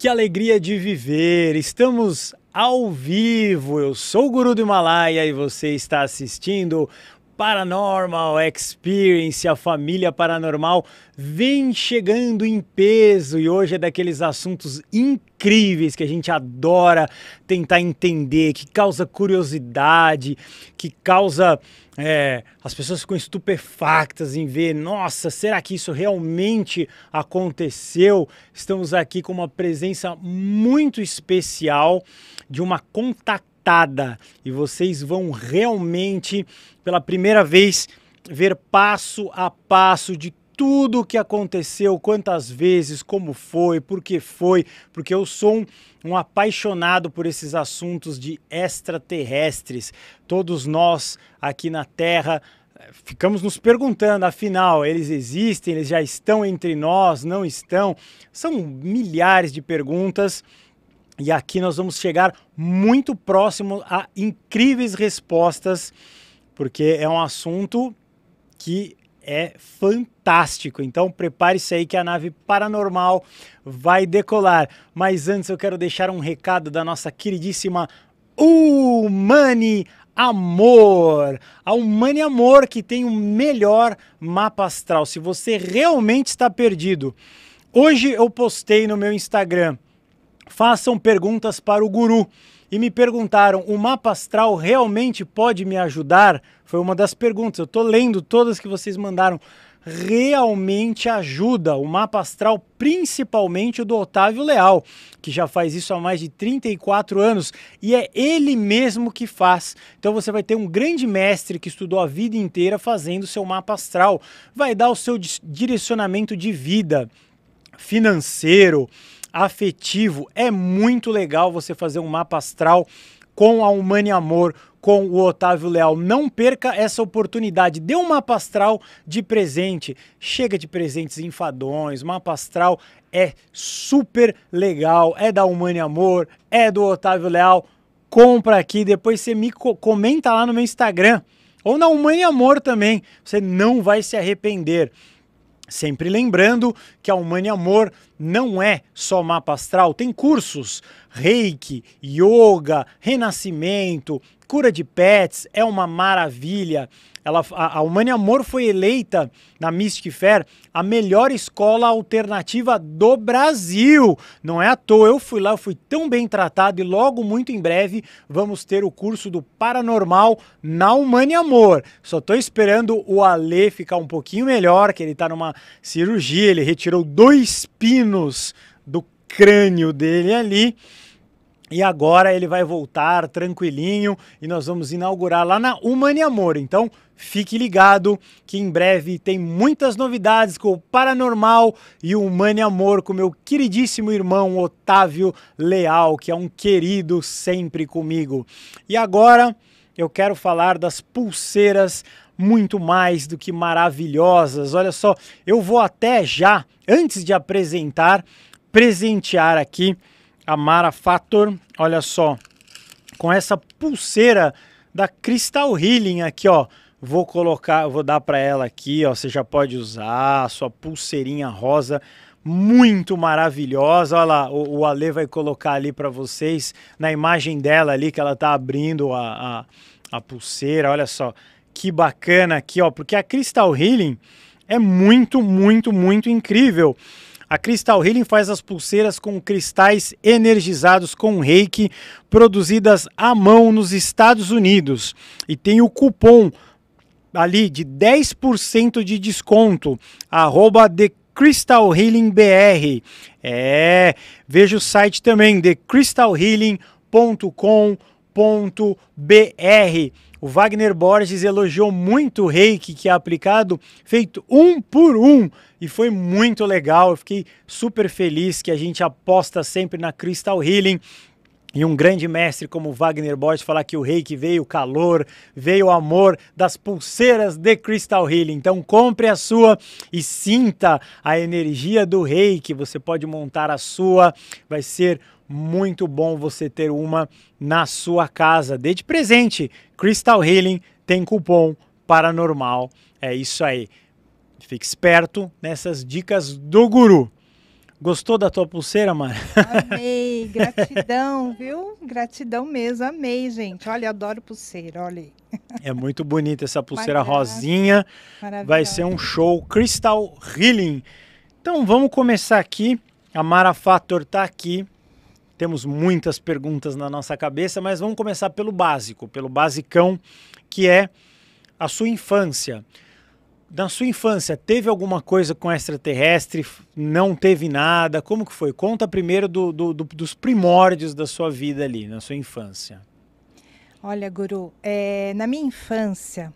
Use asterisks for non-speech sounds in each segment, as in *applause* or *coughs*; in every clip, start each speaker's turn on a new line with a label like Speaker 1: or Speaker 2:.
Speaker 1: Que alegria de viver! Estamos ao vivo. Eu sou o Guru do Himalaia e você está assistindo Paranormal Experience, a família paranormal vem chegando em peso e hoje é daqueles assuntos incríveis que a gente adora tentar entender, que causa curiosidade, que causa. É, as pessoas ficam estupefactas em ver, nossa, será que isso realmente aconteceu? Estamos aqui com uma presença muito especial de uma contactada e vocês vão realmente, pela primeira vez, ver passo a passo de tudo o que aconteceu, quantas vezes, como foi, por que foi, porque eu sou um, um, apaixonado por esses assuntos de extraterrestres. Todos nós aqui na Terra eh, ficamos nos perguntando, afinal, eles existem, eles já estão entre nós, não estão? São milhares de perguntas e aqui nós vamos chegar muito próximo a incríveis respostas, porque é um assunto que é fantástico. Então prepare-se aí que a nave paranormal vai decolar. Mas antes eu quero deixar um recado da nossa queridíssima Humani Amor. A Humani Amor que tem o melhor mapa astral. Se você realmente está perdido, hoje eu postei no meu Instagram façam perguntas para o guru. E me perguntaram: o mapa astral realmente pode me ajudar? Foi uma das perguntas. Eu estou lendo todas que vocês mandaram. Realmente ajuda o mapa astral, principalmente o do Otávio Leal, que já faz isso há mais de 34 anos e é ele mesmo que faz. Então você vai ter um grande mestre que estudou a vida inteira fazendo seu mapa astral, vai dar o seu direcionamento de vida, financeiro, afetivo. É muito legal você fazer um mapa astral com a Humane Amor, com o Otávio Leal. Não perca essa oportunidade. Dê um mapa astral de presente. Chega de presentes enfadões. Mapa astral é super legal. É da Humane Amor, é do Otávio Leal. Compra aqui, depois você me comenta lá no meu Instagram. Ou na Humane Amor também. Você não vai se arrepender. Sempre lembrando que a Humane Amor não é só mapa astral, tem cursos, reiki, yoga, renascimento, cura de pets, é uma maravilha. Ela, a, Humani Humane Amor foi eleita na Mystic Fair a melhor escola alternativa do Brasil. Não é à toa, eu fui lá, eu fui tão bem tratado e logo, muito em breve, vamos ter o curso do Paranormal na Humane Amor. Só estou esperando o Alê ficar um pouquinho melhor, que ele está numa cirurgia, ele retirou dois pinos do crânio dele ali. E agora ele vai voltar tranquilinho e nós vamos inaugurar lá na Humane Amor. Então, Fique ligado que em breve tem muitas novidades com o Paranormal e o Humane Amor com meu queridíssimo irmão Otávio Leal, que é um querido sempre comigo. E agora eu quero falar das pulseiras muito mais do que maravilhosas. Olha só, eu vou até já, antes de apresentar, presentear aqui a Mara Fator, olha só, com essa pulseira da Crystal Healing aqui, ó. Vou colocar, vou dar para ela aqui, ó. Você já pode usar a sua pulseirinha rosa muito maravilhosa. Olha lá, o, o Ale vai colocar ali para vocês na imagem dela ali que ela tá abrindo a, a, a pulseira. Olha só que bacana aqui, ó, porque a Crystal Healing é muito, muito, muito incrível. A Crystal Healing faz as pulseiras com cristais energizados com reiki, produzidas à mão nos Estados Unidos. E tem o cupom ali de 10% de desconto, arroba The Crystal Healing BR. É, veja o site também, thecrystalhealing.com.br. O Wagner Borges elogiou muito o reiki que é aplicado, feito um por um, e foi muito legal. Eu fiquei super feliz que a gente aposta sempre na Crystal Healing e um grande mestre como Wagner Borges falar que o rei que veio calor, veio amor das pulseiras de Crystal Healing. Então compre a sua e sinta a energia do rei que você pode montar a sua. Vai ser muito bom você ter uma na sua casa. Dê de presente. Crystal Healing tem cupom paranormal. É isso aí. Fique esperto nessas dicas do guru. Gostou da tua pulseira, Mara? Amei, *laughs* gratidão,
Speaker 2: viu? Gratidão mesmo, amei, gente. Olha, adoro pulseira, olha aí.
Speaker 1: É muito bonita essa pulseira Maravilha. rosinha. Maravilha. Vai ser um show Crystal Healing. Então vamos começar aqui. A Mara Fator tá aqui. Temos muitas perguntas na nossa cabeça, mas vamos começar pelo básico, pelo basicão, que é a sua infância na sua infância, teve alguma coisa com extraterrestre? Não teve nada? Como que foi? Conta primeiro do, do, do, dos primórdios da sua vida ali, na sua infância.
Speaker 2: Olha, Guru, é, na minha infância,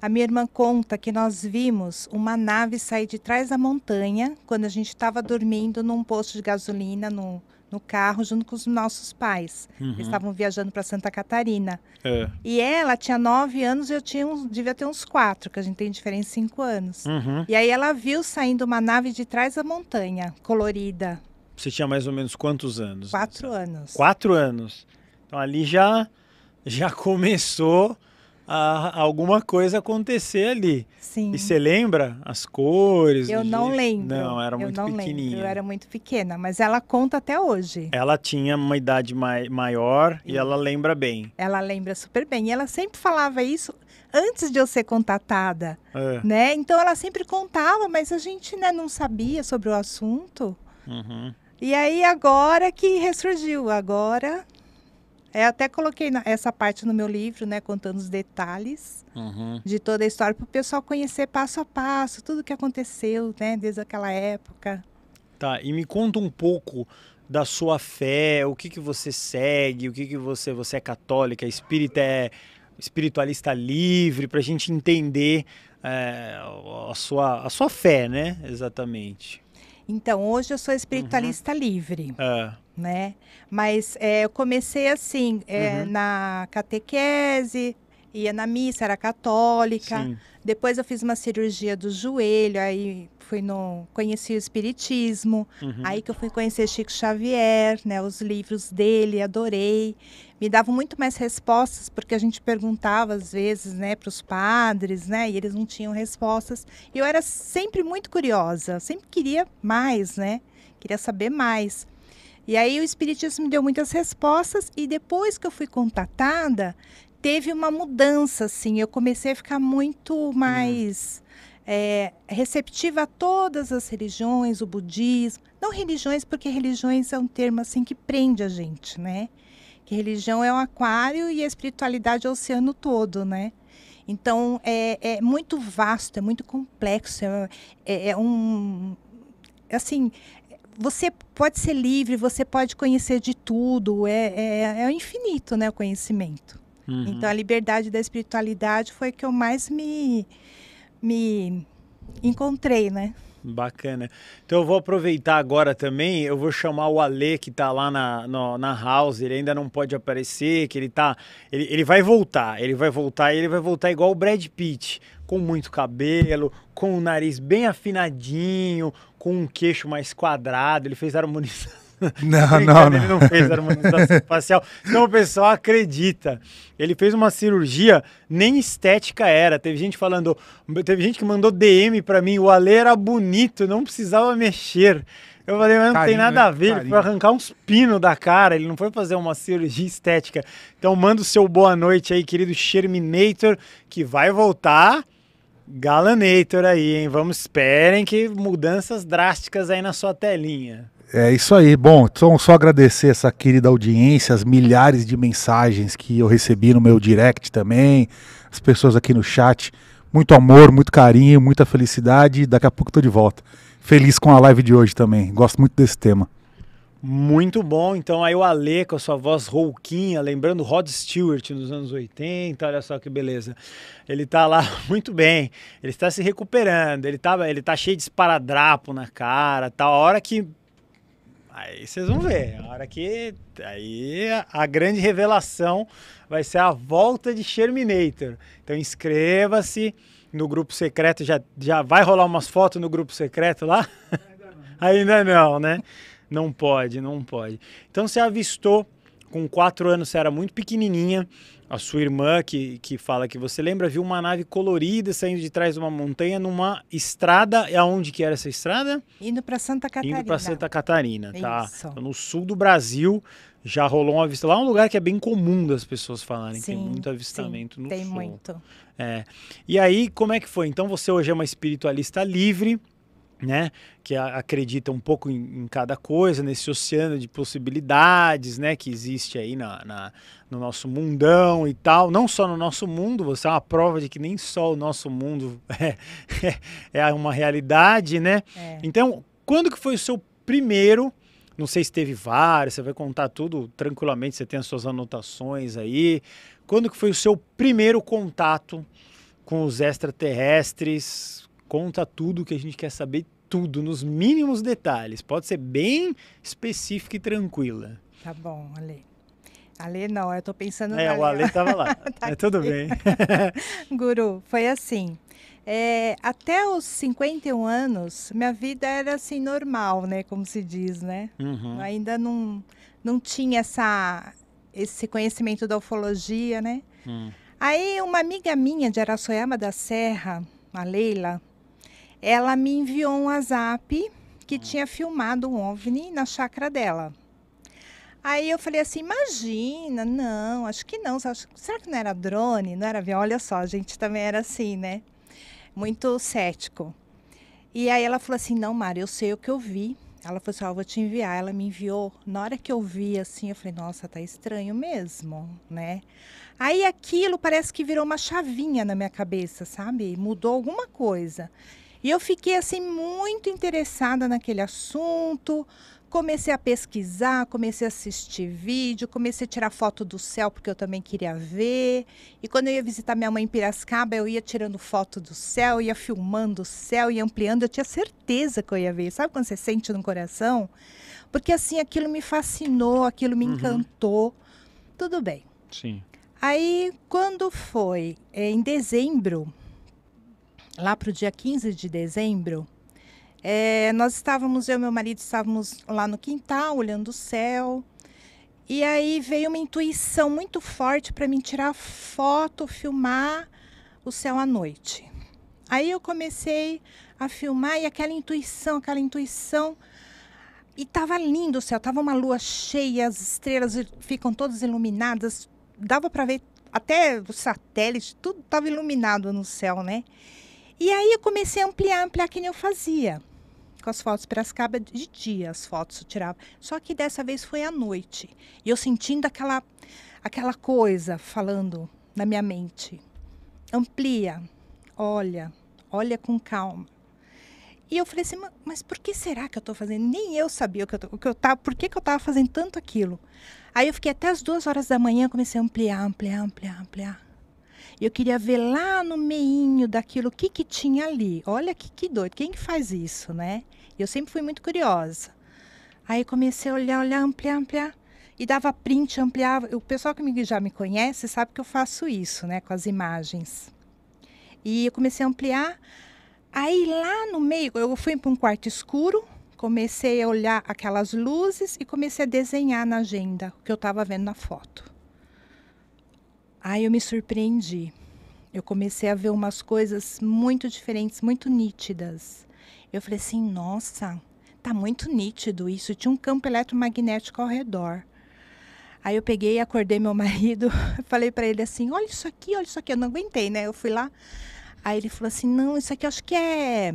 Speaker 2: a minha irmã conta que nós vimos uma nave sair de trás da montanha quando a gente estava dormindo num posto de gasolina no, no carro junto com os nossos pais. Uhum. Eles estavam viajando para Santa Catarina. É. E ela tinha nove anos e eu tinha uns, devia ter uns quatro, que a gente tem diferença de cinco anos.
Speaker 1: Uhum. E aí
Speaker 2: ela viu saindo uma nave de trás da montanha,
Speaker 1: colorida. Você tinha mais ou menos quantos anos? Quatro anos. Quatro anos. Então ali já já começou a, alguma coisa acontecer ali. Sim. E você lembra as cores? Eu não lembro. Não, era eu muito não pequenininha. Lembro. Eu
Speaker 2: era muito pequena, mas ela conta até hoje.
Speaker 1: Ela tinha uma idade mai maior e... e ela lembra bem.
Speaker 2: Ela lembra super bem. E ela sempre falava isso antes de eu ser contatada, é. né? Então ela sempre contava, mas a gente né, não sabia sobre o assunto. Uhum. E aí agora que ressurgiu, agora é, eu até coloquei essa parte no meu livro, né, contando os detalhes uhum. de toda a história para o pessoal conhecer passo a passo tudo que aconteceu, né, desde aquela época.
Speaker 1: Tá. E me conta um pouco da sua fé, o que que você segue, o que que você você é católica, espírita é espiritualista livre, para a gente entender é, a, sua, a sua fé, né? Exatamente. Então, hoje
Speaker 2: eu sou uhum. espiritualista uhum. livre. É né? Mas é, eu comecei assim, é, uhum. na catequese, ia na missa, era católica. Sim. Depois eu fiz uma cirurgia do joelho, aí fui no conheci o espiritismo, uhum. aí que eu fui conhecer Chico Xavier, né, os livros dele, adorei. Me davam muito mais respostas porque a gente perguntava às vezes, né, para os padres, né, e eles não tinham respostas. E eu era sempre muito curiosa, sempre queria mais, né? Queria saber mais. E aí o Espiritismo me deu muitas respostas e depois que eu fui contatada, teve uma mudança, assim. Eu comecei a ficar muito hum. mais hum. é, receptiva a todas as religiões, o budismo. Não religiões, porque religiões é um termo, assim, que prende a gente, né? Que religião é o um aquário e a espiritualidade é o oceano todo, né? Então, é, é muito vasto, é muito complexo, é, é, é um... Assim, você pode ser livre, você pode conhecer de tudo, é, é, é infinito né, o conhecimento. Uhum. Então, a liberdade da espiritualidade foi que eu mais me, me encontrei, né?
Speaker 1: Bacana. Então eu vou aproveitar agora também, eu vou chamar o Ale que está lá na, no, na house, ele ainda não pode aparecer, que ele tá. Ele, ele vai voltar, ele vai voltar ele vai voltar igual o Brad Pitt com muito cabelo, com o nariz bem afinadinho, com um queixo mais quadrado. Ele fez harmonização. *laughs* Não, não, não. Ele não fez harmonização *laughs* facial. Então o pessoal acredita. Ele fez uma cirurgia, nem estética era. Teve gente falando, teve gente que mandou DM para mim, o Ale era bonito, não precisava mexer. Eu falei, mas não carinho, tem nada né? a ver, ele foi arrancar uns pinos da cara, ele não foi fazer uma cirurgia estética. Então manda o seu boa noite aí, querido Sherminator, que vai voltar Galanator aí, hein? Vamos, esperem que mudanças drásticas aí na sua telinha.
Speaker 3: É isso aí. Bom, só, só agradecer essa querida audiência, as milhares de mensagens que eu recebi no meu direct também, as pessoas aqui no chat. Muito amor, muito carinho, muita felicidade. Daqui a pouco tô de volta. Feliz com a live de hoje também. Gosto muito desse tema.
Speaker 1: Muito bom. Então aí o Ale com a sua voz rouquinha, lembrando Rod Stewart nos anos 80, olha só que beleza. Ele tá lá *laughs* muito bem. Ele está se recuperando. Ele tá, ele tá cheio de esparadrapo na cara, tá a hora que Aí vocês vão ver, a hora que aí a grande revelação vai ser a volta de Sherminator. Então inscreva-se no grupo secreto, já, já vai rolar umas fotos no grupo secreto lá? Ainda *laughs* não, Ainda não né? Não pode, não pode. Então você avistou, com quatro anos você era muito pequenininha, a sua irmã que, que fala que você lembra, viu uma nave colorida saindo de trás de uma montanha numa estrada, e é aonde que era essa estrada? Indo para Santa Catarina. Indo para Santa Catarina, tá? Isso. Então, no sul do Brasil já rolou um avistamento. Lá é um lugar que é bem comum das pessoas falarem, sim, tem muito avistamento sim, no tem sul. Tem muito. É. E aí, como é que foi? Então você hoje é uma espiritualista livre, né, que acredita um pouco em, em, cada coisa, nesse oceano de possibilidades, né, que existe aí na, na, no nosso mundão e tal, não só no nosso mundo, você é uma prova de que nem só o nosso mundo *laughs* é, é, é uma realidade, né, é. então, quando que foi o seu primeiro, não sei se teve vários, você vai contar tudo tranquilamente, você tem as suas anotações aí, quando que foi o seu primeiro contato com os extraterrestres, conta tudo que a gente quer saber tudo, nos mínimos detalhes. Pode ser bem específica e tranquila.
Speaker 2: Tá bom, Ale. Ale não, eu tô pensando é, na. o Ale tava lá. *laughs* É, tá é, tudo bem. *laughs* Guru, foi assim. É, até os 51 anos, minha vida era assim normal, né? Como se diz, né? Uhum. Ainda não, não tinha essa, esse conhecimento da ufologia, né? Uhum. Aí uma amiga minha de Araçoiaba da Serra, a Leila, ela me enviou um WhatsApp que ah. tinha filmado um OVNI na chácara dela. Aí eu falei assim, imagina, não, acho que não. Será que não era drone? Não era avião? Olha só, a gente também era assim, né? Muito cético. E aí ela falou assim, não, Mari, eu sei o que eu vi. Ela falou assim, ó, vou te enviar. Ela me enviou. Na hora que eu vi, assim, eu falei, nossa, tá estranho mesmo, né? Aí aquilo parece que virou uma chavinha na minha cabeça, sabe? Mudou alguma coisa. E eu fiquei assim muito interessada naquele assunto, comecei a pesquisar, comecei a assistir vídeo, comecei a tirar foto do céu porque eu também queria ver. E quando eu ia visitar minha mãe em Piracicaba, eu ia tirando foto do céu, ia filmando o céu e ampliando. Eu tinha certeza que eu ia ver. Sabe quando você sente no coração? Porque assim, aquilo me fascinou, aquilo me uhum. encantou. Tudo bem. Sim. Aí, quando foi é, em dezembro, lá para o dia 15 de dezembro, é, nós estávamos, eu e meu marido estávamos lá no quintal, olhando o céu. E aí veio uma intuição muito forte para mim tirar foto, filmar o céu à noite. Aí eu comecei a filmar e aquela intuição, aquela intuição. E tava lindo o céu, tava uma lua cheia, as estrelas ficam todas iluminadas, dava para ver até o satélite, tudo tava iluminado no céu, né? E aí eu comecei a ampliar, ampliar que nem eu fazia. Com as fotos para as cabas de dia, as fotos eu tirava. Só que dessa vez foi à noite. E eu sentindo aquela, aquela coisa falando na minha mente. Amplia, olha, olha com calma. E eu falei assim, mas por que será que eu estou fazendo? Nem eu sabia o que eu, o que eu tava, por que, que eu estava fazendo tanto aquilo. Aí eu fiquei até as duas horas da manhã, comecei a ampliar, ampliar, ampliar, ampliar. Eu queria ver lá no meinho daquilo o que, que tinha ali. Olha que, que doido, quem que faz isso, né? Eu sempre fui muito curiosa. Aí comecei a olhar, olhar, ampliar, ampliar. E dava print, ampliava. O pessoal que já me conhece sabe que eu faço isso, né? Com as imagens. E eu comecei a ampliar. Aí lá no meio, eu fui para um quarto escuro, comecei a olhar aquelas luzes e comecei a desenhar na agenda o que eu estava vendo na foto. Aí eu me surpreendi. Eu comecei a ver umas coisas muito diferentes, muito nítidas. Eu falei assim: nossa, tá muito nítido isso. Tinha um campo eletromagnético ao redor. Aí eu peguei, acordei meu *laughs* marido, falei para ele assim: olha isso aqui, olha isso aqui. Eu não aguentei, né? Eu fui lá. Aí ele falou assim: não, isso aqui acho que é.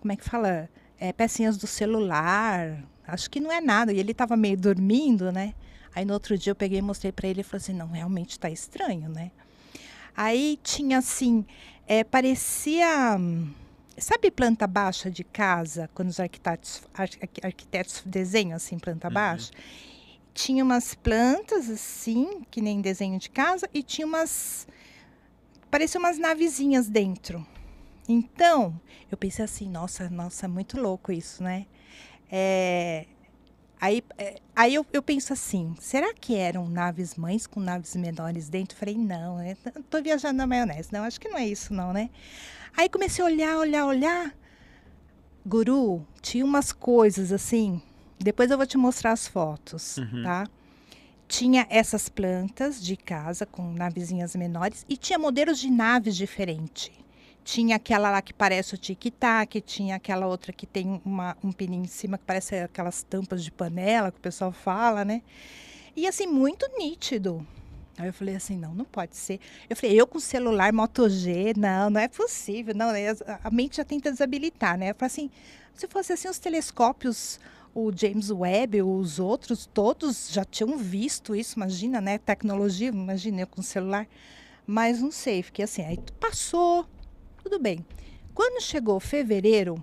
Speaker 2: Como é que fala? É pecinhas do celular. Acho que não é nada. E ele estava meio dormindo, né? Aí no outro dia eu peguei e mostrei para ele e falei assim: não, realmente está estranho, né? Aí tinha assim, é, parecia. Sabe planta baixa de casa, quando os arquitetos, arquitetos desenham assim, planta uhum. baixa? Tinha umas plantas assim, que nem desenho de casa, e tinha umas. Parecia umas navezinhas dentro. Então, eu pensei assim, nossa, nossa, muito louco isso, né? É, Aí, é, aí eu, eu penso assim, será que eram naves mães com naves menores dentro? Falei, não, né? Tô viajando na maionese. Não, acho que não é isso não, né? Aí comecei a olhar, olhar, olhar. Guru, tinha umas coisas assim, depois eu vou te mostrar as fotos, uhum. tá? Tinha essas plantas de casa com navezinhas menores e tinha modelos de naves diferentes. Tinha aquela lá que parece o tic-tac, tinha aquela outra que tem uma, um pininho em cima que parece aquelas tampas de panela que o pessoal fala, né? E assim, muito nítido. Aí eu falei assim, não, não pode ser. Eu falei, eu com celular Moto G, não, não é possível, não. É, a mente já tenta desabilitar, né? Eu falei assim, se fosse assim, os telescópios, o James Webb, os outros, todos já tinham visto isso, imagina, né? Tecnologia, imagina eu com celular. Mas não sei, fiquei assim, aí passou, tudo bem. Quando chegou fevereiro,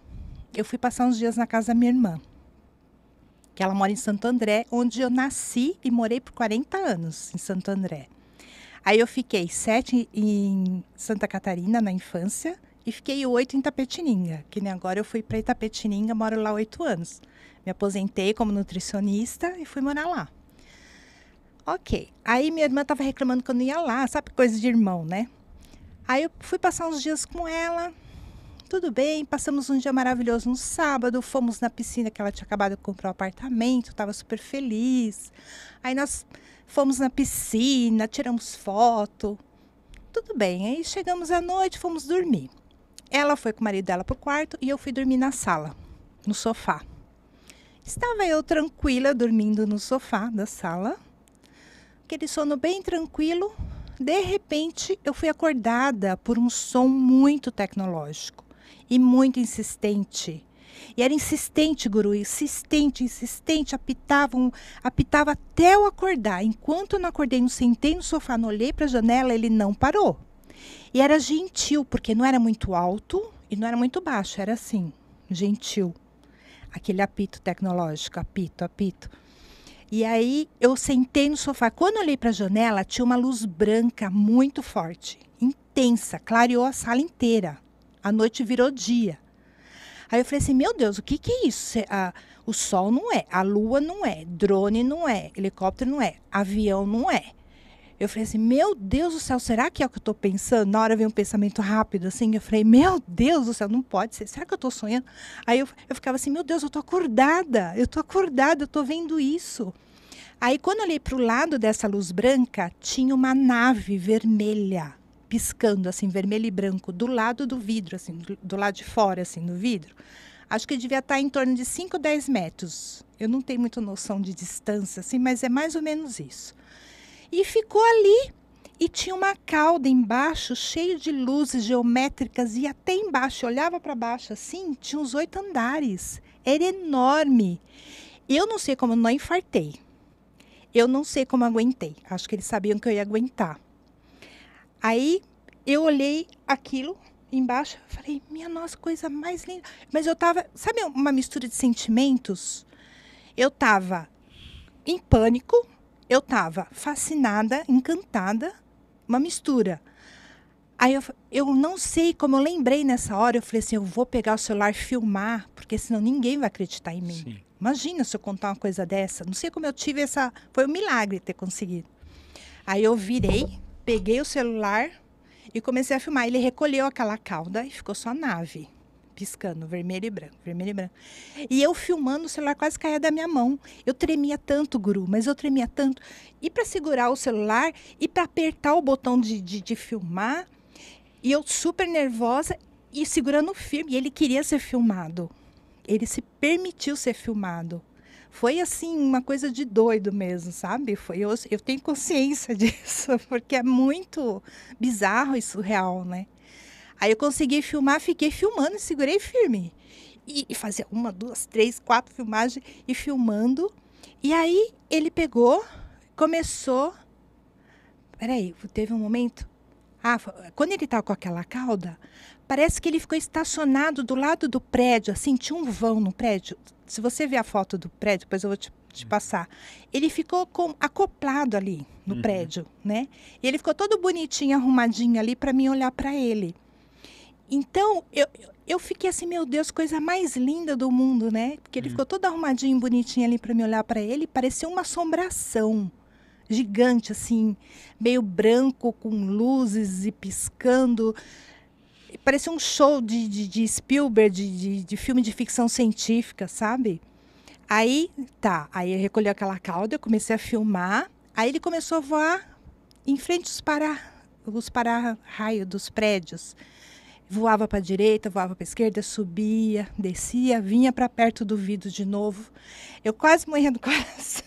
Speaker 2: eu fui passar uns dias na casa da minha irmã, que ela mora em Santo André, onde eu nasci e morei por 40 anos em Santo André. Aí eu fiquei sete em Santa Catarina na infância e fiquei oito em Tapetininga, que nem agora eu fui para Itapetininga, moro lá oito anos. Me aposentei como nutricionista e fui morar lá. Ok. Aí minha irmã estava reclamando que eu não ia lá, sabe coisa de irmão, né? Aí eu fui passar uns dias com ela, tudo bem, passamos um dia maravilhoso no sábado, fomos na piscina que ela tinha acabado de comprar o um apartamento, estava super feliz. Aí nós fomos na piscina, tiramos foto, tudo bem. Aí chegamos à noite, fomos dormir. Ela foi com o marido dela pro quarto e eu fui dormir na sala, no sofá. Estava eu tranquila dormindo no sofá da sala, aquele sono bem tranquilo, de repente, eu fui acordada por um som muito tecnológico e muito insistente. E era insistente, guru, insistente, insistente, apitavam, apitava até eu acordar. Enquanto eu não acordei, não sentei no sofá, não olhei para a janela, ele não parou. E era gentil, porque não era muito alto e não era muito baixo, era assim, gentil. Aquele apito tecnológico, apito, apito. E aí eu sentei no sofá. Quando olhei para a janela, tinha uma luz branca muito forte, intensa, clareou a sala inteira. A noite virou dia. Aí eu falei assim: meu Deus, o que, que é isso? A, o sol não é, a lua não é, drone não é, helicóptero não é, avião não é. Eu falei assim, meu Deus do céu, será que é o que eu estou pensando? Na hora vem um pensamento rápido, assim, eu falei, meu Deus do céu, não pode ser, será que eu estou sonhando? Aí eu, eu ficava assim, meu Deus, eu estou acordada, eu estou acordada, eu estou vendo isso. Aí quando eu olhei para o lado dessa luz branca, tinha uma nave vermelha piscando assim vermelho e branco do lado do vidro, assim, do, do lado de fora assim do vidro. Acho que devia estar tá em torno de 5, 10 metros. Eu não tenho muita noção de distância assim, mas é mais ou menos isso e ficou ali. E tinha uma cauda embaixo, cheio de luzes geométricas, e até embaixo, eu olhava para baixo assim, tinha uns oito andares. Era enorme. Eu não sei como não infartei. Eu não sei como aguentei. Acho que eles sabiam que eu ia aguentar. Aí eu olhei aquilo embaixo, falei, minha nossa, coisa mais linda. Mas eu tava, sabe, uma mistura de sentimentos? Eu tava em pânico, eu estava fascinada, encantada, uma mistura. Aí eu, eu não sei como eu lembrei nessa hora, eu falei assim, eu vou pegar o celular filmar, porque senão ninguém vai acreditar em mim. Sim. Imagina se eu contar uma coisa dessa. Não sei como eu tive essa. Foi um milagre ter conseguido. Aí eu virei, peguei o celular e comecei a filmar. Ele recolheu aquela cauda e ficou só a nave piscando, vermelho e branco, vermelho e branco. E eu filmando, o celular quase caía da minha mão. Eu tremia tanto, Guru, mas eu tremia tanto. E para segurar o celular e para apertar o botão de, de, de filmar, e eu super nervosa e segurando firme. E ele queria ser filmado. Ele se permitiu ser filmado foi assim uma coisa de doido mesmo, sabe? Foi eu, eu tenho consciência *laughs* disso porque é muito bizarro e surreal, né? Aí eu consegui filmar, fiquei filmando e segurei firme. E, e fazia uma, duas, três, quatro filmagens e filmando. E aí ele pegou, começou. Peraí, teve um momento. Ah, quando ele estava com aquela cauda, parece que ele ficou estacionado do lado do prédio, assim, tinha um vão no prédio. Se você ver a foto do prédio, depois eu vou te, te hum. passar. Ele ficou com, acoplado ali no uhum. prédio, né? E ele ficou todo bonitinho, arrumadinho ali para mim olhar para ele. Então, eu, eu fiquei assim, meu Deus, coisa mais linda do mundo, né? Porque ele hum. ficou todo arrumadinho, bonitinho ali para me olhar para ele, parecia uma assombração gigante, assim, meio branco, com luzes e piscando. Parecia um show de, de, de Spielberg, de, de, de, filme de ficção científica, sabe? Aí, tá, aí eu recolhi aquela cauda, eu comecei a filmar, aí ele começou a voar em frente aos para, os para-raio dos prédios voava para a direita, voava para a esquerda, subia, descia, vinha para perto do vidro de novo. Eu quase morria do *laughs* coração,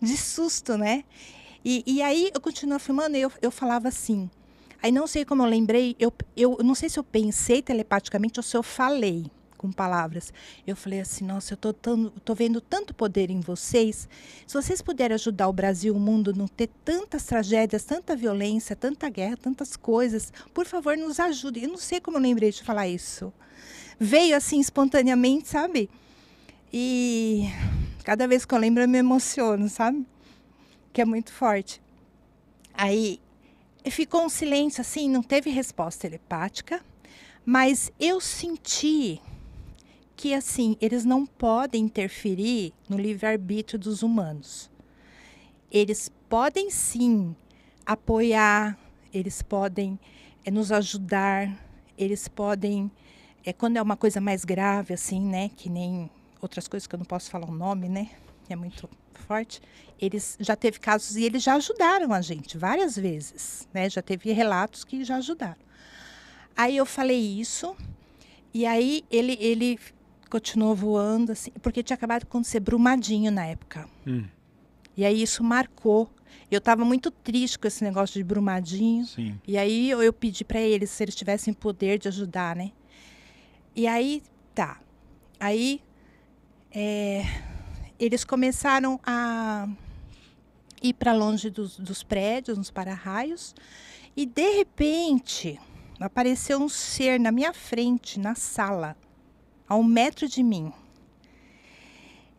Speaker 2: de susto, né? E, e aí eu continuava filmando e eu, eu falava assim. Aí não sei como eu lembrei, eu, eu não sei se eu pensei telepaticamente ou se eu falei com palavras. Eu falei assim: nossa, eu tô, vendo tanto poder em vocês. Se vocês puderem ajudar o Brasil, o mundo, não ter tantas tragédias, tanta violência, tanta guerra, tantas coisas, por favor, nos ajude. Eu não sei como eu lembrei de falar isso. Veio assim espontaneamente, sabe? E cada vez que eu lembro, eu me emociono, sabe? Que é muito forte. Aí ficou um silêncio assim, não teve resposta telepática, mas eu senti que assim, eles não podem interferir no livre-arbítrio dos humanos. Eles podem sim apoiar, eles podem é, nos ajudar, eles podem, é, quando é uma coisa mais grave, assim, né? Que nem outras coisas que eu não posso falar o nome, né? É muito forte. Eles já teve casos e eles já ajudaram a gente várias vezes, né? Já teve relatos que já ajudaram. Aí eu falei isso e aí ele ele continuou voando, assim, porque tinha acabado de acontecer Brumadinho na época. Hum. E aí isso marcou. Eu estava muito triste com esse negócio de Brumadinho. Sim. E aí eu, eu pedi para eles se eles tivessem poder de ajudar, né? E aí, tá. Aí é, eles começaram a ir para longe dos, dos prédios, nos para-raios, e de repente apareceu um ser na minha frente, na sala a um metro de mim.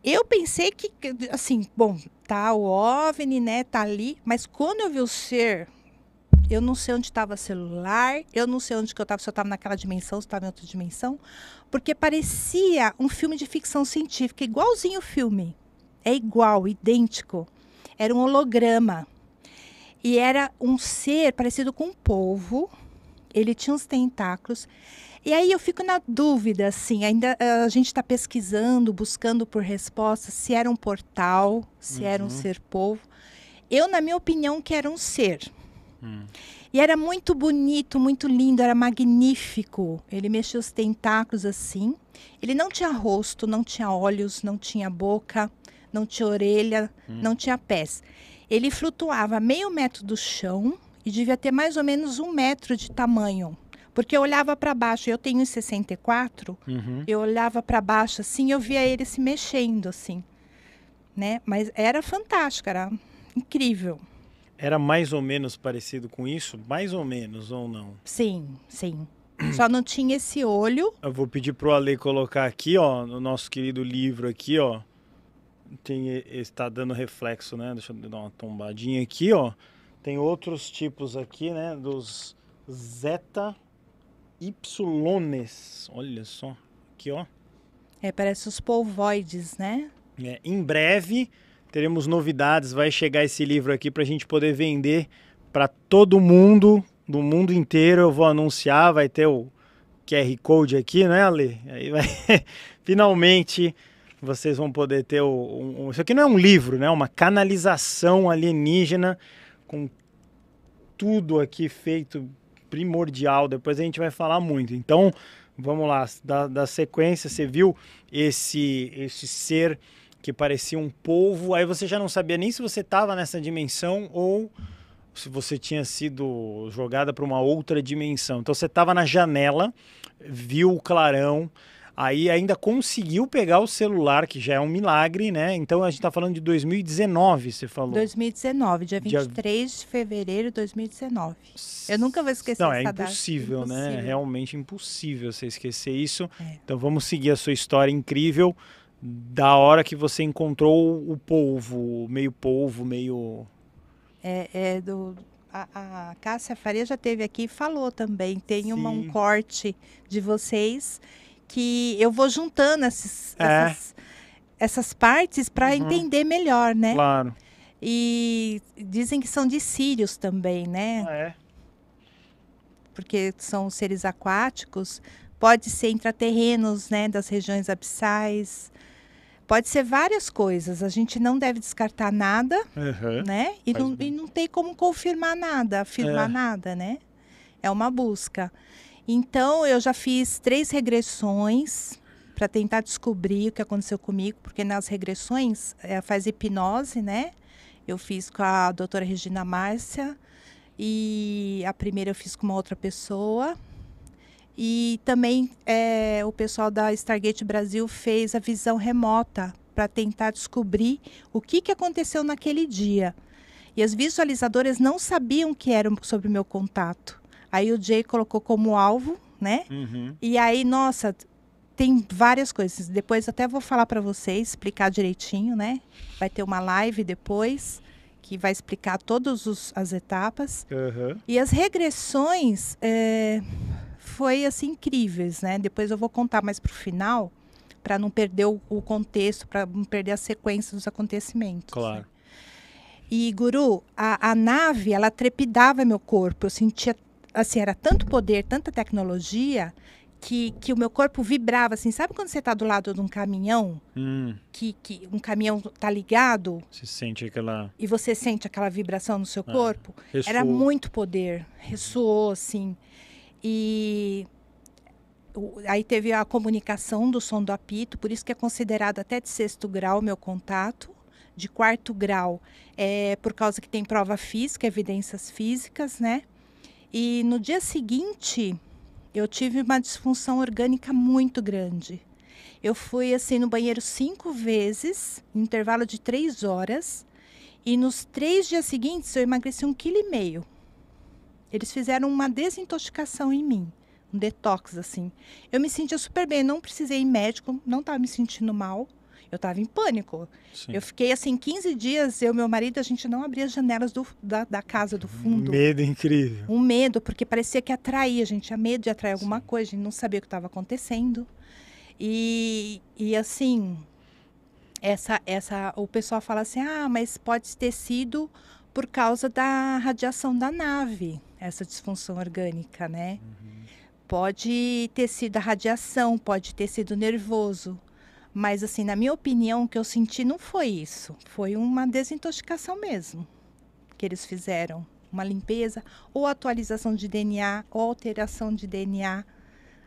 Speaker 2: Eu pensei que, assim, bom, tá o OVNI, né, tá ali, mas quando eu vi o ser, eu não sei onde estava celular, eu não sei onde que eu estava, se eu estava naquela dimensão, se estava em outra dimensão, porque parecia um filme de ficção científica, igualzinho o filme. É igual, idêntico. Era um holograma. E era um ser parecido com um polvo. Ele tinha uns tentáculos. E aí eu fico na dúvida, assim, ainda eh, a gente está pesquisando, buscando por respostas, se era um portal, se uhum. era um uhum. ser povo. Eu, na minha opinião, que era um ser. Hum. E era muito bonito, muito lindo, era magnífico. Ele mexia os tentáculos assim. Ele não tinha rosto, não tinha olhos, não tinha boca, não tinha orelha, hum. não tinha pés. Ele flutuava meio metro do chão e devia ter mais ou menos um metro de tamanho. Porque eu olhava para baixo, eu tenho 64, uhum. eu olhava para baixo assim, eu via ele se mexendo assim, né? Mas era fantástico, era incrível.
Speaker 1: Era mais ou menos parecido com isso? Mais ou menos ou não? Sim, sim. Só não tinha esse olho. Eu vou pedir pro Ale colocar aqui, ó, no nosso querido livro aqui, ó. Tem, está dando reflexo, né? Deixa eu dar uma tombadinha aqui, ó. Tem outros tipos aqui, né? Dos zeta Ypsilones. Olha só. Aqui, ó. É, parece os polvoides, né? É, em breve teremos novidades. Vai chegar esse livro aqui para a gente poder vender para todo mundo, do mundo inteiro. Eu vou anunciar, vai ter o QR Code aqui, né, Ale? Aí vai... *laughs* Finalmente vocês vão poder ter o, um, um... Isso aqui não é um livro, né? É uma canalização alienígena com tudo aqui feito primordial, depois a gente vai falar muito. Então, vamos lá, da, da sequência, você viu esse, esse ser que parecia um povo. aí você já não sabia nem se você estava nessa dimensão ou se você tinha sido jogada para uma outra dimensão. Então você estava na janela, viu o clarão, Aí ainda conseguiu pegar o celular, que já é um milagre, né? Então a gente está falando de 2019, você falou. 2019, dia 23
Speaker 2: dia... de fevereiro de 2019.
Speaker 1: Eu nunca vou esquecer Não, é impossível, data. né? Impossível. Realmente impossível você esquecer isso. É. Então vamos seguir a sua história incrível da hora que você encontrou o polvo, meio polvo, meio.
Speaker 2: É, é do, a, a Cássia Faria já teve aqui e falou também. Tem uma, um corte de vocês que eu vou juntando esses, é. essas, essas, partes para uhum. entender melhor, né? Claro. E dizem que são de Sírios também, né? Ah, é. Porque são seres aquáticos, pode ser intraterrenos, né, das regiões abissais. Pode ser várias coisas. A gente não deve descartar nada, uhum. né? E não, e não, tem como confirmar nada, afirmar é. nada, né? É uma busca. Então, eu já fiz três regressões para tentar descobrir o que aconteceu comigo, porque nas regressões é, faz hipnose, né? Eu fiz com a doutora Regina Márcia e a primeira eu fiz com uma outra pessoa. E também é, o pessoal da Stargate Brasil fez a visão remota para tentar descobrir o que, que aconteceu naquele dia. E as visualizadoras não sabiam que era sobre o meu contato. Aí o Jay colocou como alvo, né? Uhum. E aí, nossa, tem várias coisas. Depois até vou falar para vocês, explicar direitinho, né? Vai ter uma live depois que vai explicar todas as etapas. Uhum. E as regressões é, foi assim incríveis, né? Depois eu vou contar mais pro final, para não perder o, o contexto, para não perder a sequência dos acontecimentos. Né? Claro. Né? E, Guru, a, a nave, ela trepidava meu corpo. Eu sentia assim, era tanto poder, tanta tecnologia, que, que o meu corpo vibrava, assim. Sabe quando você está do lado de um caminhão? Hum. Que, que um caminhão tá ligado?
Speaker 1: Você sente aquela... E
Speaker 2: você sente aquela vibração no seu ah, corpo? Era muito poder. Ressoou, assim. E aí teve a comunicação do som do apito, por isso que é considerado até de sexto grau meu contato, de quarto grau é por causa que tem prova física, evidências físicas, né? E no dia seguinte, eu tive uma disfunção orgânica muito grande. Eu fui assim no banheiro cinco vezes, em intervalo de três horas, e nos três dias seguintes eu emagreci um quilo e meio. Eles fizeram uma desintoxicação em mim, um detox assim. Eu me sentia super bem, não precisei ir médico, não estava me sentindo mal. Eu estava em pânico. Sim. Eu fiquei assim 15 dias, eu e meu marido, a gente não abria as janelas do, da, da, casa do fundo.
Speaker 1: Um medo incrível.
Speaker 2: Um medo, porque parecia que atraía, a gente tinha medo de atrair alguma coisa, a gente não sabia o que estava acontecendo. E, e assim, essa, essa, o pessoal fala assim: ah, mas pode ter sido por causa da radiação da nave, essa disfunção orgânica, né? Uhum. Pode ter sido a radiação, pode ter sido nervoso. Mas, assim, na minha opinião, o que eu senti não foi isso. Foi uma desintoxicação mesmo que eles fizeram. Uma limpeza, ou atualização de DNA, ou alteração de DNA.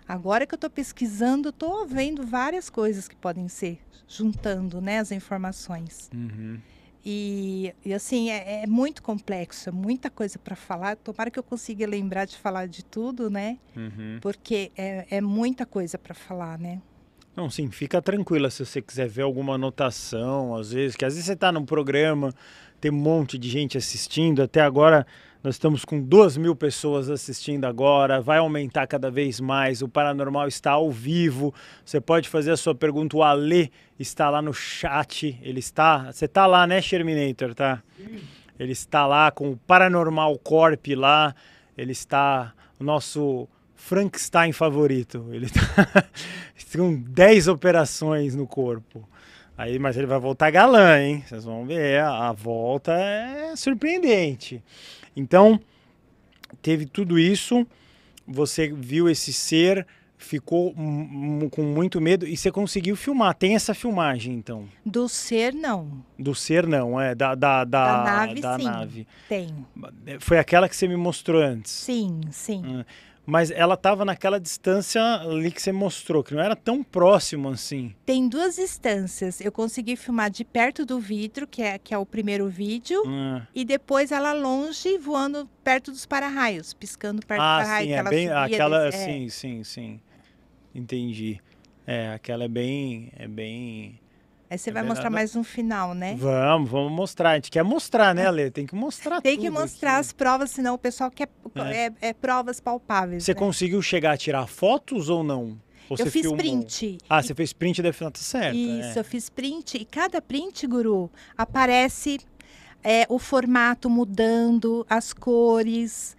Speaker 2: Agora que eu estou pesquisando, estou vendo várias coisas que podem ser, juntando né, as informações. Uhum. E, e, assim, é, é, muito complexo, é muita coisa para falar. Tomara que eu consiga lembrar de falar de tudo, né? Uhum. Porque é, é muita coisa para falar, né?
Speaker 1: Não, sim, fica tranquila se você quiser ver alguma anotação, às vezes, que às vezes você está num programa, tem um monte de gente assistindo, até agora nós estamos com duas mil pessoas assistindo agora, vai aumentar cada vez mais, o Paranormal está ao vivo, você pode fazer a sua pergunta, o Alê está lá no chat, ele está, você está lá, né, Sherminator, tá? Ele está lá com o Paranormal Corp lá, ele está, o nosso Frankenstein favorito. Ele tá *laughs* com 10 operações no corpo. Aí, mas ele vai voltar galã, hein? Vocês vão ver, a, volta é surpreendente. Então, teve tudo isso, você viu esse ser, ficou com muito medo e você conseguiu filmar. Tem essa filmagem, então? Do ser, não. Do ser, não, é. Da, da, da, da nave, da sim. Nave. Tem. Foi aquela que você me mostrou antes. Sim, sim. Ah, mas ela estava naquela distância ali que você mostrou, que não era tão próximo assim.
Speaker 2: Tem duas distâncias. Eu consegui filmar de perto do vidro, que é, que é o primeiro vídeo, ah. e depois ela longe voando perto dos para-raios, piscando perto ah, dos para-raios. Ah, sim, é bem aquela, desse, é. sim,
Speaker 1: sim, sim. Entendi. É, aquela é bem, é bem Aí é, você é vai mostrar mais
Speaker 2: um final, né?
Speaker 1: Vamos, vamos mostrar. A gente quer mostrar, né, Ale? Tem que mostrar Tem que mostrar
Speaker 2: aqui. as provas, senão o pessoal quer é. é, é provas palpáveis.
Speaker 1: Você né? conseguiu chegar a tirar fotos ou não? Ou eu fiz filmou? print. Ah, e... você fez print da final, tá certo. É. Isso, eu
Speaker 2: fiz print. E cada print, guru, aparece é, o formato mudando, as cores,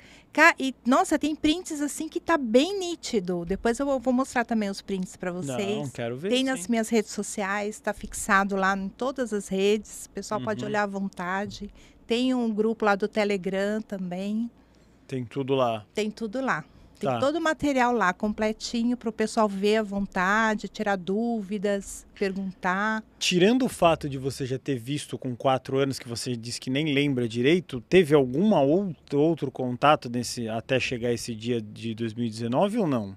Speaker 2: e, nossa, tem prints assim que tá bem nítido. Depois eu vou mostrar também os prints para vocês. Não, quero ver. Tem sim. nas minhas redes sociais, tá fixado lá em todas as redes. O pessoal uhum. pode olhar à vontade. Tem um grupo lá do Telegram também.
Speaker 1: Tem tudo lá.
Speaker 2: Tem tudo lá. Tem tá. todo o material lá completinho para o pessoal ver à vontade, tirar dúvidas, perguntar.
Speaker 1: Tirando o fato de você já ter visto com quatro anos que você disse que nem lembra direito, teve alguma outro, outro contato nesse até chegar esse dia de 2019 ou não?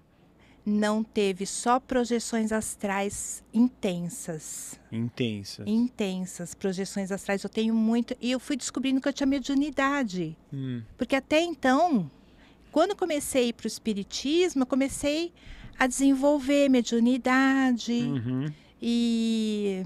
Speaker 2: Não teve só projeções astrais intensas.
Speaker 1: Intensas.
Speaker 2: Intensas. Projeções astrais eu tenho muito. E eu fui descobrindo que eu tinha mediunidade. Hum. Porque até então quando comecei para o espiritismo, comecei a desenvolver mediunidade uhum. e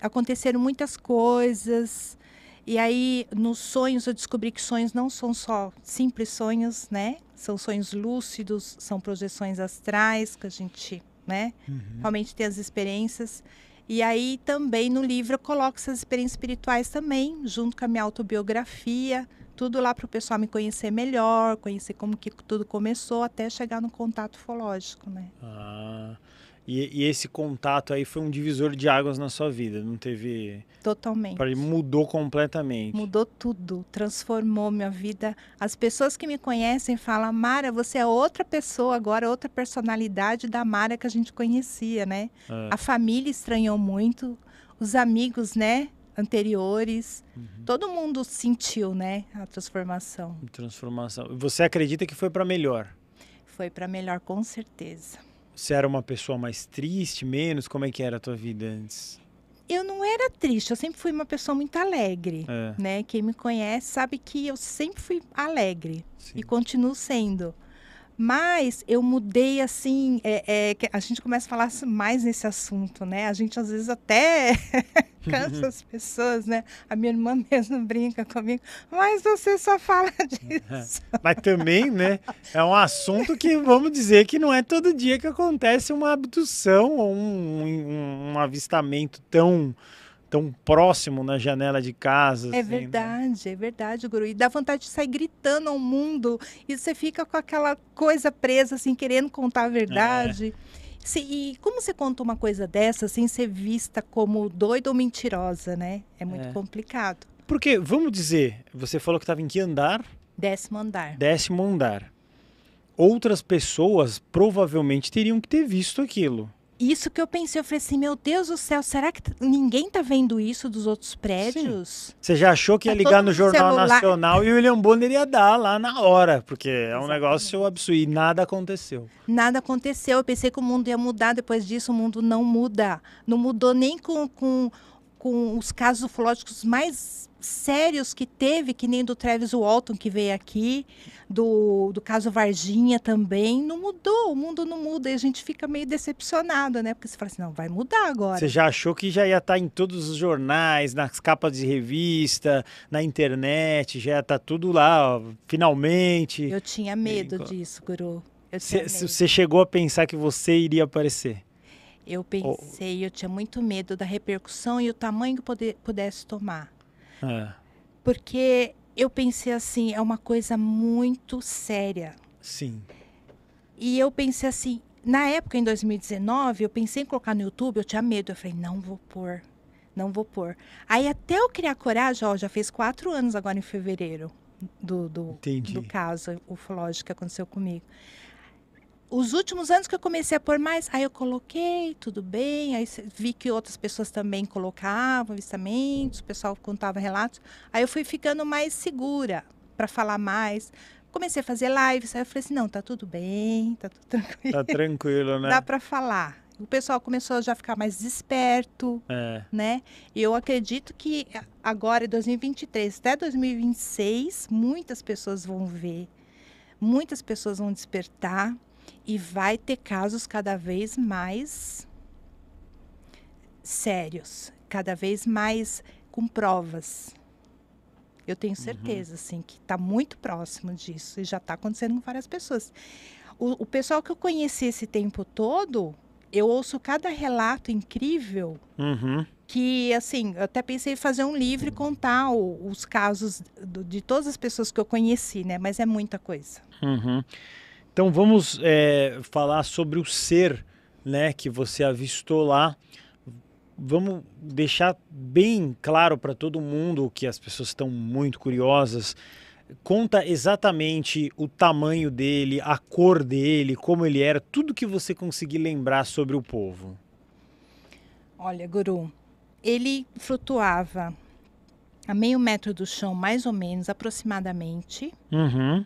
Speaker 2: aconteceram muitas coisas. E aí, nos sonhos, eu descobri que sonhos não são só simples sonhos, né? São sonhos lúcidos, são projeções astrais que a gente, né? Uhum. Realmente tem as experiências. E aí, também no livro, eu coloco essas experiências espirituais também, junto com a minha autobiografia, tudo lá para o pessoal me conhecer melhor, conhecer como que tudo começou até chegar no contato ufológico, né?
Speaker 1: Ah, e, e esse contato aí foi um divisor de águas na sua vida, não teve... Totalmente. Mudou completamente.
Speaker 2: Mudou tudo, transformou minha vida. As pessoas que me conhecem falam, Mara, você é outra pessoa agora, outra personalidade da Mara que a gente conhecia, né? Ah. A família estranhou muito, os amigos, né? anteriores. Uhum. Todo mundo sentiu, né, a transformação.
Speaker 1: Transformação. Você acredita que foi para melhor?
Speaker 2: Foi para melhor com certeza.
Speaker 1: Você era uma pessoa mais triste, menos? Como é que era a tua vida antes?
Speaker 2: Eu não era triste, eu sempre fui uma pessoa muito alegre, é. né? Quem me conhece sabe que eu sempre fui alegre Sim. e continuo sendo. Mas eu mudei assim, é, é, a gente começa a falar mais nesse assunto, né? A gente às vezes até *laughs* cansa as pessoas, né? A minha irmã *laughs* mesmo brinca comigo, mas você só fala
Speaker 3: *laughs* disso.
Speaker 1: mas também, né? É um assunto que vamos dizer que não é todo dia que acontece uma abdução ou um, um, um avistamento tão tão próximo na janela de casa. É assim, né?
Speaker 2: verdade, né? é verdade, Guru. E dá vontade de sair gritando ao mundo. E você fica com aquela coisa presa, assim, querendo contar a verdade. É. e como você conta uma coisa dessa sem ser vista como doida ou mentirosa, né? É muito é. complicado.
Speaker 1: Porque, vamos dizer, você falou que estava em que andar?
Speaker 2: Décimo andar.
Speaker 1: Décimo andar. Outras pessoas provavelmente teriam que ter visto aquilo.
Speaker 2: Isso que eu pensei, eu falei assim, meu Deus do céu, será que ninguém tá vendo isso dos outros prédios? Sim.
Speaker 1: Você já achou que ia tá ligar no Jornal Nacional e o William Bonner ia dar lá na hora, porque é um Exatamente. negócio absurdo e nada aconteceu.
Speaker 2: Nada aconteceu, eu pensei que o mundo ia mudar, depois disso o mundo não muda. Não mudou nem com, com com os casos ufológicos mais sérios que teve, que nem do Travis Walton que veio aqui, do, do caso Varginha também, não mudou, o mundo não muda e a gente fica meio decepcionado, né? Porque você fala assim, não, vai mudar agora. Você já
Speaker 1: achou que já ia estar tá em todos os jornais, nas capas de revista, na internet, já ia tá tudo lá, ó, finalmente. Eu
Speaker 2: tinha medo e... disso, Guru. Você
Speaker 1: chegou a pensar que você iria aparecer?
Speaker 2: Eu pensei, eu tinha muito medo da repercussão e o tamanho que poder, pudesse tomar. É. Porque eu pensei assim, é uma coisa muito séria. Sim. E eu pensei assim, na época, em 2019, eu pensei em colocar no YouTube, eu tinha medo. Eu falei, não vou pôr, não vou pôr. Aí até eu criar coragem, ó, já fez quatro anos agora em fevereiro do, do, do caso ufológico que aconteceu comigo os últimos anos que eu comecei a pôr mais, aí eu coloquei, tudo bem, aí vi que outras pessoas também colocavam avistamentos, o pessoal contava relatos, aí eu fui ficando mais segura para falar mais. Comecei a fazer lives, aí eu falei assim, não, tá tudo bem, tá tudo *laughs* tranquilo. Tá tranquilo, né? Dá para falar. O pessoal começou a já ficar mais esperto, é. né? Eu acredito que agora, em 2023 até 2026, muitas pessoas vão ver, muitas pessoas vão despertar e vai ter casos cada vez mais sérios, cada vez mais com provas. Eu tenho uhum. certeza, uhum. assim, que está muito próximo disso e já está acontecendo com várias pessoas. O, o pessoal que eu conheci esse tempo todo, eu ouço cada relato incrível uhum. que, assim, eu até pensei em fazer um livro e contar o, os casos do, de todas as pessoas que eu conheci, né? Mas é muita coisa.
Speaker 3: Uhum.
Speaker 1: Então vamos é, falar sobre o ser né, que você avistou lá. Vamos deixar bem claro para todo mundo que as pessoas estão muito curiosas. Conta exatamente o tamanho dele, a cor dele, como ele era, tudo que você conseguir lembrar sobre o povo.
Speaker 2: Olha, Guru, ele flutuava a meio metro do chão, mais ou menos, aproximadamente.
Speaker 1: Uhum.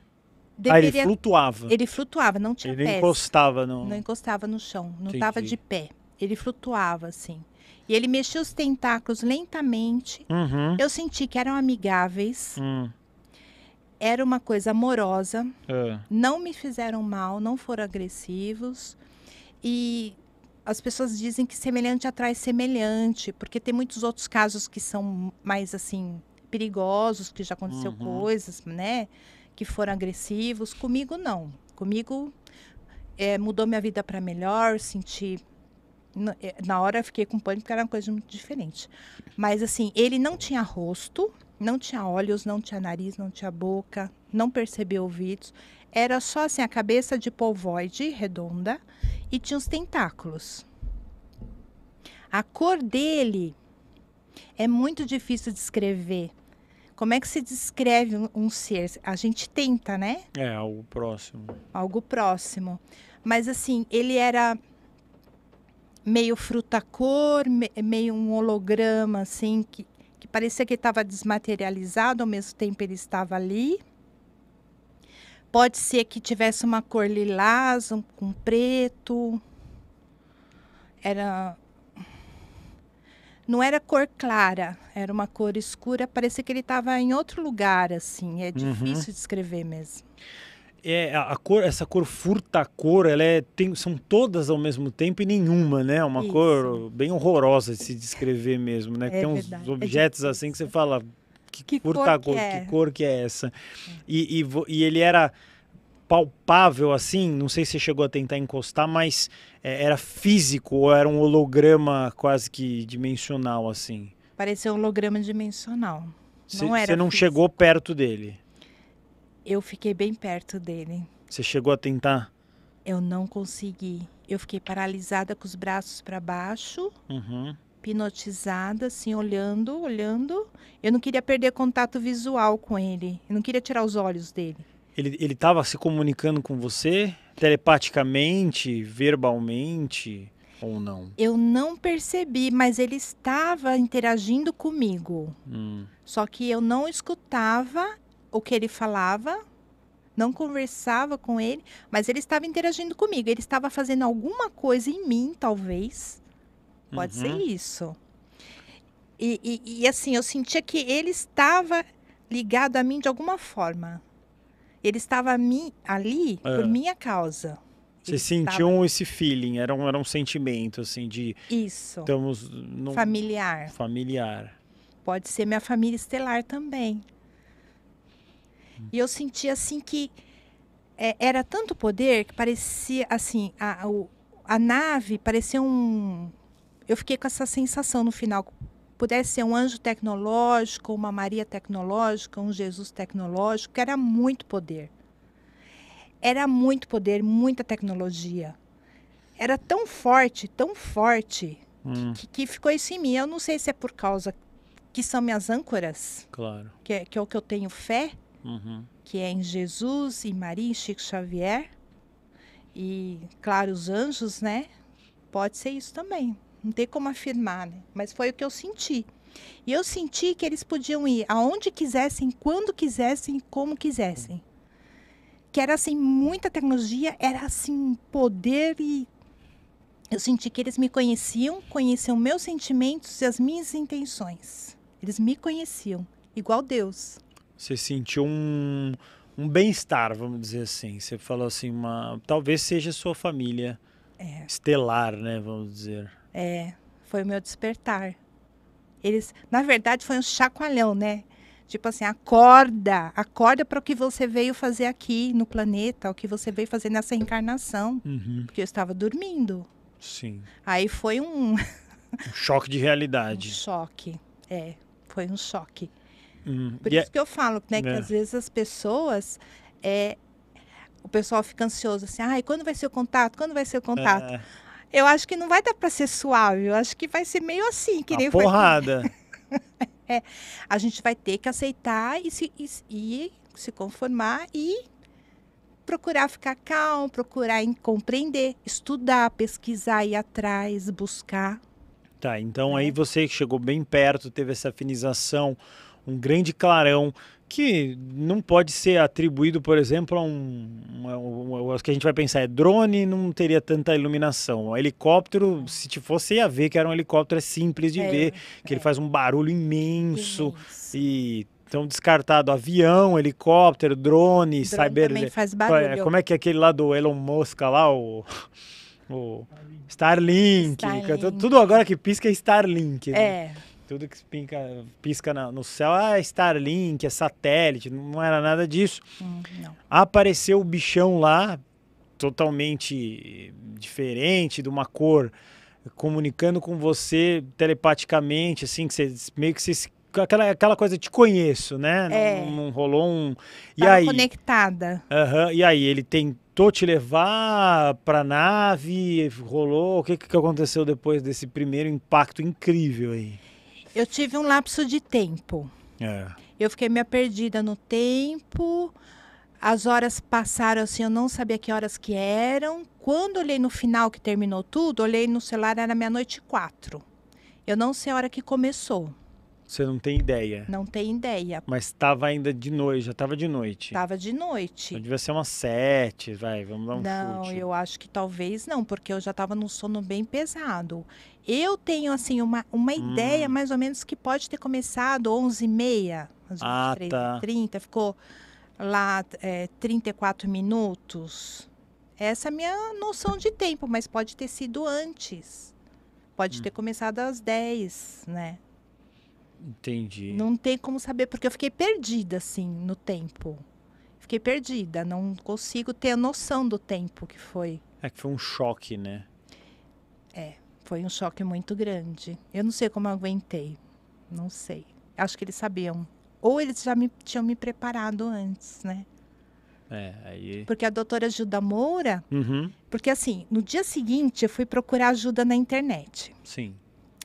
Speaker 1: Deveria... Ah, ele flutuava. Ele
Speaker 2: flutuava, não tinha Ele pés. encostava no. Não encostava no chão, não estava de pé. Ele flutuava assim. E ele mexia os tentáculos lentamente. Uhum. Eu senti que eram amigáveis. Uhum. Era uma coisa amorosa. É. Não me fizeram mal, não foram agressivos. E as pessoas dizem que semelhante atrai semelhante, porque tem muitos outros casos que são mais assim perigosos, que já aconteceu uhum. coisas, né? que foram agressivos. Comigo, não. Comigo, é, mudou minha vida para melhor, senti. É, na hora eu fiquei com pânico porque era uma coisa muito diferente. Mas assim, ele não tinha rosto, não tinha olhos, não tinha nariz, não tinha boca, não percebia ouvidos. Era só assim a cabeça de polvoide redonda e tinha os tentáculos. A cor dele é muito difícil de escrever como é que se descreve um, um ser? A gente tenta, né?
Speaker 1: É, algo próximo.
Speaker 2: Algo próximo. Mas assim, ele era meio frutacor, me, meio um holograma, assim, que, que parecia que estava desmaterializado, ao mesmo tempo ele estava ali. Pode ser que tivesse uma cor lilás, um, com um preto. Era não era cor clara, era uma cor escura, parecia que ele estava em outro lugar, assim, é uhum. difícil uhum. mesmo.
Speaker 1: É, a cor, essa cor furta cor, ela é, tem, são todas ao mesmo tempo e nenhuma, né? É uma Isso. cor bem horrorosa de se descrever mesmo, né? É tem uns verdade. É objetos é assim que você fala, que, que furta cor, cor, que, é? que cor que é essa? É. E, e, e ele era palpável assim? Não sei se chegou a tentar encostar, mas é, era físico ou era um holograma quase que dimensional assim?
Speaker 2: Parecia um holograma dimensional. Você não, não
Speaker 1: chegou perto dele?
Speaker 2: Eu fiquei bem perto dele.
Speaker 1: Você chegou a tentar?
Speaker 2: Eu não consegui. Eu fiquei paralisada com os braços para baixo, uhum. hipnotizada, assim, olhando, olhando. Eu não queria perder contato visual com ele. Eu não queria tirar os olhos
Speaker 1: dele. Ele estava se comunicando com você telepaticamente, verbalmente ou não?
Speaker 2: Eu não percebi, mas ele estava interagindo comigo. Hum. Só que eu não escutava o que ele falava, não conversava com ele, mas ele estava interagindo comigo. Ele estava fazendo alguma coisa em mim, talvez. Pode uhum. ser isso. E, e, e assim, eu sentia que ele estava ligado a mim de alguma forma. Ele estava mi, ali é. por minha causa.
Speaker 1: Você sentiu esse feeling, era um, era um sentimento, assim, de. Isso. Estamos. No...
Speaker 2: Familiar.
Speaker 1: Familiar. Pode ser minha família estelar também. Hum. E eu
Speaker 2: senti, assim, que é, era tanto poder que parecia, assim, a, a nave parecia um. Eu fiquei com essa sensação no final pudesse ser um anjo tecnológico, uma Maria tecnológica, um Jesus tecnológico, era muito poder. Era muito poder, muita tecnologia. Era tão forte, tão forte, hum. que, que ficou isso em mim. Eu não sei se é por causa que são minhas âncoras, claro. que, é, que é o que eu tenho fé, uhum. que é em Jesus, em Maria, em Chico Xavier, e, claro, os anjos, né? Pode ser isso também não tem como afirmar, né? mas foi o que eu senti. E eu senti que eles podiam ir aonde quisessem, quando quisessem, como quisessem. Que era assim muita tecnologia, era assim poder e eu senti que eles me conheciam, conheciam meus sentimentos e as minhas intenções. Eles me conheciam, igual Deus.
Speaker 1: Você sentiu um, um bem-estar, vamos dizer assim. Você falou assim, uma, talvez seja sua família é. estelar, né? Vamos dizer.
Speaker 2: É, foi o meu despertar. Eles, na verdade, foi um chacoalhão, né? Tipo assim, acorda, acorda para o que você veio fazer aqui no planeta, o que você veio fazer nessa encarnação uhum. porque eu estava dormindo. Sim. Aí foi um, *laughs* um
Speaker 1: choque de realidade. Um
Speaker 2: choque, é, foi um choque.
Speaker 1: Uhum. Por isso é que eu
Speaker 2: falo, né, que é. às vezes as pessoas é, o pessoal fica ansioso assim, ai, quando vai ser o contato? Quando vai ser o contato? É eu acho que não vai dar para ser suave. Eu acho que vai ser meio assim, que nem Uma porrada. Foi... *laughs* é, a gente vai ter que aceitar e se, e, e se conformar e procurar ficar calmo, procurar compreender, estudar, pesquisar, ir atrás, buscar.
Speaker 1: Tá, então é. aí né? você chegou bem perto, teve essa afinização, um grande clarão que não pode ser atribuído, por exemplo, a um. O que a gente vai pensar é drone, não teria tanta iluminação. Um helicóptero, se te fosse, ia ver que era um helicóptero, é simples de é, ver, que é. ele faz um barulho imenso, imenso. e. Então, descartado avião, helicóptero, drone, drone cyber... Também faz é, barulho. Como é que é aquele lá do Elon Musk lá, o... o Starlink. Starlink. Tudo agora que pisca é Starlink. Né? É tudo que pinca, pisca na, no céu, ah, Starlink, é satélite, não era nada disso. Hum, Apareceu o bichão lá, totalmente diferente, de uma cor, comunicando com você telepaticamente, assim, que você meio que se aquela, aquela coisa te conheço, né? É. Não, não, rolou um. E aí?
Speaker 2: conectada.
Speaker 1: e aí, ele tentou te levar pra nave, rolou. O que, que aconteceu depois desse primeiro impacto incrível aí? Eu
Speaker 2: tive um lapso de tempo. É. Eu fiquei meio perdida no tempo. As horas passaram assim, eu não sabia que horas que eram. Quando olhei no final que terminou tudo, olhei no celular, era meia-noite quatro. Eu não sei a hora que começou.
Speaker 1: Você não tem ideia?
Speaker 2: Não tem ideia.
Speaker 1: Mas estava ainda de noite, já estava de noite. Estava de noite. Então devia ser umas sete, vai, vamos dar um Não, chute.
Speaker 2: eu acho que talvez não, porque eu já estava num sono bem pesado. Eu tenho, assim, uma, uma hum. ideia mais ou menos que pode ter começado 11h30, às ah, 23h30, tá. ficou lá é, 34 minutos. Essa é a minha noção de tempo, mas pode ter sido antes. Pode hum. ter começado às 10, né?
Speaker 1: Entendi.
Speaker 2: Não tem como saber, porque eu fiquei perdida, assim, no tempo. Fiquei perdida, não consigo ter a noção do tempo que foi.
Speaker 1: É que foi um choque, né?
Speaker 2: Foi um choque muito grande. Eu não sei como eu aguentei. Não sei. Acho que eles sabiam. Ou eles já me, tinham me preparado antes, né?
Speaker 1: É, aí... Porque a
Speaker 2: doutora Gilda Moura. Uhum. Porque assim, no dia seguinte eu fui procurar ajuda na internet. Sim.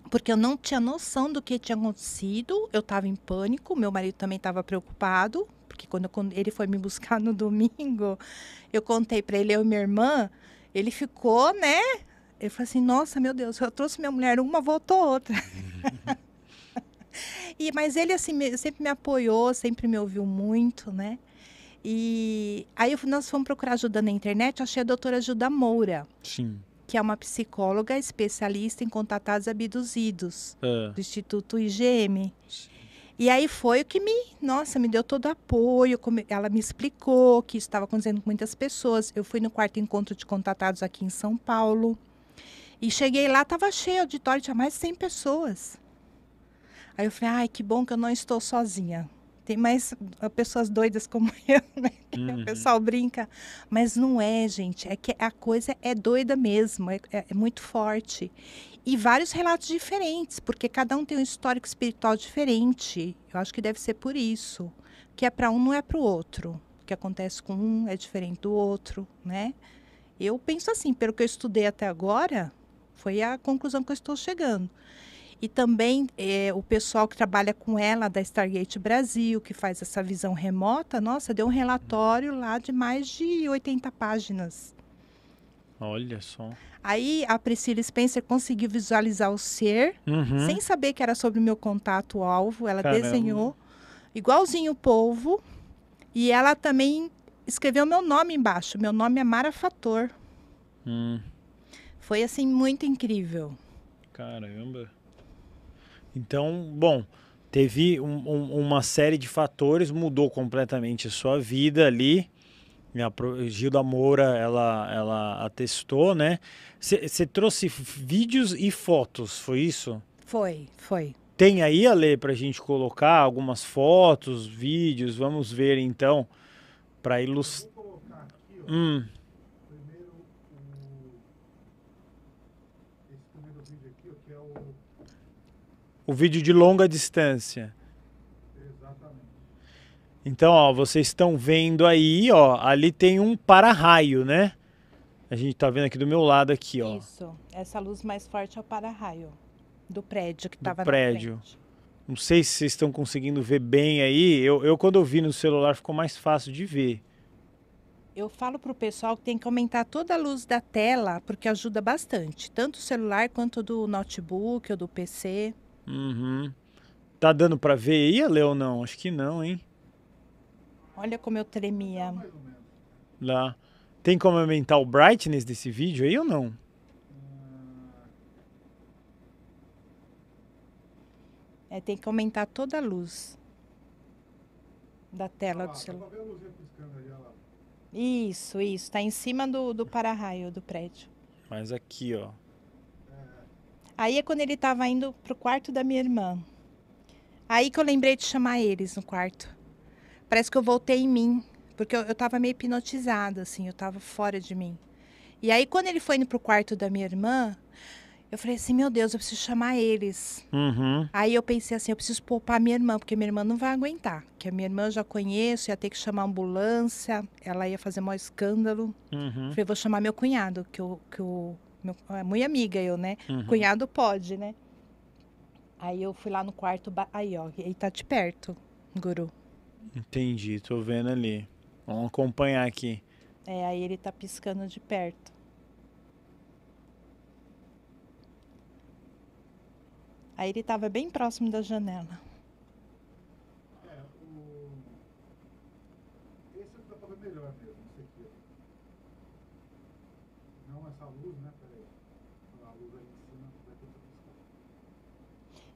Speaker 2: Porque eu não tinha noção do que tinha acontecido. Eu estava em pânico. Meu marido também estava preocupado. Porque quando, quando ele foi me buscar no *laughs* domingo, eu contei para ele, e minha irmã. Ele ficou, né? Eu falei assim, nossa, meu Deus, eu trouxe minha mulher, uma voltou outra. *laughs* e, mas ele assim, sempre me apoiou, sempre me ouviu muito, né? E aí nós fomos procurar ajuda na internet, achei a doutora Ajuda Moura. Sim. Que é uma psicóloga especialista em contatados abduzidos é. do Instituto IGM. Sim. E aí foi o que me, nossa, me deu todo apoio. ela me explicou que isso estava acontecendo com muitas pessoas. Eu fui no quarto encontro de contatados aqui em São Paulo. E cheguei lá, estava cheio o auditório, tinha mais de 100 pessoas. Aí eu falei, ai, que bom que eu não estou sozinha. Tem mais ah, pessoas doidas como *laughs* eu, né? Uhum. O pessoal brinca. Mas não é, gente. É que a coisa é doida mesmo, é, é, é, muito forte. E vários relatos diferentes, porque cada um tem um histórico espiritual diferente. Eu acho que deve ser por isso. que é para um não é para o outro. O que acontece com um é diferente do outro, né? Eu penso assim, pelo que eu estudei até agora, foi a conclusão que eu estou chegando. E também é, o pessoal que trabalha com ela, da Stargate Brasil, que faz essa visão remota, nossa, deu um relatório lá de mais de 80 páginas.
Speaker 1: Olha só.
Speaker 2: Aí a Priscila Spencer conseguiu visualizar o ser, uhum. sem saber que era sobre o meu contato alvo. Ela Caramba. desenhou igualzinho o polvo. E ela também escreveu meu nome embaixo. Meu nome é Mara Fator. Hum. Foi assim muito incrível.
Speaker 1: Caramba. Então, bom, teve um, um, uma série de fatores, mudou completamente a sua vida ali. A Gilda Moura, ela, ela atestou, né? Você trouxe vídeos e fotos, foi isso?
Speaker 2: Foi, foi.
Speaker 1: Tem aí, a ler para a gente colocar algumas fotos, vídeos, vamos ver então, para ilustrar. Hum. o vídeo de longa distância. Então, ó, vocês estão vendo aí, ó, ali tem um para-raio, né? A gente tá vendo aqui do meu lado aqui, ó. Isso.
Speaker 2: Essa luz mais forte é o para-raio do prédio
Speaker 1: que do tava prédio. na frente. Não sei se vocês estão conseguindo ver bem aí. Eu, eu, quando eu vi no celular, ficou mais fácil de ver.
Speaker 2: Eu falo para o pessoal que tem que aumentar toda a luz da tela, porque ajuda bastante. Tanto o celular quanto do notebook ou do PC.
Speaker 3: Uhum.
Speaker 1: Tá dando para ver aí, Ale, ou não? Acho que não, hein?
Speaker 2: Olha como eu tremia.
Speaker 1: Lá. Tem como aumentar o brightness desse vídeo aí ou não?
Speaker 2: É, tem que aumentar toda a luz da tela ah, do celular.
Speaker 3: Ah,
Speaker 2: isso, isso. Tá em cima do, do para-raio do prédio.
Speaker 1: Mas aqui, ó.
Speaker 2: Aí é quando ele estava indo pro quarto da minha irmã. Aí que eu lembrei de chamar eles no quarto. Parece que eu voltei em mim, porque eu, estava meio hipnotizada, assim, eu estava fora de mim. E aí quando ele foi indo pro quarto da minha irmã, eu falei assim, meu Deus, eu preciso chamar eles. Uhum. Aí eu pensei assim, eu preciso poupar minha irmã, porque minha irmã não vai aguentar. que a minha irmã eu já conheço, ia ter que chamar a ambulância, ela ia fazer maior escândalo. Uhum. Falei, vou chamar meu cunhado, que o, que o meu, é muito amiga eu, né? Uhum. Cunhado pode, né? Aí eu fui lá no quarto, aí ó, ele tá de perto, guru.
Speaker 1: Entendi, tô vendo ali. Vamos acompanhar aqui.
Speaker 2: É, aí ele tá piscando de perto. Aí ele tava bem próximo da janela.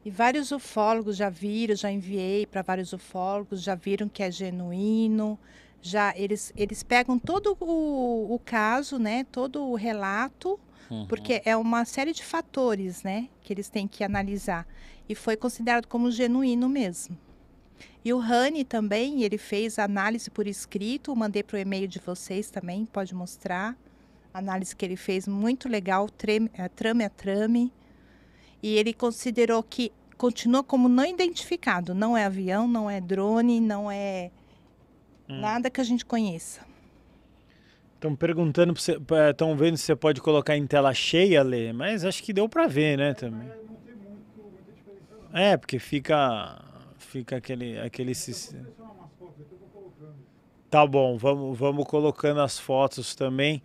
Speaker 2: E vários ufólogos já viram, já enviei para vários ufólogos, já viram que é genuíno, já eles, eles pegam todo o, o caso, né, todo o relato, uhum. porque é uma série de fatores, né, que eles têm que analisar. E foi considerado como genuíno mesmo. E o Rani também, ele fez análise por escrito, mandei para o e-mail de vocês também, pode mostrar. A análise que ele fez, muito legal, treme, é, trame a trame e ele considerou que continua como não identificado. Não é avião, não é drone, não é hum. nada que a gente
Speaker 1: conheça. Estão perguntando, estão vendo se você pode colocar em tela cheia, Lê, mas acho que deu para ver, né, também. É, porque fica fica aquele aquele sistema. Tá bom, vamos vamos colocando as fotos também.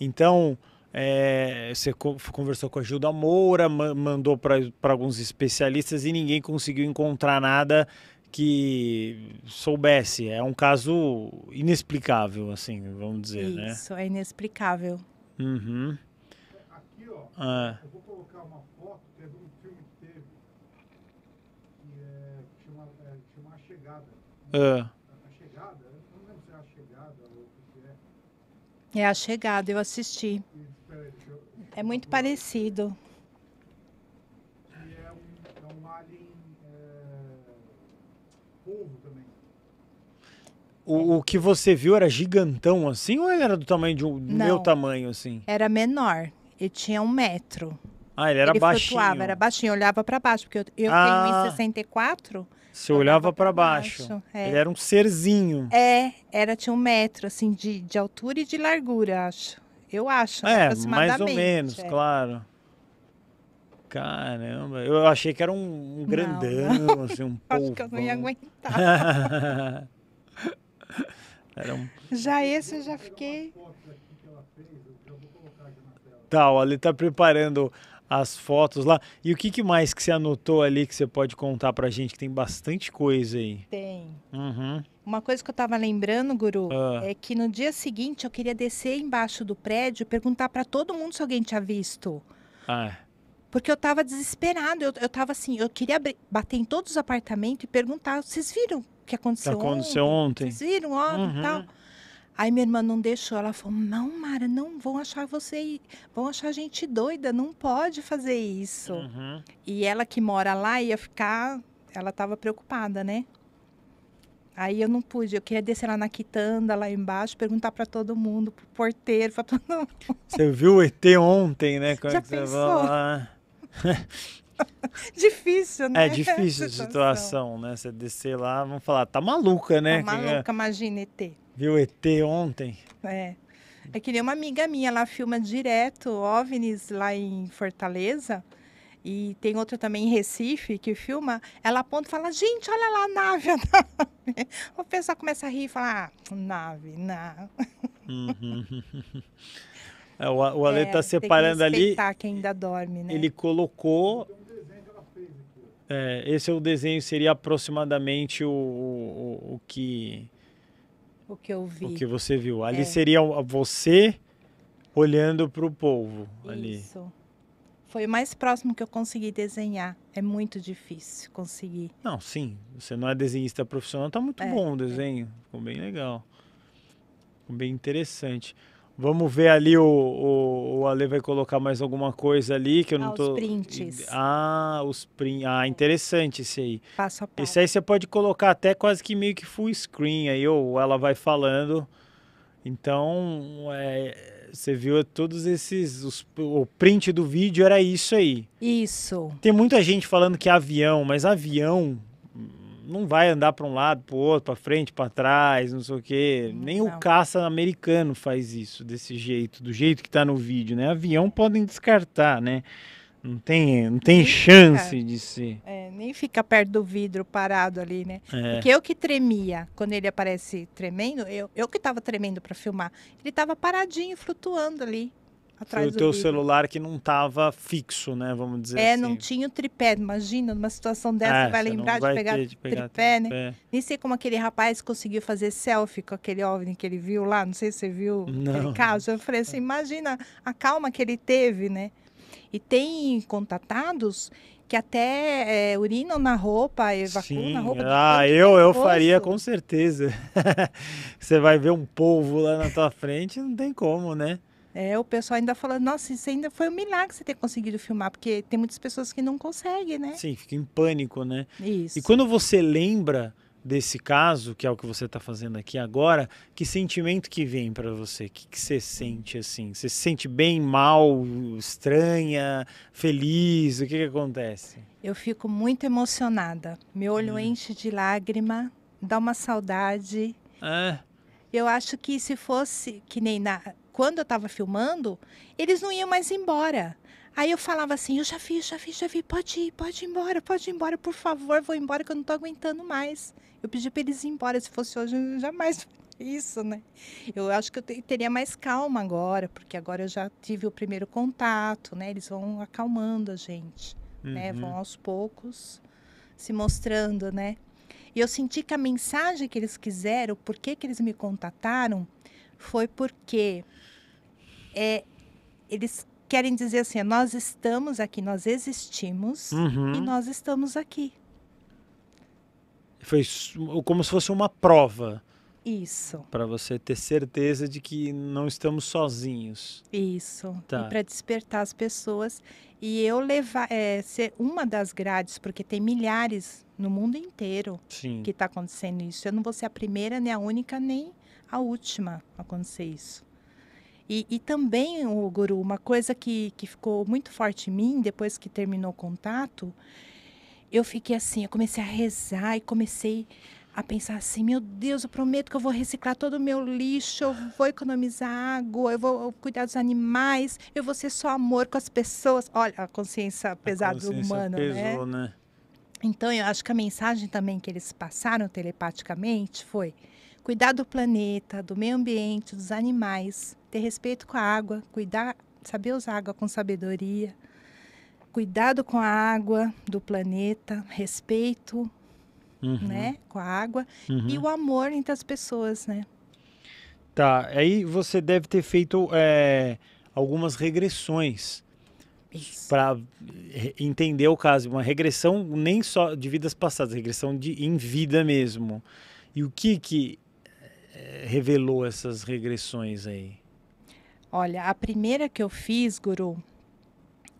Speaker 1: Então, é, você conversou com a Gilda Moura, mandou para alguns especialistas e ninguém conseguiu encontrar nada que soubesse. É um caso inexplicável, assim, vamos dizer, Isso, né? Isso,
Speaker 2: é inexplicável.
Speaker 1: Uhum.
Speaker 3: Aqui, ó, ah. eu vou colocar uma foto, teve um filme que teve, que é, chama, é, chama A Chegada. Ah. A Chegada, eu não lembro se é A Chegada ou o
Speaker 2: que é. É A Chegada, eu assisti. Isso. É muito parecido. é um, é um alien
Speaker 1: polvo é, também. O, o, que você viu era gigantão assim ou ele era do tamanho de um, do Não, meu tamanho assim?
Speaker 2: Era menor Ele tinha um metro.
Speaker 1: Ah, ele era ele baixinho. Flutuava, era
Speaker 2: baixinho, olhava para baixo, porque eu, eu ah, tenho 64.
Speaker 1: Você olhava para baixo. baixo. É. Ele era um serzinho.
Speaker 2: É, era tinha um metro assim de, de altura e de largura, acho eu acho. Né, é, mais ou menos, é.
Speaker 1: claro. Caramba, eu achei que era um, um grandão, não, não.
Speaker 2: *laughs* assim, um pouco. Acho que eu não ia
Speaker 1: aguentar. *laughs*
Speaker 2: um... Já esse eu já fiquei.
Speaker 1: Tal, tá, ali tá preparando as fotos lá. E o que, que, mais que você anotou ali que você pode contar pra gente? Que tem bastante coisa aí. Tem. Uhum.
Speaker 2: Uma coisa que eu estava lembrando, Guru, ah. é que no dia seguinte eu queria descer embaixo do prédio e perguntar para todo mundo se alguém tinha visto. Ah. É. Porque eu estava desesperado. Eu, eu tava assim, eu queria bater em todos os apartamentos e perguntar: vocês viram o que aconteceu, que aconteceu ontem? Vocês viram, ó, uhum. tal. Aí minha irmã não deixou, ela falou: "Não, Mara, não vão achar você, vão achar a gente doida, não pode fazer isso". Uhum. E ela que mora lá ia ficar, ela estava preocupada, né? Aí eu não pude, eu queria descer lá na quitanda, lá embaixo, perguntar para todo mundo, pro porteiro, para todo mundo.
Speaker 1: Você viu o ET ontem, né? Quando Já você pensou? Lá.
Speaker 2: *laughs* difícil, né? É difícil a situação,
Speaker 1: né? Você descer lá, vamos falar, tá maluca, né? Tá é maluca, que...
Speaker 2: imagina ET.
Speaker 1: Viu ET ontem?
Speaker 2: É. É que nem uma amiga minha, ela filma direto OVNIs lá em Fortaleza. E tem outra também em Recife que filma, ela aponta e fala: gente, olha lá a nave, a nave. *laughs* O pessoal começa a rir e fala: ah, nave, não.
Speaker 1: Uhum. *laughs* É, o, o Ale está é, separando tá tem que ali.
Speaker 2: quem ainda dorme, né? Ele
Speaker 1: colocou. É, esse é o desenho, seria aproximadamente o, o, o que.
Speaker 2: O que eu vi. O que
Speaker 1: você viu. Ali é. seria você olhando para o povo. Isso. Ali.
Speaker 2: Foi o mais próximo que eu consegui desenhar. É muito difícil conseguir.
Speaker 1: Não, sim. Você não é desenhista profissional, tá muito é, bom o é. desenho. É. Ficou bem legal. Ficou bem interessante. Vamos ver ali, o, o, o Ale vai colocar mais alguma coisa ali que eu ah, não tô. Os prints. Ah, os prints. Ah, interessante esse aí. Passo a passo. Esse aí você pode colocar até quase que meio que full screen aí, ou ela vai falando. Então, é, você viu todos esses. Os, o print do vídeo era isso aí.
Speaker 2: Isso.
Speaker 1: Tem muita gente falando que é avião, mas avião não vai andar para um lado, para o outro, para frente, para trás, não sei o quê. Não, Nem não. o caça americano faz isso desse jeito, do jeito que está no vídeo, né? Avião podem descartar, né? Não tem, não tem chance fica, de ser.
Speaker 2: É, nem fica perto do vidro parado ali, né? É. Porque eu que tremia quando ele aparece tremendo, eu, eu que tava tremendo para filmar. Ele tava paradinho, flutuando ali. Atrás Foi o teu vidro.
Speaker 1: celular que não tava fixo, né? Vamos dizer é, assim. não
Speaker 2: tinha o tripé. Imagina, numa situação é, dessa, é, você vai lembrar de, vai pegar de, pegar tripé, tripé, né? Nem sei como aquele rapaz conseguiu fazer selfie com aquele OVNI que ele viu lá. Não sei se você viu não. aquele caso. Eu falei assim, imagina a calma que ele teve, né? E tem contatados que até é, eh, urinam na roupa, evacuam eh, Sim. na roupa. Ah, eu, eu faria
Speaker 1: com certeza. *laughs* você vai ver um polvo lá na tua frente, não tem como, né?
Speaker 2: É, o pessoal ainda falando, nossa, isso ainda foi um milagre você ter conseguido filmar, porque tem muitas pessoas que não conseguem, né?
Speaker 1: Sim, fica em pânico, né? Isso. E quando você lembra, desse caso, que é o que você está fazendo aqui agora, que sentimento que vem para você? O que, que você sente assim? Você se sente bem, mal, estranha, feliz? O que, que acontece?
Speaker 2: Eu fico muito emocionada. Meu olho hum. enche de lágrima, dá uma saudade. É. Eu acho que se fosse que nem na quando eu estava filmando, eles não iam mais embora. Aí eu falava assim: eu já vi, já vi, já vi, pode ir, pode ir embora, pode ir embora, por favor, vou embora que eu não estou aguentando mais. Eu pedi para eles ir embora. Se fosse hoje, eu jamais *laughs* isso, né? Eu acho que eu teria mais calma agora, porque agora eu já tive o primeiro contato, né? Eles vão acalmando a gente,
Speaker 3: né? uhum. né? Vão aos
Speaker 2: poucos se mostrando, né? E eu senti que a mensagem que eles quiseram, por que que eles me contataram, foi porque é, eles querem dizer assim, nós estamos aqui, nós existimos uhum. e nós estamos aqui.
Speaker 1: Foi como se fosse uma prova. Isso. Para você ter certeza de que não estamos sozinhos.
Speaker 2: Isso. Tá. E para despertar as pessoas e eu levar é, ser uma das grades, porque tem milhares no mundo inteiro Sim. que está acontecendo isso. Eu não vou ser a primeira, nem a única, nem a última a acontecer isso. E, e também, o Guru, uma coisa que, que ficou muito forte em mim depois que terminou o contato eu fiquei assim, eu comecei a rezar e comecei a pensar assim, meu Deus, eu prometo que eu vou reciclar todo o meu lixo, eu vou economizar água, eu vou cuidar dos animais, eu vou ser só amor com as pessoas. Olha, a consciência pesada humana, né? pesou, né? né? Então, eu acho que a mensagem também que eles passaram telepaticamente foi cuidar do planeta, do meio ambiente, dos animais, ter respeito com a água, cuidar, saber usar água com sabedoria cuidado com a água do planeta, respeito, uhum. né, com a água uhum. e o amor entre as pessoas, né?
Speaker 1: Tá. Aí você deve ter feito é, algumas regressões para entender o caso, uma regressão nem só de vidas passadas, regressão de em vida mesmo. E o que que é, revelou essas regressões aí?
Speaker 2: Olha, a primeira que eu fiz, Guru,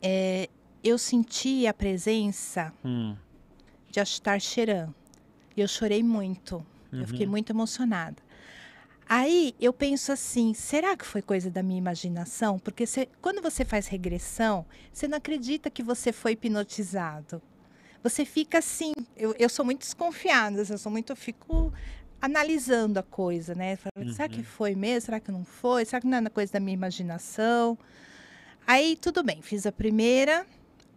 Speaker 2: é, eu senti a presença hum. de Ashtar Sheran. E eu chorei muito. Uhum. Eu fiquei muito emocionada. Aí eu penso assim, será que foi coisa da minha imaginação? Porque cê, quando você faz regressão, você não acredita que você foi hipnotizado. Você fica assim, eu, eu sou muito desconfiada, eu sou muito, eu fico analisando a coisa, né? Falo, uhum. Será que uhum. foi mesmo? Será que não foi? Será que não é coisa da minha imaginação? Aí tudo bem, fiz a primeira,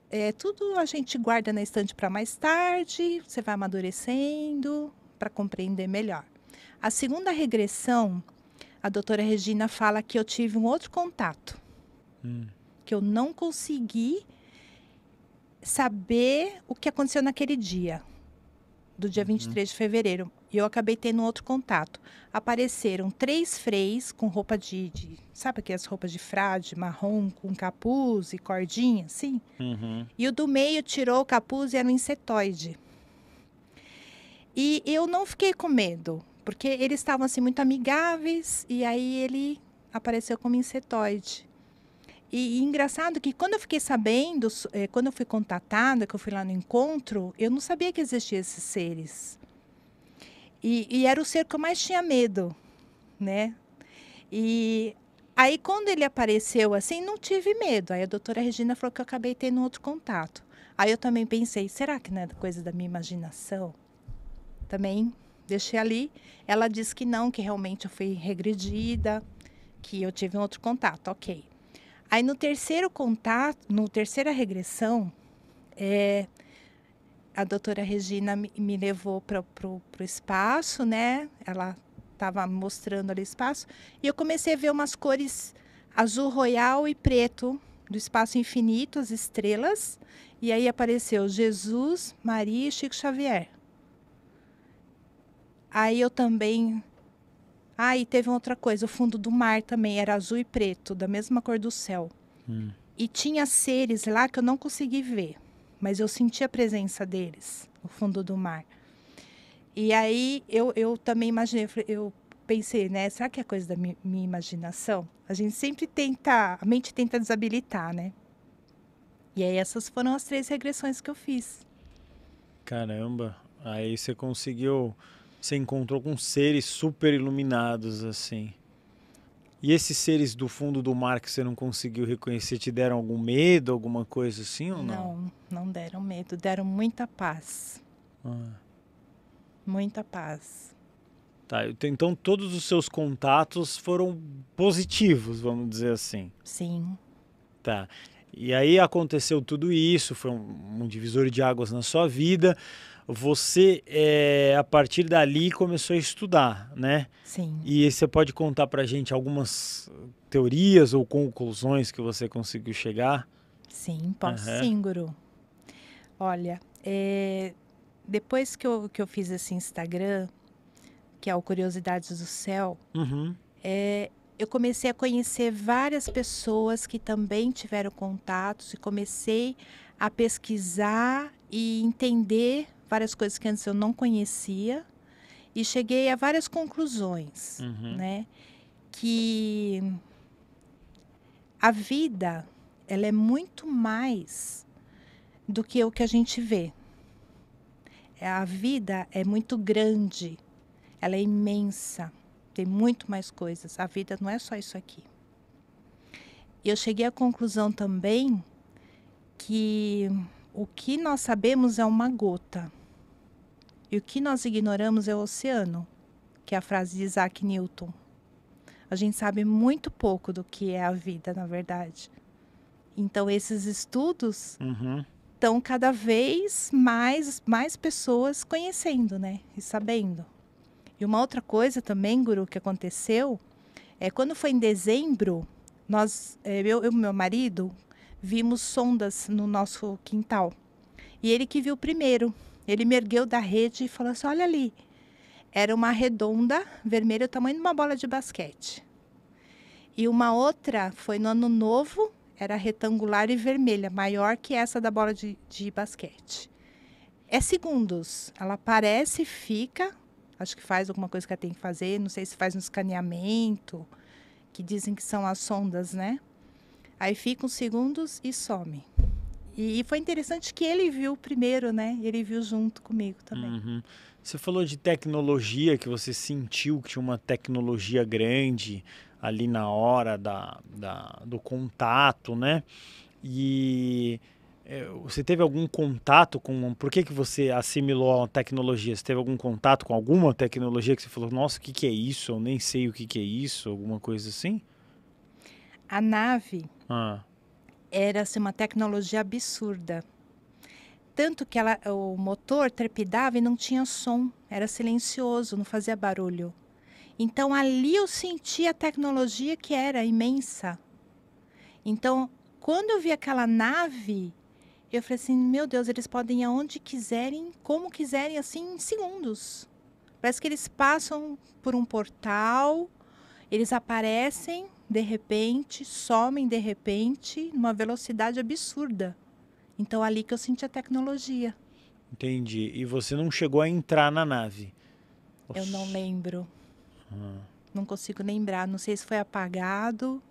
Speaker 2: é, tudo a gente guarda na estante para mais tarde, você vai amadurecendo para compreender melhor. A segunda regressão, a doutora Regina fala que eu tive um outro contato, hum. que eu não consegui saber o que aconteceu naquele dia, do dia 23 hum. de fevereiro. E eu acabei tendo um outro contato apareceram três freis com roupa de, de sabe aquelas roupas de frade, marrom, com capuz e cordinha, assim? Uhum. E o do meio tirou o capuz e era um insetoide. E eu não fiquei com medo, porque eles estavam assim muito amigáveis e aí ele apareceu como insetoide. E, e, engraçado que quando eu fiquei sabendo, eh, quando eu fui contatada, que eu fui lá no encontro, eu não sabia que existiam esses seres. E, e, era o ser que eu mais tinha medo, né? E aí, quando ele apareceu assim, não tive medo. Aí a doutora Regina falou que eu acabei tendo outro contato. Aí eu também pensei, será que não é coisa da minha imaginação? Também deixei ali. Ela disse que não, que realmente eu fui regredida, que eu tive um outro contato, ok. Aí no terceiro contato, no terceira regressão, é, a doutora Regina me, levou para o espaço, né? Ela estava mostrando ali o espaço. E eu comecei a ver umas cores azul royal e preto do espaço infinito, as estrelas. E aí apareceu Jesus, Maria e Chico Xavier. Aí eu também. Ah, e teve outra coisa: o fundo do mar também era azul e preto, da mesma cor do céu. Hum. E tinha seres lá que eu não consegui ver mas eu senti a presença deles no fundo do mar. E aí eu, eu também imaginei, eu pensei, né? Será que é coisa da minha, minha imaginação? A gente sempre tenta, a mente tenta desabilitar, né? E aí essas foram as três regressões que eu fiz.
Speaker 1: Caramba, aí você conseguiu, você encontrou com seres super iluminados assim. E esses seres do fundo do mar que você não conseguiu reconhecer te deram algum medo, alguma coisa assim ou não? Não,
Speaker 2: não deram medo, deram muita paz. Ah. Muita paz.
Speaker 1: Tá, então todos os seus contatos foram positivos, vamos dizer assim. Sim. Tá. E aí aconteceu tudo isso, foi um, um divisor de águas na sua vida você é, a partir dali começou a estudar, né? Sim. E você pode contar para gente algumas teorias ou conclusões que você conseguiu chegar?
Speaker 2: Sim, posso uhum. sim, Guru. Olha, é, depois que eu, que eu fiz esse Instagram, que é o Curiosidades do Céu, uhum. é, eu comecei a conhecer várias pessoas que também tiveram contatos e comecei a pesquisar e entender várias coisas que antes eu não conhecia e cheguei a várias conclusões, uhum. né? Que a vida ela é muito mais do que o que a gente vê. A vida é muito grande, ela é imensa, tem muito mais coisas. A vida não é só isso aqui. E Eu cheguei à conclusão também que o que nós sabemos é uma gota e o que nós ignoramos é o oceano, que é a frase de Isaac Newton. A gente sabe muito pouco do que é a vida, na verdade. Então, esses estudos uhum. estão cada vez mais, mais pessoas conhecendo, né? E sabendo. E uma outra coisa também, Guru, que aconteceu é quando foi em dezembro, nós, eh, eu e meu marido, vimos sondas no nosso quintal. E ele que viu primeiro. Ele me ergueu da rede e falou assim: olha ali. Era uma redonda vermelha, o tamanho de uma bola de basquete. E uma outra foi no ano novo, era retangular e vermelha, maior que essa da bola de, de basquete. É segundos. Ela aparece, fica. Acho que faz alguma coisa que ela tem que fazer. Não sei se faz um escaneamento, que dizem que são as sondas, né? Aí fica uns segundos e some. E, e, foi interessante que ele viu primeiro, né? Ele viu junto comigo
Speaker 1: também. Uhum. Você falou de tecnologia, que você sentiu que tinha uma tecnologia grande ali na hora da, da do contato, né? E eh, você teve algum contato com. Por que, que você assimilou a tecnologia? Você teve algum contato com alguma tecnologia que você falou, nossa, o que, que é isso? Eu nem sei o que, que é isso, alguma coisa assim?
Speaker 2: A nave. Ah era assim, uma tecnologia absurda. Tanto que ela, o motor trepidava e não tinha som, era silencioso, não fazia barulho. Então ali eu senti a tecnologia que era imensa. Então, quando eu vi aquela nave, eu falei assim: meu Deus, eles podem ir aonde quiserem, como quiserem, assim, em segundos. Parece que eles passam por um portal, eles aparecem de repente, somem de repente, numa velocidade absurda. Então ali que eu senti a tecnologia.
Speaker 1: Entendi. E você não chegou a entrar na nave? Eu
Speaker 2: não lembro. Ah. Não consigo lembrar. Não sei se foi apagado.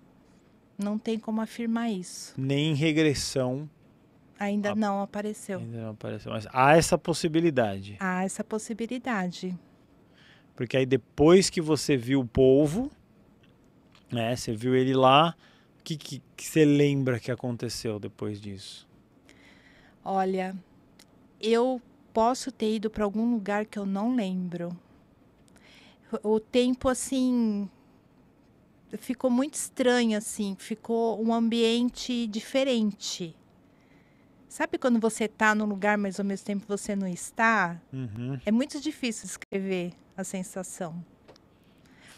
Speaker 2: Não tem como afirmar isso.
Speaker 1: Nem regressão.
Speaker 2: Ainda a... não apareceu.
Speaker 1: Ainda não apareceu. Mas há essa possibilidade.
Speaker 2: Há essa possibilidade.
Speaker 1: Porque aí depois que você viu o polvo, é, você viu ele lá. O que, que, que você lembra que aconteceu depois disso?
Speaker 2: Olha, eu posso ter ido para algum lugar que eu não lembro. O tempo assim ficou muito estranho assim, ficou um ambiente diferente. Sabe quando você está num lugar, mas ao mesmo tempo você não está? Uhum. É muito difícil escrever a sensação.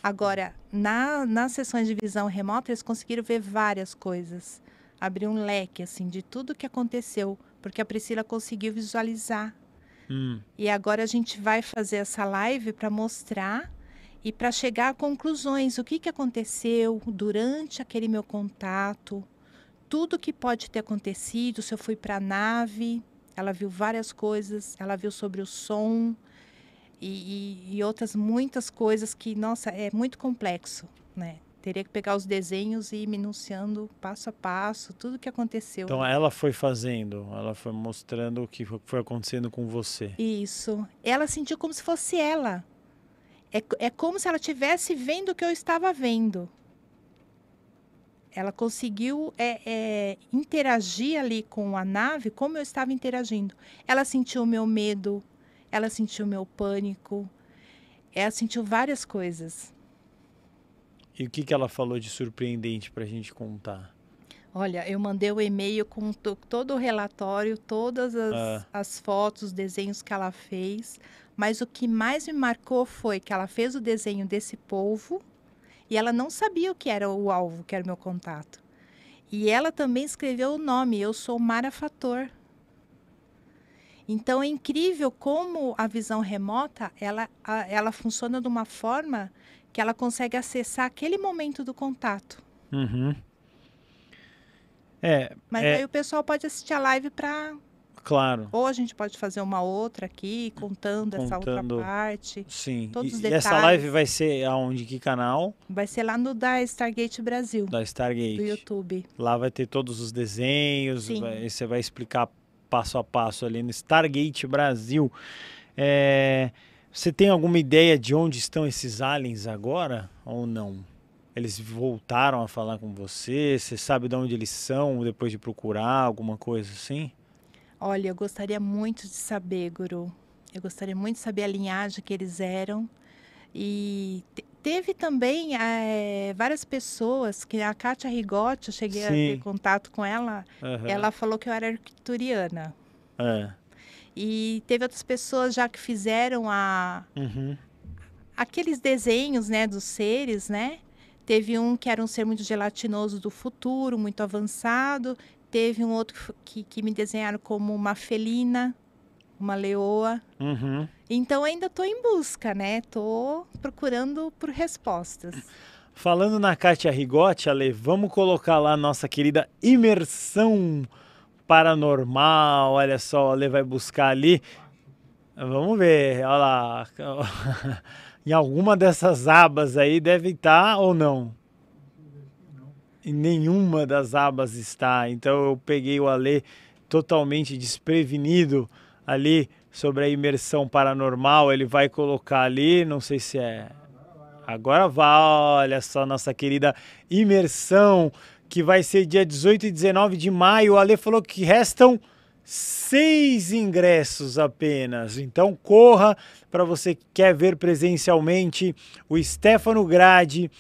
Speaker 2: Agora, na, nas sessões de visão remota, eles conseguiram ver várias coisas. Abriu um leque, assim, de tudo que aconteceu, porque a Priscila conseguiu visualizar. Hum. E agora a gente vai fazer essa live para mostrar e para chegar a conclusões. O que, que aconteceu durante aquele meu contato, tudo que pode ter acontecido, se eu fui para a nave, ela viu várias coisas, ela viu sobre o som, e, e, e outras muitas coisas que, nossa, é muito complexo, né? Teria que pegar os desenhos e ir minunciando passo a passo tudo que aconteceu. Então
Speaker 1: ela foi fazendo, ela foi mostrando o que foi acontecendo com você.
Speaker 2: Isso. Ela sentiu como se fosse ela. É, é como se ela estivesse vendo o que eu estava vendo. Ela conseguiu é, é, interagir ali com a nave como eu estava interagindo. Ela sentiu o meu medo, ela sentiu meu pânico, ela sentiu várias coisas.
Speaker 1: E o que, que ela falou de surpreendente para a gente contar?
Speaker 2: Olha, eu mandei o um e-mail com todo o relatório, todas as, ah. as fotos, desenhos que ela fez. Mas o que mais me marcou foi que ela fez o desenho desse polvo e ela não sabia o que era o alvo, que era o meu contato. E ela também escreveu o nome, eu sou Mara Fator. Então é incrível como a visão remota ela, a, ela funciona de uma forma que ela consegue acessar aquele momento do contato.
Speaker 1: Uhum. É, Mas é... aí o
Speaker 2: pessoal pode assistir a live para Claro. Ou a gente pode fazer uma outra aqui, contando, contando essa outra parte.
Speaker 1: Sim. Todos e, os detalhes. E essa live vai ser aonde? Que canal?
Speaker 2: Vai ser lá no da Stargate Brasil.
Speaker 1: Da Stargate. Do
Speaker 2: YouTube.
Speaker 1: Lá vai ter todos os desenhos, vai, você vai explicar passo a passo ali no Stargate Brasil. É, você tem alguma ideia de onde estão esses aliens agora ou não? Eles voltaram a falar com você? Você sabe de onde eles são depois de procurar alguma coisa assim?
Speaker 2: Olha, eu gostaria muito de saber, Guru. Eu gostaria muito de saber a linhagem que eles eram. E Teve também é, várias pessoas, que a Kátia Rigotti, eu cheguei Sim. a ter contato com ela, uhum. ela falou que eu era arquituriana. É. E teve outras pessoas já que fizeram a, uhum. aqueles desenhos né, dos seres, né? Teve um que era um ser muito gelatinoso do futuro, muito avançado. Teve um outro que, que me desenharam como uma felina, uma leoa. Uhum. Então ainda estou em busca, né? Estou procurando por respostas.
Speaker 1: Falando na Kátia Rigotti, Ale, vamos colocar lá nossa querida imersão paranormal. Olha só, o Ale vai buscar ali. Vamos ver, olha lá. *laughs* em alguma dessas abas aí deve estar ou não? Em nenhuma das abas está. Então eu peguei o Ale totalmente desprevenido ali sobre a imersão paranormal, ele vai colocar ali, não sei se é. Agora vale olha só nossa querida imersão, que vai ser dia 18 e 19 de maio. O Ale falou que restam seis ingressos apenas. Então corra para você que quer ver presencialmente o Stefano Grade,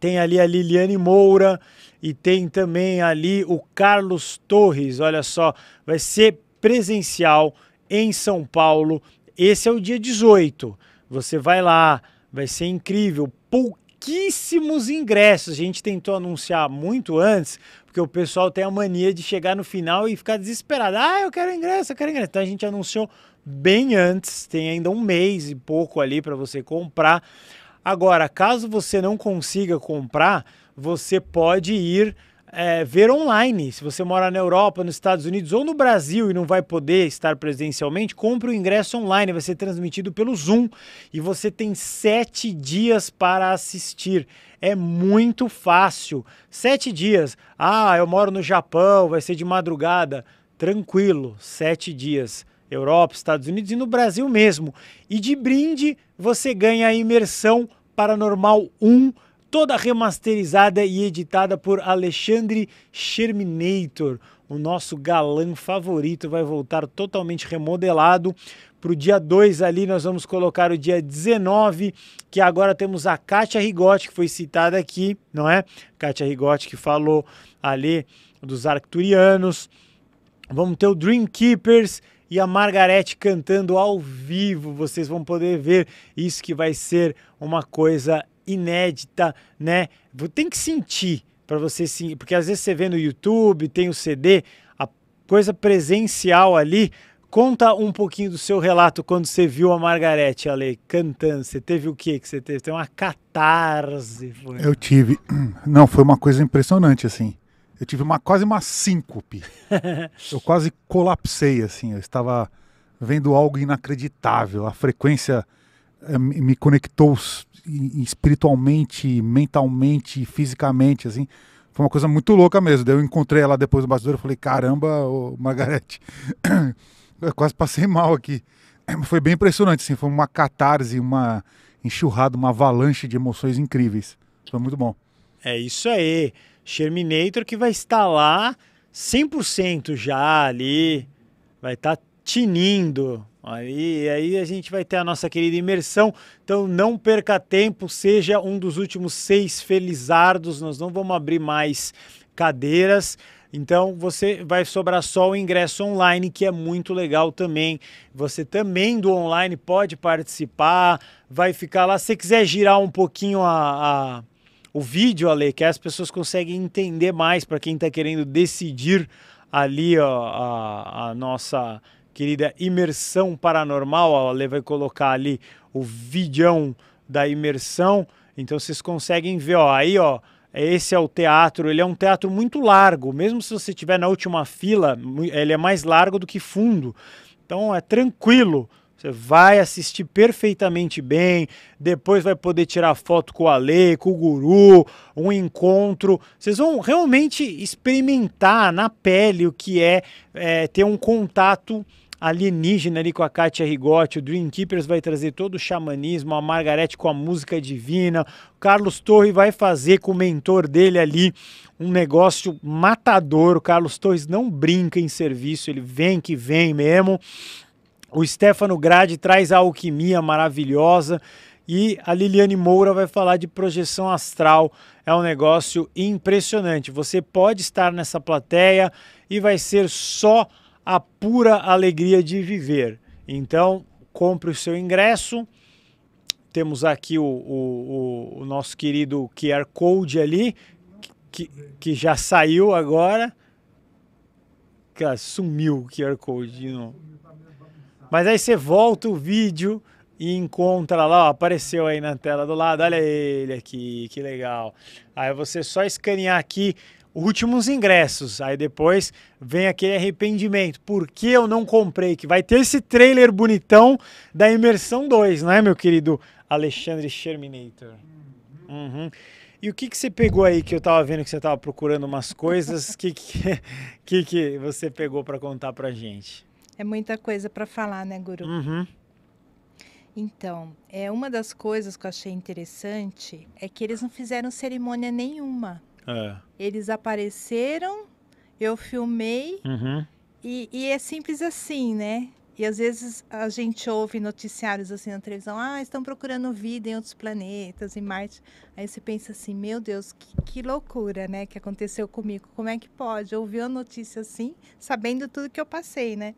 Speaker 1: tem ali a Liliane Moura e tem também ali o Carlos Torres. Olha só, vai ser presencial em São Paulo. Esse é o dia 18. Você vai lá, vai ser incrível. Pouquíssimos ingressos. A gente tentou anunciar muito antes, porque o pessoal tem a mania de chegar no final e ficar desesperado. Ah, eu quero ingresso, eu quero ingresso. Então a gente anunciou bem antes, tem ainda um mês e pouco ali para você comprar. Agora, caso você não consiga comprar, você pode ir é, ver online. Se você mora na Europa, nos Estados Unidos ou no Brasil e não vai poder estar presencialmente, compre o ingresso online. Vai ser transmitido pelo Zoom e você tem sete dias para assistir. É muito fácil. Sete dias. Ah, eu moro no Japão, vai ser de madrugada. Tranquilo, sete dias. Europa, Estados Unidos e no Brasil mesmo. E de brinde você ganha a imersão Paranormal 1 toda remasterizada e editada por Alexandre Sherminator. O nosso galã favorito vai voltar totalmente remodelado. Para o dia 2 ali, nós vamos colocar o dia 19, que agora temos a Kátia Rigotti, que foi citada aqui, não é? Kátia Rigotti que falou ali dos Arcturianos. Vamos ter o Dream Keepers e a Margarete cantando ao vivo. Vocês vão poder ver isso que vai ser uma coisa inédita, né? Tem que sentir para você sim, porque às vezes você vê no YouTube, tem o CD, a coisa presencial ali. Conta um pouquinho do seu relato quando você viu a Margarete ali cantando. Você teve o que que você teve? Tem uma catarse. Foi. Eu
Speaker 3: tive. *clears throat* Não, foi uma coisa impressionante assim. Eu tive uma quase uma síncope. *laughs* eu quase colapsei assim. Eu estava vendo algo inacreditável. A frequência eh, me conectou espiritualmente, mentalmente, fisicamente, assim. Foi uma coisa muito louca mesmo. Daí eu encontrei ela depois do bastidor e falei, caramba, ô Margarete, *coughs* eu quase passei mal aqui. *coughs* Foi bem impressionante, assim, foi uma catarse, uma enxurrada, uma avalanche de emoções incríveis. Foi muito bom.
Speaker 1: É isso aí. Sherminator que vai estar lá 100% já ali, vai estar tinindo, Aí, aí a gente vai ter a nossa querida imersão. Então não perca tempo, seja um dos últimos seis felizardos. Nós não vamos abrir mais cadeiras. Então você vai sobrar só o ingresso online, que é muito legal também. Você também do online pode participar, vai ficar lá. Se quiser girar um pouquinho a, a o vídeo, Ale, que as pessoas conseguem entender mais para quem está querendo decidir ali ó, a, a nossa querida Imersão Paranormal. A Ale vai colocar ali o vidão da imersão. Então vocês conseguem ver, ó, aí, ó, esse é o teatro, ele é um teatro muito largo, mesmo se você estiver na última fila, ele é mais largo do que fundo. Então é tranquilo, você vai assistir perfeitamente bem, depois vai poder tirar foto com o Ale, com o Guru, um encontro. Vocês vão realmente experimentar na pele o que é, é ter um contato alienígena ali com a Kátia Rigotti, o Dreamkeepers vai trazer todo o xamanismo, a Margarete com a música divina, o Carlos Torre vai fazer com o mentor dele ali um negócio matador, o Carlos Torres não brinca em serviço, ele vem que vem mesmo, o Stefano Grade traz a alquimia maravilhosa, e a Liliane Moura vai falar de projeção astral. É um negócio impressionante. Você pode estar nessa plateia e vai ser só a pura alegria de viver. Então, compre o seu ingresso. Temos aqui o, o, o nosso querido QR Code ali, que, que já saiu agora. sumiu o QR Code. Não. Mas aí você volta o vídeo e encontra lá, ó, apareceu aí na tela do lado, olha ele aqui, que legal. Aí você só escanear aqui últimos ingressos. Aí depois vem aquele arrependimento. Por que eu não comprei? Que vai ter esse trailer bonitão da Imersão 2, não é, meu querido Alexandre Sherminator? Uhum. E o que, que você pegou aí que eu tava vendo que você tava procurando umas coisas? O *laughs* que, que, que, que você pegou para contar pra gente?
Speaker 2: É muita coisa para falar, né, Guru? Uhum. Então, é uma das coisas que eu achei interessante é que eles não fizeram cerimônia nenhuma. É. Eles apareceram, eu filmei uhum. e, e é simples assim, né? E às vezes a gente ouve noticiários assim na televisão, ah, estão procurando vida em outros planetas, em Marte. Aí você pensa assim, meu Deus, que, que loucura, né, que aconteceu comigo. Como é que pode? Eu ouvi a notícia assim, sabendo tudo que eu passei, né?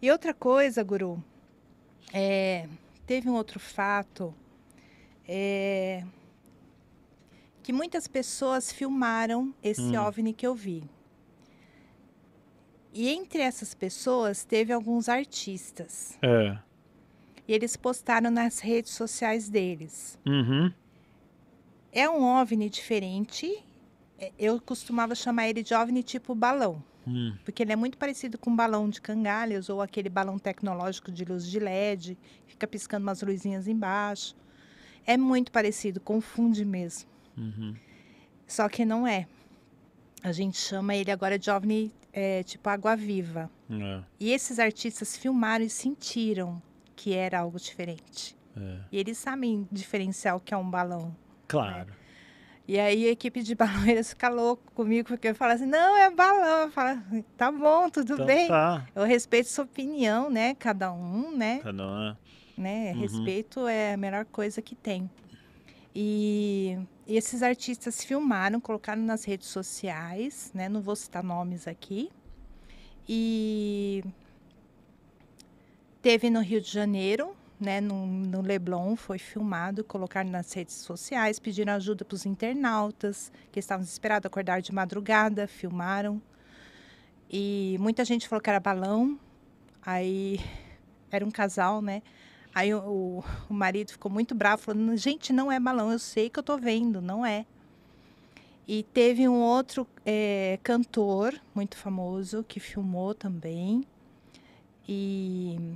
Speaker 2: E outra coisa, Guru, é, teve um outro fato é, que muitas pessoas filmaram esse hum. OVNI que eu vi. E entre essas pessoas teve alguns artistas. É. E eles postaram nas redes sociais deles. Uhum. É um OVNI diferente. É, eu costumava chamar ele de OVNI tipo balão. Hum. Porque ele é muito parecido com um balão de cangalhas ou aquele balão tecnológico de luz de LED. Fica piscando umas luzinhas embaixo. É muito parecido, confunde mesmo. Uhum. Só que não é. A gente chama ele agora de OVNI é, tipo água viva. É. E esses artistas filmaram e sentiram que era algo diferente. É. E eles sabem diferenciar o que é um balão. Né? Claro. Né? E aí a equipe de *laughs* balões fica louco comigo, porque eu falo assim, não, é balão. Eu falo, tá bom, tudo então, bem. Tá. Eu respeito sua opinião, né? Cada um, né? Cada um, é. Né? Uhum. Respeito é a melhor coisa que tem. E esses artistas filmaram, colocaram nas redes sociais, né? Não vou citar nomes aqui. E teve no Rio de Janeiro, né? No, no Leblon foi filmado, colocaram nas redes sociais, pediram ajuda para os internautas que estavam desesperados, acordaram de madrugada, filmaram. E muita gente falou que era balão. Aí era um casal, né? Aí o, o marido ficou muito bravo, falando: gente, não é balão, eu sei que eu tô vendo, não é. E teve um outro é, cantor muito famoso que filmou também e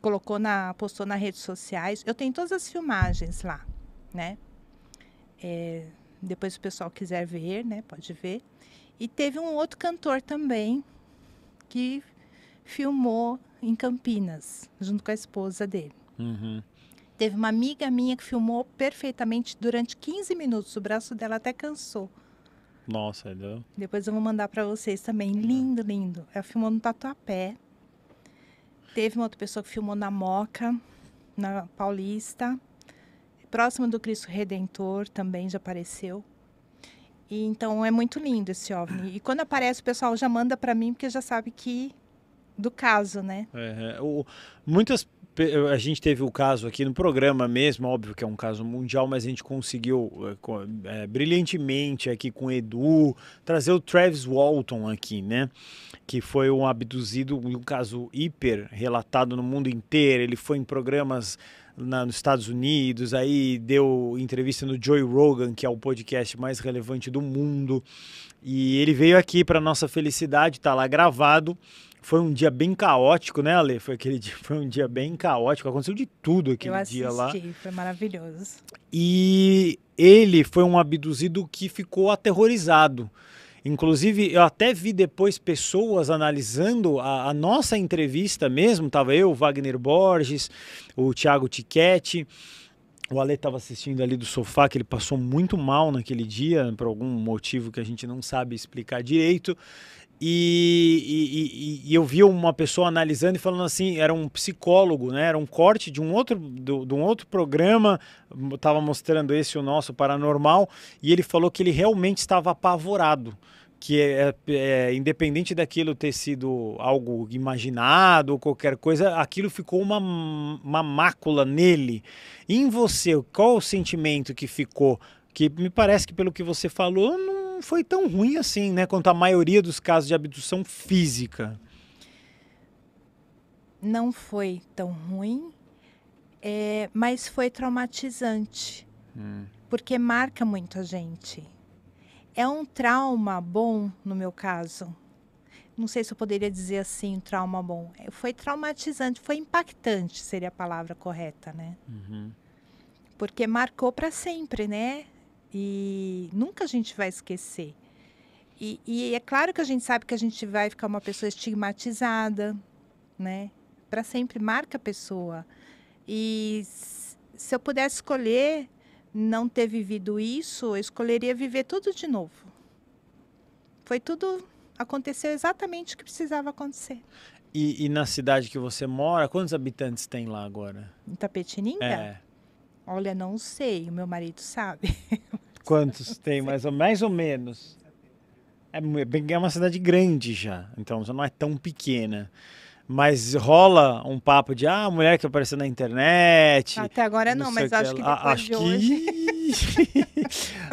Speaker 2: colocou na postou nas redes sociais. Eu tenho todas as filmagens lá, né? É, depois se o pessoal quiser ver, né, pode ver. E teve um outro cantor também que filmou em Campinas, junto com a esposa dele. Uhum. Teve uma amiga minha que filmou perfeitamente durante 15 minutos. O braço dela até cansou.
Speaker 1: Nossa, é deu.
Speaker 2: Depois eu vou mandar para vocês também. Uhum. Lindo, lindo. Ela filmou no Tatuapé. Teve uma outra pessoa que filmou na Moca, na Paulista. Próximo do Cristo Redentor também já apareceu. E, então é muito lindo esse OVNI. E quando aparece, o pessoal já manda para mim, porque já sabe que do caso, né?
Speaker 1: É, é o, muitas a gente teve o caso aqui no programa mesmo, óbvio que é um caso mundial, mas a gente conseguiu é, é, brilhantemente aqui com o Edu trazer o Travis Walton aqui, né? Que foi um abduzido, um caso hiper relatado no mundo inteiro. Ele foi em programas na, nos Estados Unidos, aí deu entrevista no Joe Rogan, que é o podcast mais relevante do mundo. E ele veio aqui para nossa felicidade, tá lá gravado. Foi um dia bem caótico, né, Ale? Foi aquele dia, *laughs* foi um dia bem caótico. Aconteceu de tudo aquele Eu assisti, dia lá.
Speaker 2: Foi maravilhoso.
Speaker 1: E ele foi um abduzido que ficou aterrorizado. Inclusive, eu até vi depois pessoas analisando a, a nossa entrevista mesmo. Tava eu, Wagner Borges, o Thiago Tiquete. O Ale estava assistindo ali do sofá, que ele passou muito mal naquele dia, por algum motivo que a gente não sabe explicar direito. E, e, e, eu vi uma pessoa analisando e falando assim, era um psicólogo, né? Era um corte de um outro, do, de um outro programa, estava mostrando esse o nosso paranormal, e ele falou que ele realmente estava apavorado, que é, é, é, independente daquilo ter sido algo imaginado ou qualquer coisa, aquilo ficou uma, uma mácula nele. E em você, qual o sentimento que ficou? Que me parece que pelo que você falou, não não foi tão ruim assim, né? Quanto a maioria dos casos de abdução física.
Speaker 2: Não foi tão ruim, é, mas foi traumatizante. Hum. Porque marca muito a gente. É um trauma bom, no meu caso. Não sei se eu poderia dizer assim, trauma bom. É, foi traumatizante, foi impactante, seria a palavra correta, né? Uhum porque marcou para sempre, né? E nunca a gente vai esquecer. E, e é claro que a gente sabe que a gente vai ficar uma pessoa estigmatizada, né? Para sempre marca a pessoa. E se eu pudesse escolher não ter vivido isso, eu escolheria viver tudo de novo. Foi tudo aconteceu exatamente o que precisava acontecer.
Speaker 1: E, e, na cidade que você mora, quantos habitantes tem lá agora?
Speaker 2: Em Tapetininga? É. Olha, não sei, o meu marido sabe.
Speaker 1: *laughs* Quantos *laughs* tem, mais ou, mais ou menos? É, é, é uma cidade grande já, então já não é tão pequena. Mas rola um papo de, ah, mulher que apareceu na internet. Até agora não, não mas acho que, que depois acho de hoje...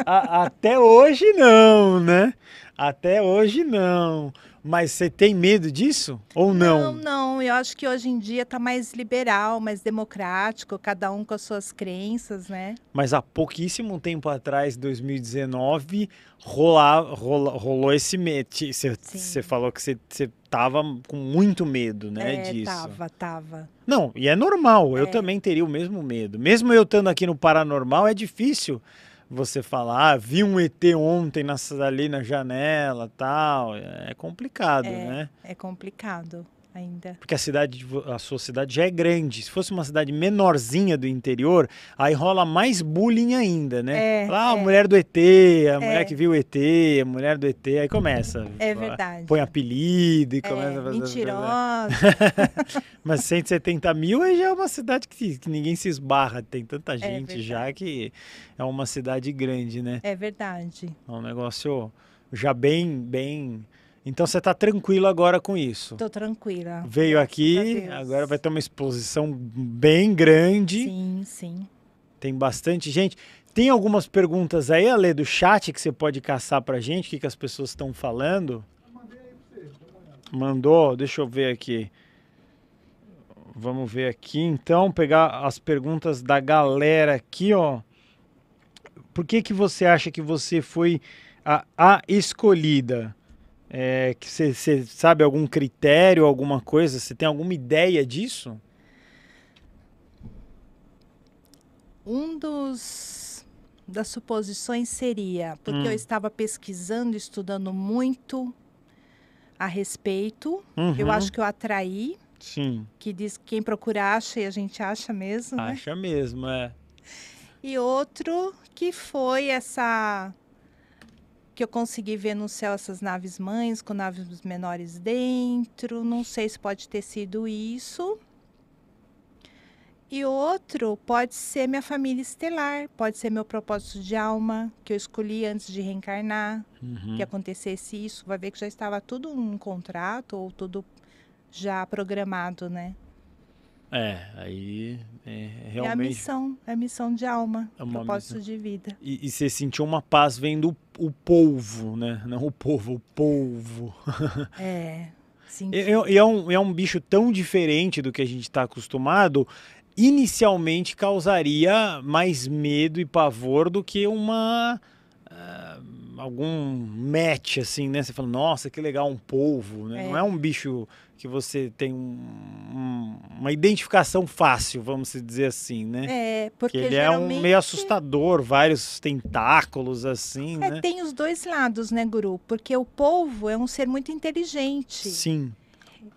Speaker 1: *laughs* até hoje não, né? Até hoje não. Mas você tem medo disso ou não? Não,
Speaker 2: não. Eu acho que hoje em dia está mais liberal, mais democrático, cada um com as suas crenças, né?
Speaker 1: Mas há pouquíssimo tempo atrás, 2019, rola, rolou esse medo. Você falou que você tava com muito medo, né, é, disso. Tava, tava. Não, e é normal. É. Eu também teria o mesmo medo. Mesmo eu estando aqui no paranormal, é difícil você falar, ah, vi um ET ontem na, ali na janela tal. É complicado, é, né?
Speaker 2: É complicado ainda.
Speaker 1: Porque a cidade, a sua cidade já é grande. Se fosse uma cidade menorzinha do interior, aí rola mais bullying ainda, né? É, Lá, a ah, é. mulher do ET, a é. mulher que viu o ET, a mulher do ET, aí começa. É verdade. Põe apelido e é, começa a fazer.
Speaker 2: Mentirosa.
Speaker 1: *laughs* Mas 170 mil aí já é uma cidade que, que ninguém se esbarra. Tem tanta é gente já que é uma cidade grande, né? É
Speaker 2: verdade.
Speaker 1: É um negócio já bem, bem então você está tranquilo agora com isso? Estou
Speaker 2: tranquila.
Speaker 1: Veio aqui, agora vai ter uma exposição bem grande. Sim, sim. Tem bastante gente. Tem algumas perguntas aí, Ale, do chat que você pode caçar para gente, o que, que as pessoas estão falando? Mandou, deixa eu ver aqui. Vamos ver aqui, então, pegar as perguntas da galera aqui, ó. Por que que você acha que você foi a, a escolhida? É, que você sabe algum critério, alguma coisa? Você tem alguma ideia disso?
Speaker 2: Um dos das suposições seria porque hum. eu estava pesquisando, estudando muito a respeito. Uhum. Eu acho que eu atraí. Sim. Que diz que quem procura acha e a gente acha mesmo. Né?
Speaker 1: Acha né? mesmo, é.
Speaker 2: E outro que foi essa que eu consegui ver no céu essas naves mães com naves menores dentro. Não sei se pode ter sido isso. E outro pode ser minha família estelar, pode ser meu propósito de alma, que eu escolhi antes de reencarnar, uhum. que acontecesse isso. Vai ver que já estava tudo um contrato ou tudo já programado, né?
Speaker 1: É, aí é, realmente. É a missão,
Speaker 2: é a missão de alma, é propósito missão. de vida.
Speaker 1: E, e, você sentiu uma paz vendo o, o polvo, né? Não o povo, o polvo. *laughs* É. Sim. E, e é, um, é um bicho tão diferente do que a gente está acostumado, inicialmente causaria mais medo e pavor do que uma algum match, assim, né? Você fala, nossa, que legal, um polvo, né? É. Não é um bicho que você tem um, um, uma identificação fácil, vamos dizer assim, né?
Speaker 2: É, porque que ele geralmente... é um meio
Speaker 1: assustador, vários tentáculos, assim, é, né? Tem
Speaker 2: os dois lados, né, Guru? Porque o polvo é um ser muito inteligente. Sim.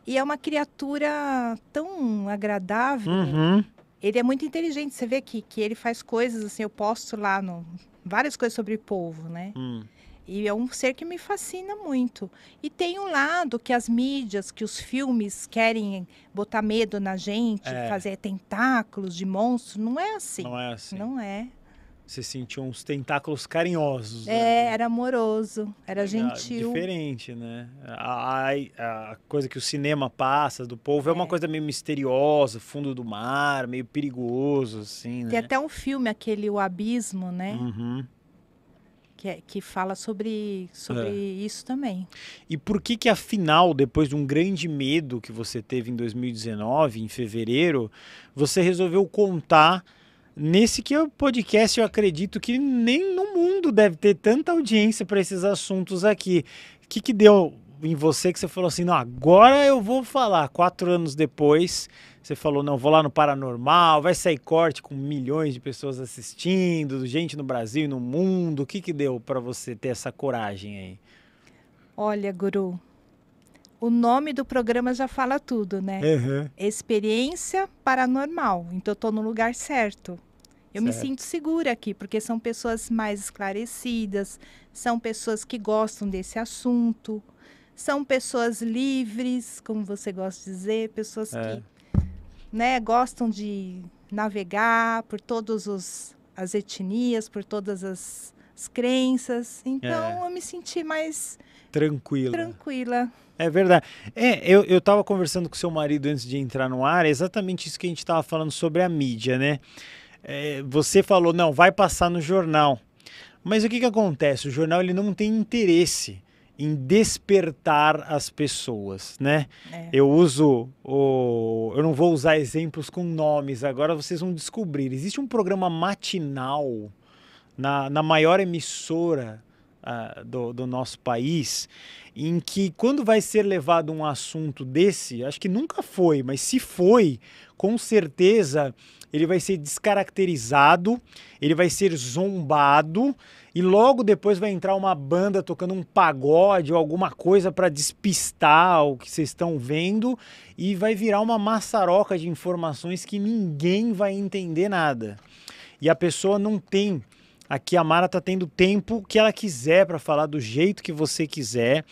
Speaker 2: E é uma criatura tão agradável. Né? Uhum. Ele é muito inteligente, você vê aqui que ele faz coisas assim, eu posto lá no, várias coisas sobre povo, né? Hum. E é um ser que me fascina muito. E tem um lado que as mídias, que os filmes querem botar medo na gente, é. fazer tentáculos
Speaker 1: de monstros. Não é assim. Não é assim. Não é. Você sentia uns tentáculos carinhosos. É,
Speaker 2: né? era amoroso, era, era gentil.
Speaker 1: Diferente, né? A, a, a, coisa que o cinema passa do povo é, é uma coisa meio misteriosa, fundo do mar, meio perigoso, assim, né? Tem até
Speaker 2: um filme, aquele O Abismo, né? Uhum. Que, é, que fala sobre, sobre é. isso também.
Speaker 1: E por que que, afinal, depois de um grande medo que você teve em 2019, em fevereiro, você resolveu contar Nesse que é o podcast, eu acredito que nem no mundo deve ter tanta audiência para esses assuntos aqui. O que, que deu em você que você falou assim, não, agora eu vou falar. Quatro anos depois, você falou, não, vou lá no Paranormal, vai sair corte com milhões de pessoas assistindo, gente no Brasil e no mundo. O que, que deu para você ter essa coragem aí?
Speaker 2: Olha, Guru, o nome do programa já fala tudo, né? Uhum. Experiência Paranormal. Então, eu estou no lugar certo. Eu certo. me sinto segura aqui, porque são pessoas mais esclarecidas, são pessoas que gostam desse assunto, são pessoas livres, como você gosta de dizer, pessoas é. que né, gostam de navegar por todas as etnias, por todas as, as crenças. Então, é. eu me senti mais
Speaker 1: tranquila.
Speaker 2: Tranquila.
Speaker 1: É verdade. É, eu, eu tava conversando com seu marido antes de entrar no ar, é exatamente isso que a gente estava falando sobre a mídia, né? é, você falou, não, vai passar no jornal. Mas o que, que acontece? O jornal ele não tem interesse em despertar as pessoas, né? É. Eu uso o, eu não vou usar exemplos com nomes. Agora vocês vão descobrir. Existe um programa matinal na, na maior emissora uh, do, do nosso país, em que quando vai ser levado um assunto desse, acho que nunca foi, mas se foi, com certeza ele vai ser descaracterizado, ele vai ser zombado e logo depois vai entrar uma banda tocando um pagode ou alguma coisa para despistar o que vocês estão vendo e vai virar uma maçaroca de informações que ninguém vai entender nada. E a pessoa não tem Aqui a Mara está tendo tempo que ela quiser para falar do jeito que você quiser,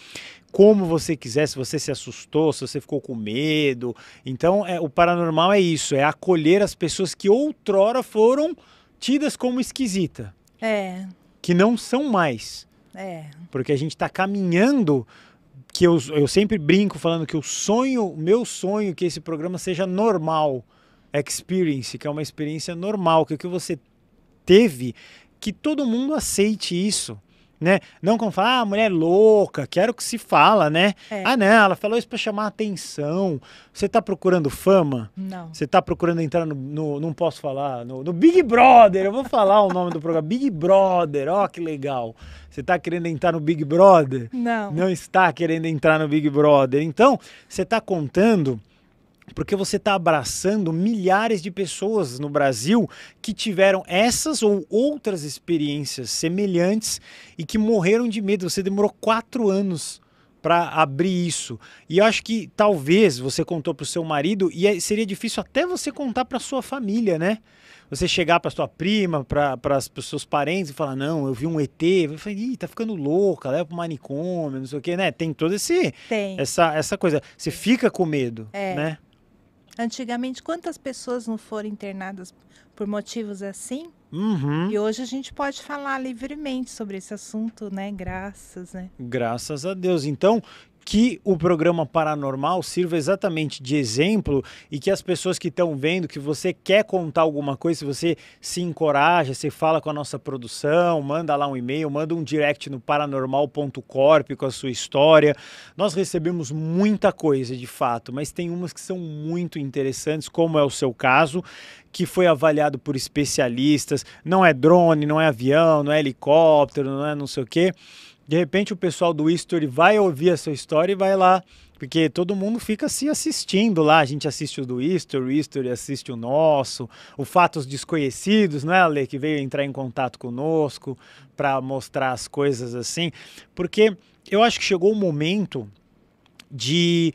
Speaker 1: como você quiser, se você se assustou, se você ficou com medo. Então, é, o paranormal é isso, é acolher as pessoas que outrora foram tidas como esquisita. É. Que não são mais. É. Porque a gente está caminhando que eu, eu sempre brinco falando que o sonho, meu sonho que esse programa seja normal experience, que é uma experiência normal, que é o que você teve, que todo mundo aceite isso né? Não como falar, ah, mulher louca, quero que se fala, né? É. Ah, não, ela falou isso para chamar atenção. Você tá procurando fama? Não. Você tá procurando entrar no, no não posso falar, no, no, Big Brother, eu vou falar o nome do programa, Big Brother, ó que legal. Você tá querendo entrar no Big Brother? Não. Não está querendo entrar no Big Brother. Então, você tá contando porque você está abraçando milhares de pessoas no Brasil que tiveram essas ou outras experiências semelhantes e que morreram de medo. Você demorou quatro anos para abrir isso. E eu acho que talvez você contou para o seu marido e é, seria difícil até você contar para sua família, né? Você chegar para sua prima, para os seus parentes e falar: Não, eu vi um ET. Eu falei: Ih, tá ficando louca, leva pro manicômio, não sei o quê, né? Tem toda esse, Essa, essa coisa. Você fica com medo, é. né?
Speaker 2: Antigamente, quantas pessoas não foram internadas por motivos assim?
Speaker 1: Uhum. E
Speaker 2: hoje a gente pode falar livremente sobre esse assunto, né? Graças, né?
Speaker 1: Graças a Deus. Então, que o programa Paranormal sirva exatamente de exemplo e que as pessoas que estão vendo, que você quer contar alguma coisa, se você se encoraja, se fala com a nossa produção, manda lá um e-mail, manda um direct no paranormal.corp com a sua história. Nós recebemos muita coisa de fato, mas tem umas que são muito interessantes, como é o seu caso, que foi avaliado por especialistas, não é drone, não é avião, não é helicóptero, não é não sei o quê de repente o pessoal do History vai ouvir a sua história e vai lá, porque todo mundo fica se assistindo lá. A gente assiste o do History, o History assiste o nosso, o Fatos Desconhecidos, né, Ale, que veio entrar em contato conosco para mostrar as coisas assim. Porque eu acho que chegou o momento de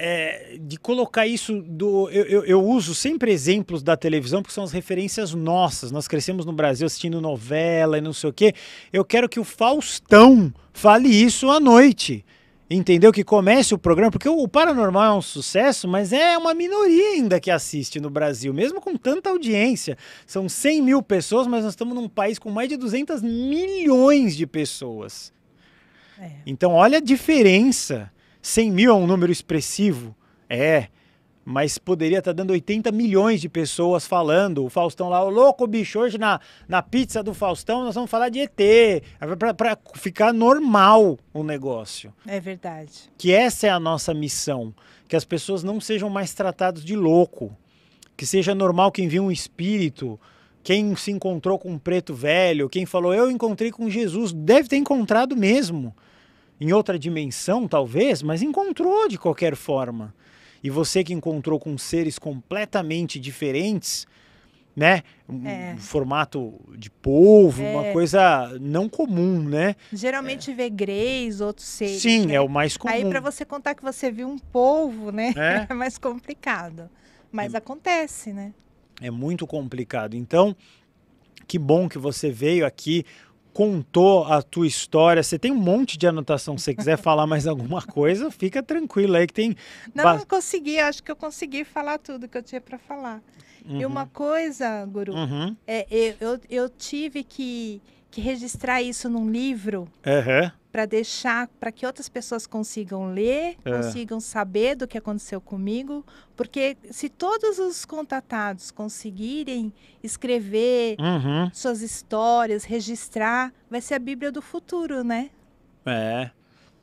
Speaker 1: é, de colocar isso do. Eu, eu, eu, uso sempre exemplos da televisão, porque são as referências nossas. Nós crescemos no Brasil assistindo novela e não sei o quê. Eu quero que o Faustão fale isso à noite. Entendeu? Que comece o programa, porque o Paranormal é um sucesso, mas é uma minoria ainda que assiste no Brasil, mesmo com tanta audiência. São 100 mil pessoas, mas nós estamos num país com mais de 200 milhões de pessoas. É. Então, olha a diferença 100 mil é um número expressivo, é, mas poderia estar tá dando 80 milhões de pessoas falando. O Faustão lá, o louco bicho, hoje na, na pizza do Faustão nós vamos falar de ET, é para ficar normal o negócio.
Speaker 2: É verdade.
Speaker 1: Que essa é a nossa missão, que as pessoas não sejam mais tratadas de louco, que seja normal quem viu um espírito, quem se encontrou com um preto velho, quem falou eu encontrei com Jesus, deve ter encontrado mesmo em outra dimensão, talvez, mas encontrou de qualquer forma. E você que encontrou com seres completamente diferentes, né? Um é. formato de polvo, é. uma coisa não comum, né?
Speaker 2: Geralmente é. vê greys, outros seres. Sim, né? é o mais comum. Aí para você contar que você viu um polvo, né? É, *laughs* é mais complicado. Mas é. acontece, né?
Speaker 1: É muito complicado. Então, que bom que você veio aqui contou a tua história. Você tem um monte de anotação. Se você quiser *laughs* falar mais alguma coisa, fica tranquilo aí que tem. Não, eu
Speaker 2: consegui. Acho que eu consegui falar tudo que eu tinha para falar. Uhum. E uma uhum. coisa, Guru, uhum. é, eu, eu, eu, tive que, que registrar isso num livro. Uhum para deixar para que outras pessoas consigam ler, é. consigam saber do que aconteceu comigo, porque se todos os contatados conseguirem escrever uhum. suas histórias, registrar, vai ser a Bíblia do futuro, né?
Speaker 1: É,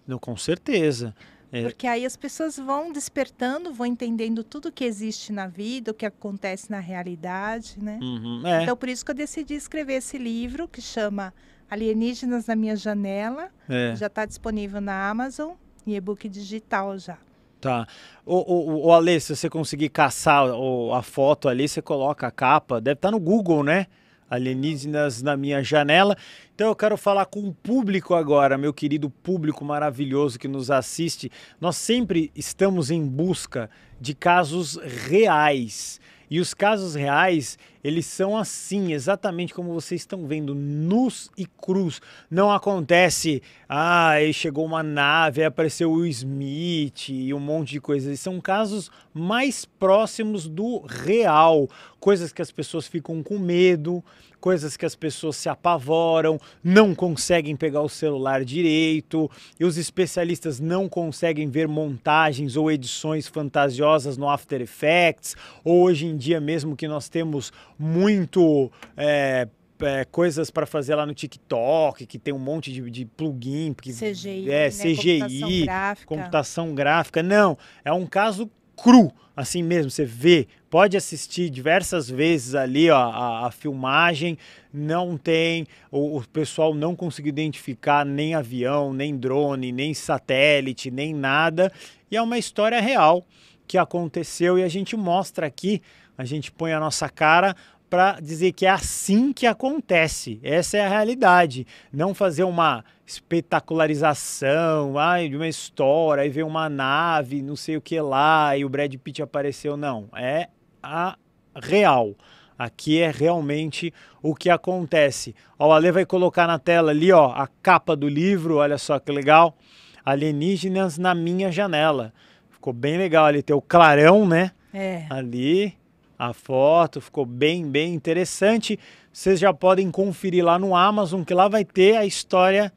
Speaker 1: não, com certeza. É. Porque
Speaker 2: aí as pessoas vão despertando, vão entendendo tudo que existe na vida, o que acontece na realidade, né?
Speaker 3: Uhum, é. Então,
Speaker 2: por isso que eu decidi escrever esse livro que chama Alienígenas na Minha Janela. É. Já está disponível na Amazon, em e-book digital já.
Speaker 1: Tá. O, o, o se você conseguir caçar o, a foto ali, você coloca a capa. Deve estar tá no Google, né? Alienígenas na minha janela. Então eu quero falar com o público agora, meu querido público maravilhoso que nos assiste. Nós sempre estamos em busca de casos reais. E os casos reais, eles são assim, exatamente como vocês estão vendo, nus e crus. Não acontece, ah, aí chegou uma nave, aí apareceu o Smith e um monte de coisas. são casos mais próximos do real, coisas que as pessoas ficam com medo, coisas que as pessoas se apavoram, não conseguem pegar o celular direito, e os especialistas não conseguem ver montagens ou edições fantasiosas no After Effects, ou hoje em dia mesmo que nós temos muito é, é, coisas para fazer lá no TikTok, que tem um monte de, de plugin, que, CGI, né? é, né? CGI, computação gráfica. computação gráfica. Não, é um caso cru, assim mesmo. Você vê, pode assistir diversas vezes ali ó, a, a filmagem. Não tem, o, o, pessoal não conseguiu identificar nem avião, nem drone, nem satélite, nem nada. E é uma história real que aconteceu e a gente mostra aqui a gente põe a nossa cara para dizer que é assim que acontece. Essa é a realidade. Não fazer uma espetacularização, ai, de uma história, e ver uma nave, não sei o que lá, e o Brad Pitt apareceu. Não, é a real. Aqui é realmente o que acontece. Ó, o Ale vai colocar na tela ali, ó, a capa do livro, olha só que legal. Alienígenas na minha janela. Ficou bem legal ali, tem o clarão, né? É. Ali a foto, ficou bem, bem interessante. Vocês já podem conferir lá no Amazon, que lá vai ter a história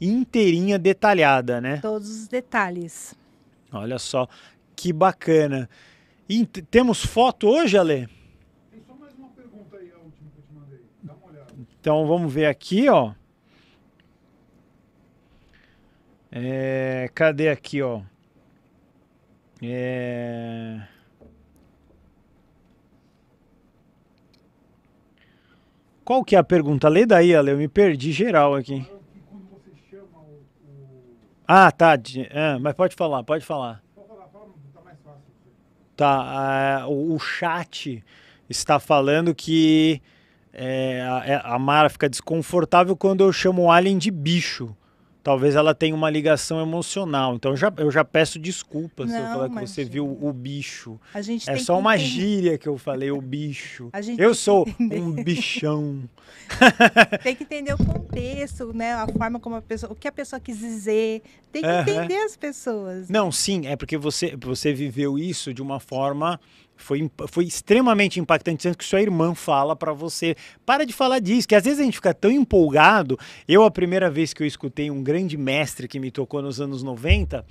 Speaker 1: inteirinha detalhada, né?
Speaker 2: Todos os detalhes.
Speaker 1: Olha só, que bacana. E temos foto hoje, Ale? Tem só mais uma pergunta aí, a última que eu te mandei. Dá uma olhada. Então vamos ver aqui, ó. É, cadê aqui, ó? É... Qual que é a pergunta? Lê daí, Ale, eu me perdi geral aqui. Ah, tá. É, mas pode falar, pode falar. Tá, uh, o chat está falando que é, a, é, a Mara fica desconfortável quando eu chamo o alien de bicho talvez ela tenha uma ligação emocional. Então eu já, eu já peço desculpas se eu falar que você viu o bicho. é só uma entender. gíria que eu falei, o bicho. eu sou um bichão. *laughs*
Speaker 2: tem que entender o contexto, né? A forma como a pessoa. O que a pessoa quis dizer. Tem que uhum. entender as pessoas.
Speaker 1: Não, sim, é porque você, você viveu isso de uma forma foi, foi extremamente impactante tanto que sua irmã fala para você. Para de falar disso, que às vezes a gente fica tão empolgado. Eu, a primeira vez que eu escutei um grande mestre que me tocou nos anos 90,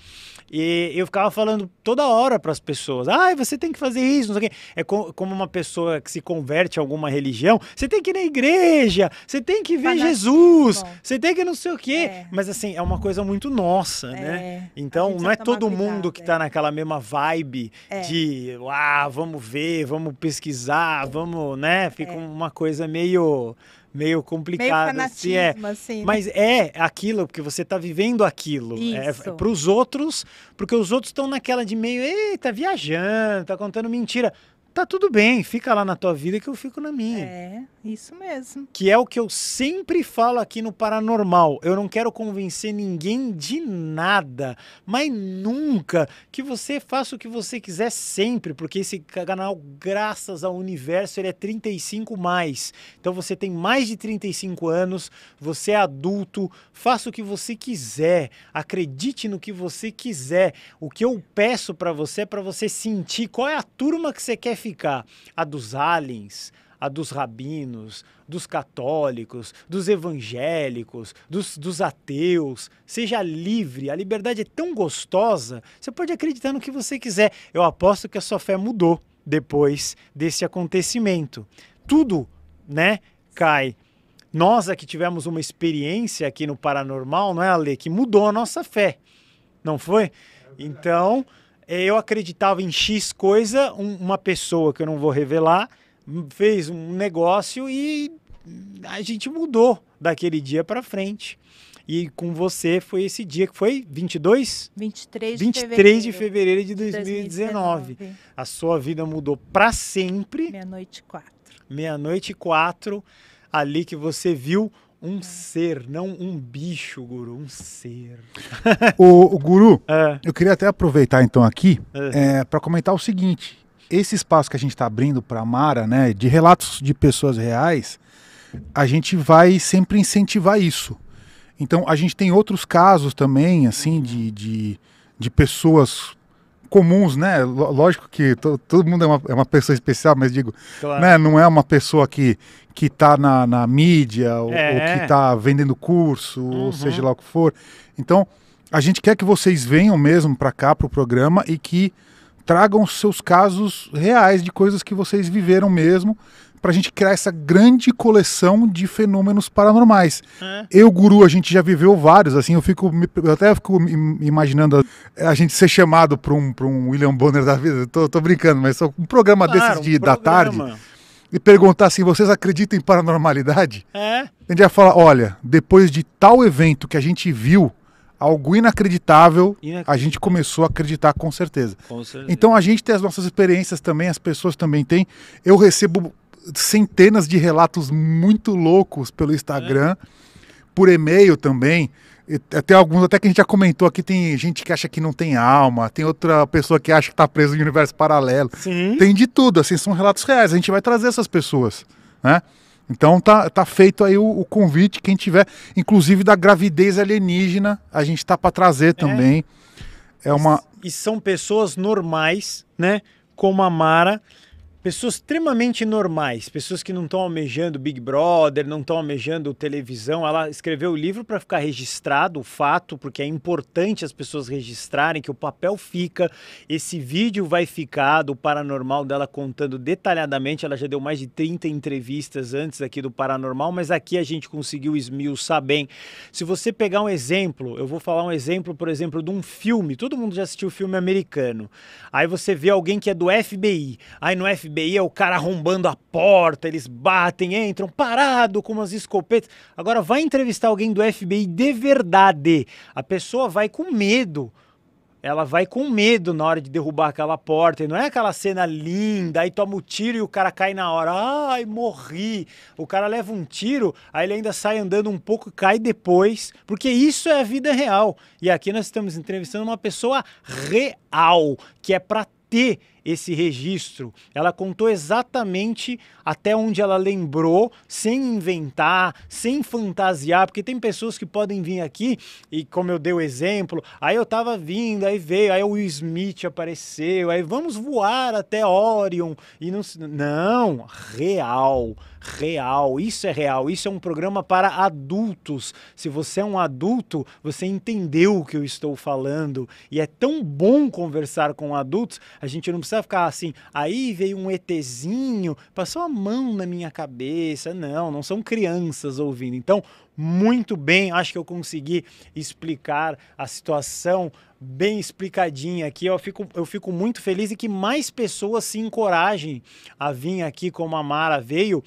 Speaker 1: e eu ficava falando toda hora para as pessoas: ah, você tem que fazer isso, não sei o quê. É co como uma pessoa que se converte a alguma religião, você tem que ir na igreja, você tem que ver Jesus, você tem que não sei o quê. É. Mas assim, é uma coisa muito nossa, né? é. né? Então, não é, é todo mundo que está é. naquela mesma vibe é. de, ah, vamos ver, vamos pesquisar, vamos, né? Fica é. uma coisa meio meio complicada. Meio assim, é. Assim, né? Mas é aquilo, porque você está vivendo aquilo. É, é Isso. É, para os outros, porque os outros estão naquela de meio, eita, tá viajando, tá contando mentira. Tá tudo bem, fica lá na tua vida que eu fico na minha. É,
Speaker 2: isso mesmo.
Speaker 1: Que é o que eu sempre falo aqui no Paranormal. Eu não quero convencer ninguém de nada, mas nunca que você faça o que você quiser sempre, porque esse canal, graças ao universo, ele é 35 mais. Então você tem mais de 35 anos, você é adulto, faça o que você quiser, acredite no que você quiser. O que eu peço para você é para você sentir qual é a turma que você quer ficar a dos aliens, a dos rabinos, dos católicos, dos evangélicos, dos, dos, ateus. Seja livre. A liberdade é tão gostosa. Você pode acreditar no que você quiser. Eu aposto que a sua fé mudou depois desse acontecimento. Tudo, né, cai. Nós que tivemos uma experiência aqui no paranormal, não é, Ale? Que mudou a nossa fé. Não foi? É então é, eu acreditava em X coisa, um, uma pessoa que eu não vou revelar fez um negócio e a gente mudou daquele dia para frente. E com você foi esse dia que foi 22?
Speaker 2: 23 de 23 fevereiro. de
Speaker 1: fevereiro de 2019. 2019. A sua vida mudou para sempre. Meia-noite quatro. Meia-noite quatro, ali que você viu um ser, não um bicho, guru, um ser.
Speaker 3: o, o guru, é. eu queria até aproveitar então aqui é. é para comentar o seguinte: esse espaço que a gente está abrindo para Mara, né, de relatos de pessoas reais, a gente vai sempre incentivar isso. Então a gente tem outros casos também, assim, de, uhum. de, de pessoas comuns, né? Lógico que todo mundo é uma, é uma pessoa especial, mas digo, claro. né? não é uma pessoa que que está na, na, mídia, ou, é. ou que está vendendo curso, uhum. ou seja lá o que for. Então, a gente quer que vocês venham mesmo para cá, para o programa, e que tragam seus casos reais de coisas que vocês viveram mesmo, para a gente criar essa grande coleção de fenômenos paranormais. É. Eu, guru, a gente já viveu vários, assim, eu fico eu até fico imaginando a gente ser chamado para um, um William Bonner da vida. Tô, tô brincando, mas um programa claro, desses de, um programa. da tarde e perguntar assim: vocês acreditam em paranormalidade? É. A gente vai falar: olha, depois de tal evento que a gente viu, algo inacreditável, inacreditável, a gente começou a acreditar com certeza.
Speaker 1: com certeza. Então
Speaker 3: a gente tem as nossas experiências também, as pessoas também têm. Eu recebo centenas de relatos muito loucos pelo Instagram, é. por e-mail também. Até alguns, até que a gente já comentou aqui, tem gente que acha que não tem alma, tem outra pessoa que acha que está preso em universo paralelo. Sim. Tem de tudo, assim, são relatos reais. A gente vai trazer essas pessoas, né? Então tá, tá feito aí o, o convite, quem tiver, inclusive da gravidez alienígena, a gente tá para trazer é. também. É. é uma e são pessoas
Speaker 1: normais, né? Como a Mara, pessoas extremamente normais, pessoas que não estão almejando Big Brother, não estão almejando televisão. Ela escreveu o livro para ficar registrado o fato, porque é importante as pessoas registrarem que o papel fica. Esse vídeo vai ficar do paranormal dela contando detalhadamente. Ela já deu mais de 30 entrevistas antes aqui do paranormal, mas aqui a gente conseguiu esmiuçar bem. Se você pegar um exemplo, eu vou falar um exemplo, por exemplo, de um filme. Todo mundo já assistiu filme americano. Aí você vê alguém que é do FBI. Aí no FBI FBI é o cara arrombando a porta, eles batem, entram, parado com umas escopetas. Agora vai entrevistar alguém do FBI de verdade. A pessoa vai com medo. Ela vai com medo na hora de derrubar aquela porta. E não é aquela cena linda, aí toma o um tiro e o cara cai na hora. Ai, morri. O cara leva um tiro, aí ele ainda sai andando um pouco e cai depois. Porque isso é a vida real. E aqui nós estamos entrevistando uma pessoa real, que é para ter esse registro. Ela contou exatamente até onde ela lembrou, sem inventar, sem fantasiar, porque tem pessoas que podem vir aqui e, como eu dei o exemplo, aí eu tava vindo, aí veio, aí o Will Smith apareceu, aí vamos voar até Orion e não. Não, real, real, isso é real, isso é um programa para adultos. Se você é um adulto, você entendeu o que eu estou falando e é tão bom conversar com adultos, a gente não precisa precisa ficar assim, aí veio um ETzinho, passou a mão na minha cabeça. Não, não são crianças ouvindo. Então, muito bem, acho que eu consegui explicar a situação bem explicadinha aqui. Eu fico, eu fico muito feliz e que mais pessoas se encorajem a vir aqui como a Mara veio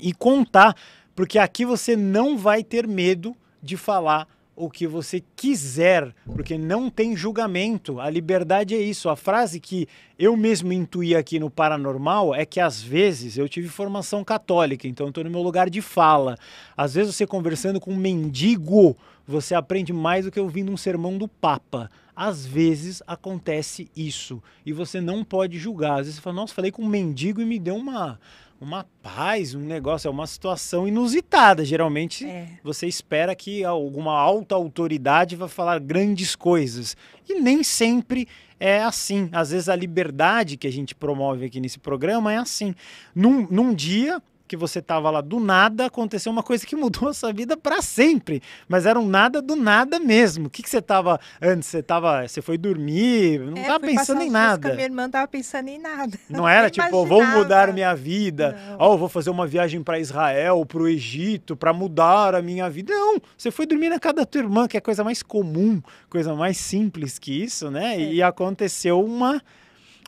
Speaker 1: e contar, porque aqui você não vai ter medo de falar o que você quiser, porque não tem julgamento. A liberdade é isso. A frase que eu mesmo intuí aqui no Paranormal é que às vezes eu tive formação católica, então estou no meu lugar de fala. Às vezes você conversando com um mendigo, você aprende mais do que ouvindo um sermão do Papa. Às vezes acontece isso e você não pode julgar. Às vezes você fala, nossa, falei com um mendigo e me deu uma uma paz, um negócio, é uma situação inusitada. Geralmente é. você espera que alguma alta autoridade vá falar grandes coisas. E nem sempre é assim. Às vezes a liberdade que a gente promove aqui nesse programa é assim. Num, num dia, que você tava lá do nada, aconteceu uma coisa que mudou a sua vida para sempre. Mas era um nada do nada mesmo. O que, que você tava antes? Você tava. Você foi dormir, não é, tava pensando em nada. Minha
Speaker 2: irmã tava pensando em nada. Não era não *laughs* tipo, imaginava. vou
Speaker 1: mudar minha vida, ou oh, vou fazer uma viagem para Israel, para o Egito, para mudar a minha vida. Não, você foi dormir na casa da tua irmã, que é a coisa mais comum, coisa mais simples que isso, né? É. E aconteceu uma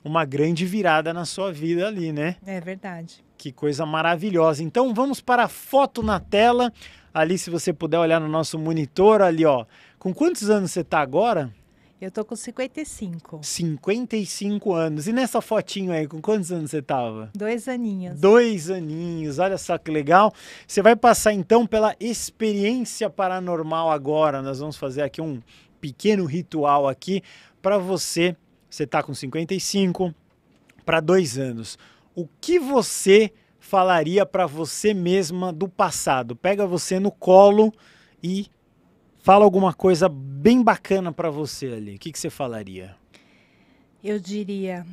Speaker 1: uma grande virada na sua vida ali, né?
Speaker 2: É verdade
Speaker 1: que coisa maravilhosa. Então vamos para a foto na tela. Ali, se você puder olhar no nosso monitor, ali, ó. Com quantos anos você está agora? Eu estou com
Speaker 2: 55.
Speaker 1: 55 anos. E nessa fotinho aí, com quantos anos você estava?
Speaker 2: Dois aninhos.
Speaker 1: Dois aninhos, olha só que legal. Você vai passar então pela experiência paranormal agora. Nós vamos fazer aqui um pequeno ritual aqui para você. Você está com 55 para dois anos o que você falaria para você mesma do passado? Pega você no colo e fala alguma coisa bem bacana para você ali. O que, que você falaria?
Speaker 2: Eu diria: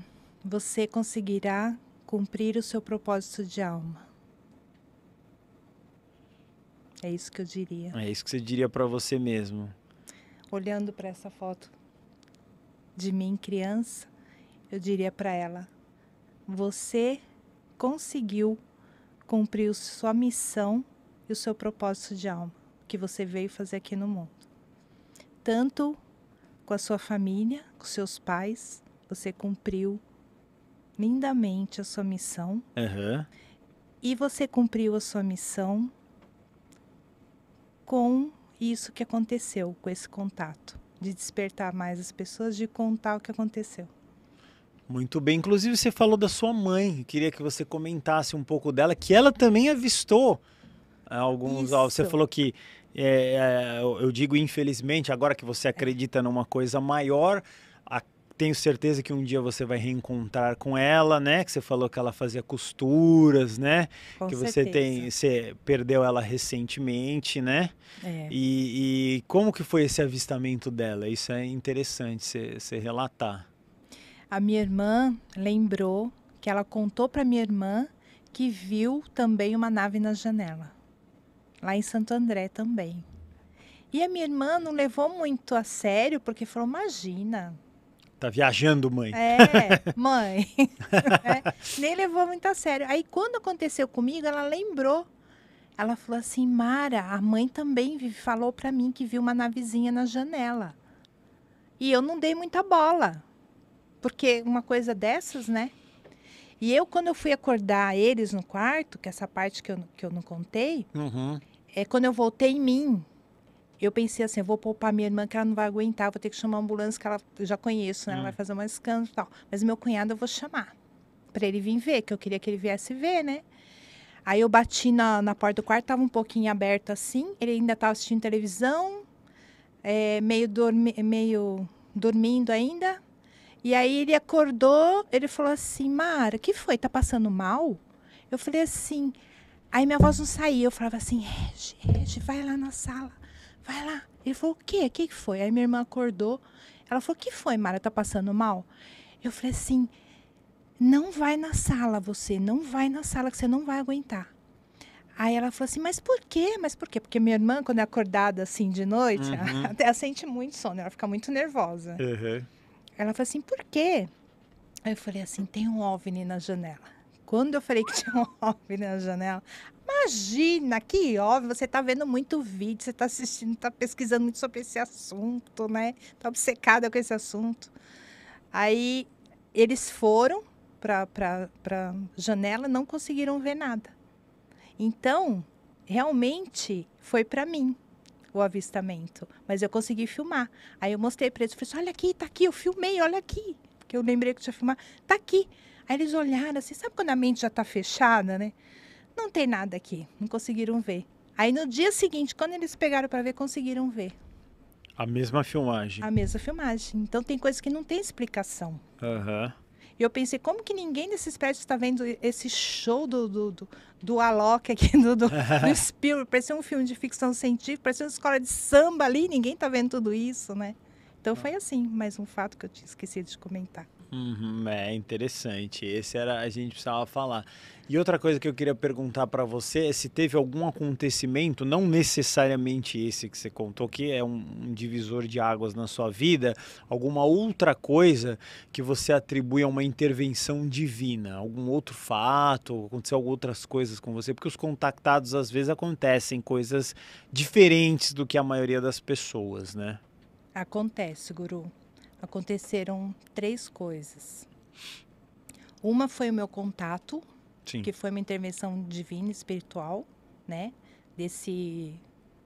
Speaker 2: você conseguirá cumprir o seu propósito de alma. É isso que eu diria. É
Speaker 1: isso que você diria para você mesmo.
Speaker 2: Olhando para essa foto de mim criança, eu diria para ela: você conseguiu cumprir sua missão e o seu propósito de alma, que você veio fazer aqui no mundo. Tanto com a sua família, com seus pais, você cumpriu lindamente a sua missão. Uhum. E você cumpriu a sua missão com isso que aconteceu, com esse contato, de despertar mais as pessoas, de contar o que aconteceu.
Speaker 1: Muito bem. Inclusive, você falou da sua mãe. Eu queria que você comentasse um pouco dela, que ela também avistou é, alguns. Você falou que. É, é eu digo infelizmente, agora que você acredita numa coisa maior, a tenho certeza que um dia você vai reencontrar com ela, né? Que você falou que ela fazia costuras, né? Com que você certeza. tem, você perdeu ela recentemente, né? É. E, e, como que foi esse avistamento dela? Isso é interessante você relatar.
Speaker 2: A minha irmã lembrou que ela contou para minha irmã que viu também uma nave na janela, lá em Santo André também. E a minha irmã não levou muito a sério, porque falou: imagina.
Speaker 1: Tá viajando, mãe. É,
Speaker 3: *laughs*
Speaker 2: mãe. é, nem levou muito a sério. Aí, quando aconteceu comigo, ela lembrou. Ela falou assim: Mara, a mãe também falou para mim que viu uma navezinha na janela. E eu não dei muita bola. Porque uma coisa dessas, né? E eu, quando eu fui acordar eles no quarto, que é essa parte que eu, que eu não contei, uhum. é quando eu voltei em mim, eu pensei assim, eu vou poupar minha irmã, que ela não vai aguentar, vou ter que chamar a ambulância, que ela, eu já conheço, né? Uhum. Ela vai hum. fazer um escândalo e tal. Mas meu cunhado eu vou chamar, para ele vir ver, que eu queria que ele viesse ver, né? Aí eu bati na, na porta do quarto, tava um pouquinho aberto assim, ele ainda tava assistindo televisão, é, meio, dormi meio dormindo ainda, e aí ele acordou, ele falou assim: Mara, o que foi? Tá passando mal? Eu falei assim. Aí minha voz não saía, eu falava assim: Regi, Regi, vai lá na sala, vai lá. Ele falou: O quê? O que foi? Aí minha irmã acordou, ela falou: o que foi, Mara? Tá passando mal? Eu falei assim: Não vai na sala você, não vai na sala que você não vai aguentar. Aí ela falou assim, mas por quê? Mas por quê? Porque minha irmã, quando é acordada assim de noite, uhum. ela, *laughs* ela sente muito sono, ela fica muito nervosa. Uhum. Ela falou assim: por quê? Aí eu falei assim: tem um OVNI na janela. Quando eu falei que tinha um *laughs* OVNI na janela, imagina que óbvio, você tá vendo muito vídeo, você tá assistindo, tá pesquisando muito sobre esse assunto, né? Tá obcecada com esse assunto. Aí eles foram para janela, não conseguiram ver nada. Então, realmente foi para mim o avistamento, mas eu consegui filmar. Aí eu mostrei para eles, falei assim, olha aqui, tá aqui, eu filmei, olha aqui, que eu lembrei que tinha filmar, tá aqui. Aí eles olharam assim, sabe quando a mente já tá fechada, né? Não tem nada aqui, não conseguiram ver. Aí no dia seguinte, quando eles pegaram para ver, conseguiram ver.
Speaker 1: A mesma filmagem. A
Speaker 2: mesma filmagem. Então tem coisas que não tem explicação.
Speaker 1: Aham. Uhum.
Speaker 2: E eu pensei, como que ninguém desses prédios está vendo esse show do, do, do, do Alok aqui, *laughs* do, do, do *laughs* Spielberg? Parecia um filme de ficção científica, parecia uma escola de samba ali, ninguém está vendo tudo isso, né? Então foi assim, mais um fato que eu esqueci de comentar.
Speaker 1: Uhum, é interessante. Esse era a gente precisava falar. E outra coisa que eu queria perguntar para você é se teve algum acontecimento, não necessariamente esse que você contou, que é um, um divisor de águas na sua vida, alguma outra coisa que você atribui a uma intervenção divina, algum outro fato, aconteceu outras coisas com você, porque os contactados às vezes acontecem coisas diferentes do que a maioria das pessoas, né?
Speaker 2: Acontece, guru aconteceram três coisas. Uma foi o meu contato, Sim. que foi uma intervenção divina, espiritual, né? Desse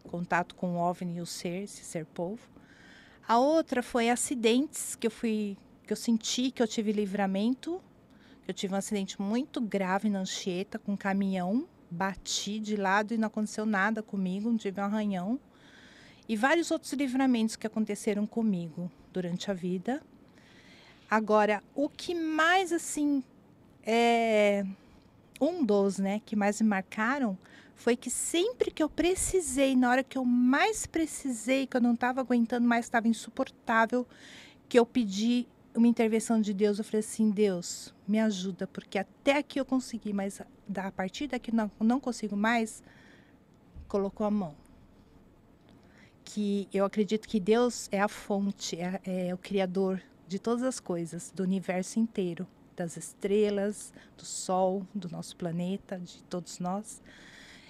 Speaker 2: contato com o OVNI e o ser, esse ser povo. A outra foi acidentes que eu fui, que eu senti que eu tive livramento. Eu tive um acidente muito grave na Anchieta com um caminhão, bati de lado e não aconteceu nada comigo, não tive um arranhão. E vários outros livramentos que aconteceram comigo durante a vida. Agora, o que mais assim é um dos, né, que mais me marcaram foi que sempre que eu precisei, na hora que eu mais precisei, que eu não estava aguentando mais, estava insuportável, que eu pedi uma intervenção de Deus, eu falei assim, Deus, me ajuda, porque até aqui eu consegui, mas a partir daqui não, não consigo mais, colocou a mão que eu acredito que Deus é a fonte, é, é o criador de todas as coisas, do universo inteiro, das estrelas, do sol, do nosso planeta, de todos nós.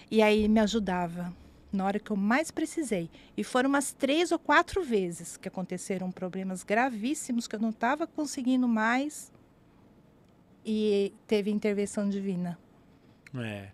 Speaker 2: E aí ele me ajudava na hora que eu mais precisei. E foram umas três ou quatro vezes que aconteceram problemas gravíssimos que eu não estava conseguindo mais e teve intervenção divina.
Speaker 1: É,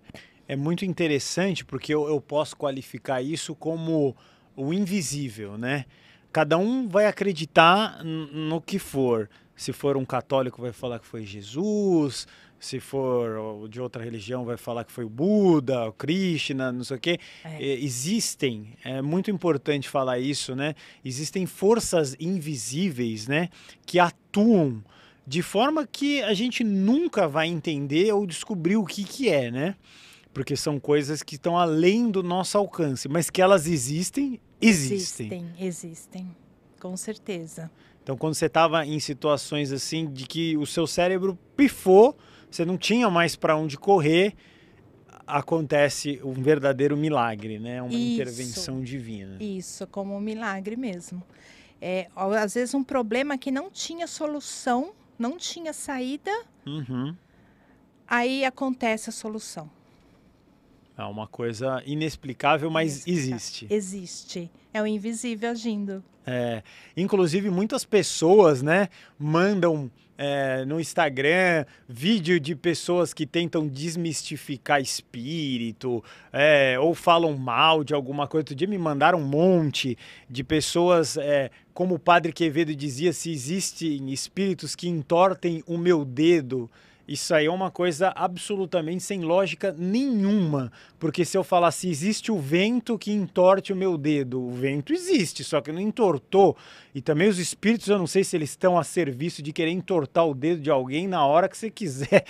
Speaker 1: é muito interessante porque eu, eu posso qualificar isso como o invisível, né? Cada um vai acreditar no que for. Se for um católico, vai falar que foi Jesus. Se for de outra religião, vai falar que foi o Buda, o Krishna, não sei o quê. É. Existem, é muito importante falar isso, né? Existem forças invisíveis, né? Que atuam de forma que a gente nunca vai entender ou descobrir o que, que é, né? Porque são coisas que estão além do nosso alcance, mas que elas existem existem.
Speaker 2: Existem, existem, com certeza.
Speaker 1: Então, quando você estava em situações assim de que o seu cérebro pifou, você não tinha mais para onde correr, acontece um verdadeiro milagre, né? Uma isso, intervenção divina.
Speaker 2: Isso, como um milagre mesmo. É, às vezes um problema que não tinha solução, não tinha saída, uhum. aí acontece a solução.
Speaker 1: É uma coisa inexplicável, mas existe.
Speaker 2: Existe. É o invisível agindo.
Speaker 1: É, inclusive, muitas pessoas, né, mandam é, no Instagram vídeo de pessoas que tentam desmistificar espírito é, ou falam mal de alguma coisa. Outro dia me mandaram um monte de pessoas, é, como o padre Quevedo dizia, se existem espíritos que entortem o meu dedo. Isso aí é uma coisa absolutamente sem lógica nenhuma. Porque se eu falar se existe o vento que entorte o meu dedo, o vento existe, só que não entortou. E também os espíritos, eu não sei se eles estão a serviço de querer entortar o dedo de alguém na hora que você quiser.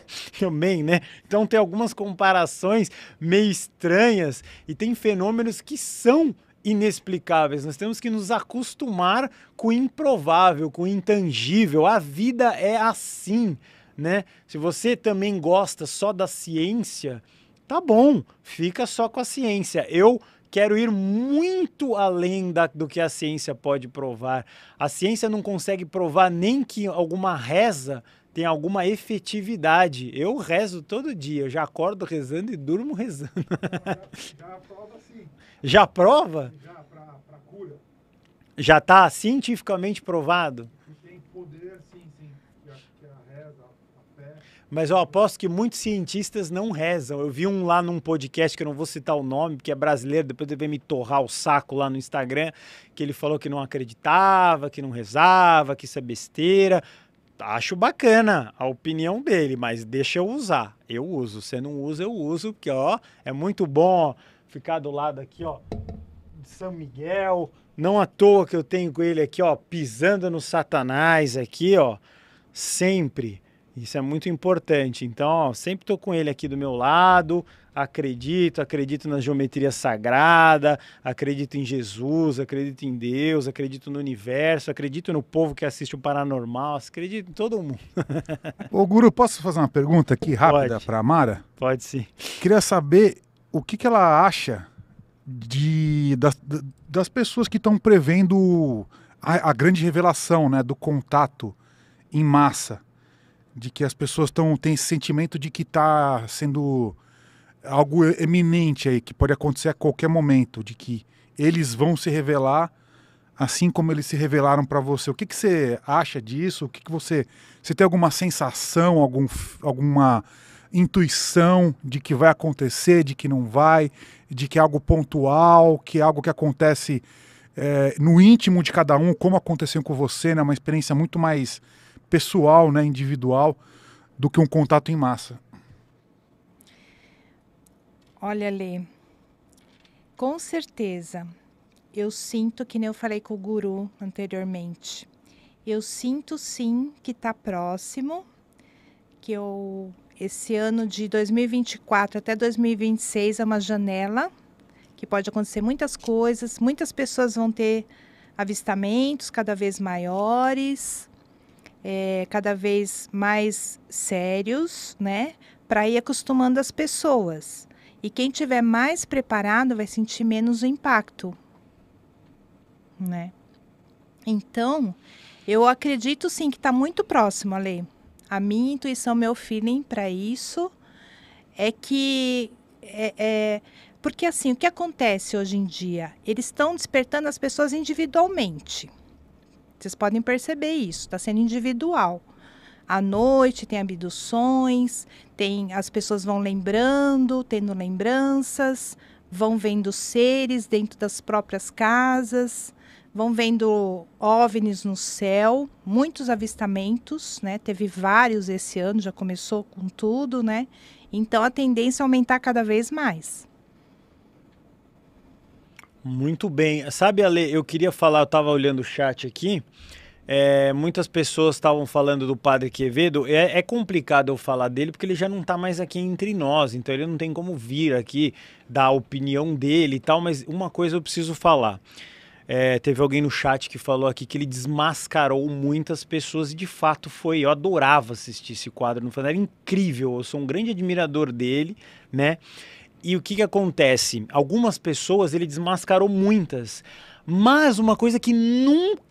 Speaker 1: *laughs* também, né? Então tem algumas comparações meio estranhas e tem fenômenos que são inexplicáveis. Nós temos que nos acostumar com o improvável, com o intangível. A vida é assim né? Se você também gosta só da ciência, tá bom, fica só com a ciência. Eu quero ir muito além da, do que a ciência pode provar. A ciência não consegue provar nem que alguma reza tem alguma efetividade. Eu rezo todo dia, eu já acordo rezando e durmo rezando. Já,
Speaker 3: já *laughs* prova sim.
Speaker 1: Já prova? Já,
Speaker 3: para cura.
Speaker 1: Já está cientificamente provado? Mas eu aposto que muitos cientistas não rezam. Eu vi um lá num podcast, que eu não vou citar o nome, porque é brasileiro, depois deve me torrar o saco lá no Instagram, que ele falou que não acreditava, que não rezava, que isso é besteira. Acho bacana a opinião dele, mas deixa eu usar. Eu uso. Se não usa, eu uso, porque ó, é muito bom ó, ficar do lado aqui, ó, de São Miguel. Não à toa que eu tenho com ele aqui, ó, pisando no Satanás aqui, ó, sempre. Isso é muito importante. Então, ó, sempre estou com ele aqui do meu lado, acredito, acredito na geometria sagrada, acredito em Jesus, acredito em Deus, acredito no universo, acredito no povo que assiste o paranormal, acredito em
Speaker 3: todo mundo. *laughs* Ô, Guru, posso fazer uma pergunta aqui rápida para a Mara? Pode sim. Queria saber o que, que ela acha de, das, das pessoas que estão prevendo a, a grande revelação né, do contato em massa de que as pessoas tão, têm esse sentimento de que está sendo algo eminente aí, que pode acontecer a qualquer momento, de que eles vão se revelar assim como eles se revelaram para você. O que, que você acha disso? O que, que você. Você tem alguma sensação, algum, alguma intuição de que vai acontecer, de que não vai, de que é algo pontual, que é algo que acontece é, no íntimo de cada um, como aconteceu com você, né? Uma experiência muito mais pessoal, né, individual, do que um contato em massa.
Speaker 2: Olha, Lê, com certeza, eu sinto que nem eu falei com o guru anteriormente. Eu sinto sim que está próximo, que eu esse ano de 2024 até 2026 é uma janela que pode acontecer muitas coisas, muitas pessoas vão ter avistamentos cada vez maiores, é, cada vez mais sérios, né? Para ir acostumando as pessoas. E quem tiver mais preparado vai sentir menos o impacto, né? Então, eu acredito sim que está muito próximo, Ale. A minha intuição, meu feeling para isso é que é, é, porque assim o que acontece hoje em dia, eles estão despertando as pessoas individualmente. Vocês podem perceber isso, está sendo individual. À noite tem abduções, tem as pessoas vão lembrando, tendo lembranças, vão vendo seres dentro das próprias casas, vão vendo OVNIs no céu, muitos avistamentos, né? Teve vários esse ano, já começou com tudo, né? Então a tendência é aumentar cada vez mais.
Speaker 1: Muito bem. Sabe, Ale, eu queria falar, eu estava olhando o chat aqui. É, muitas pessoas estavam falando do Padre Quevedo. É, é, complicado eu falar dele porque ele já não está mais aqui entre nós, então ele não tem como vir aqui dar a opinião dele e tal. Mas uma coisa eu preciso falar. É, teve alguém no chat que falou aqui que ele desmascarou muitas pessoas e de fato foi. Eu adorava assistir esse quadro no Fantástico, era incrível. Eu sou um grande admirador dele, né? E o que, que acontece? Algumas pessoas ele desmascarou muitas. Mas uma coisa que nunca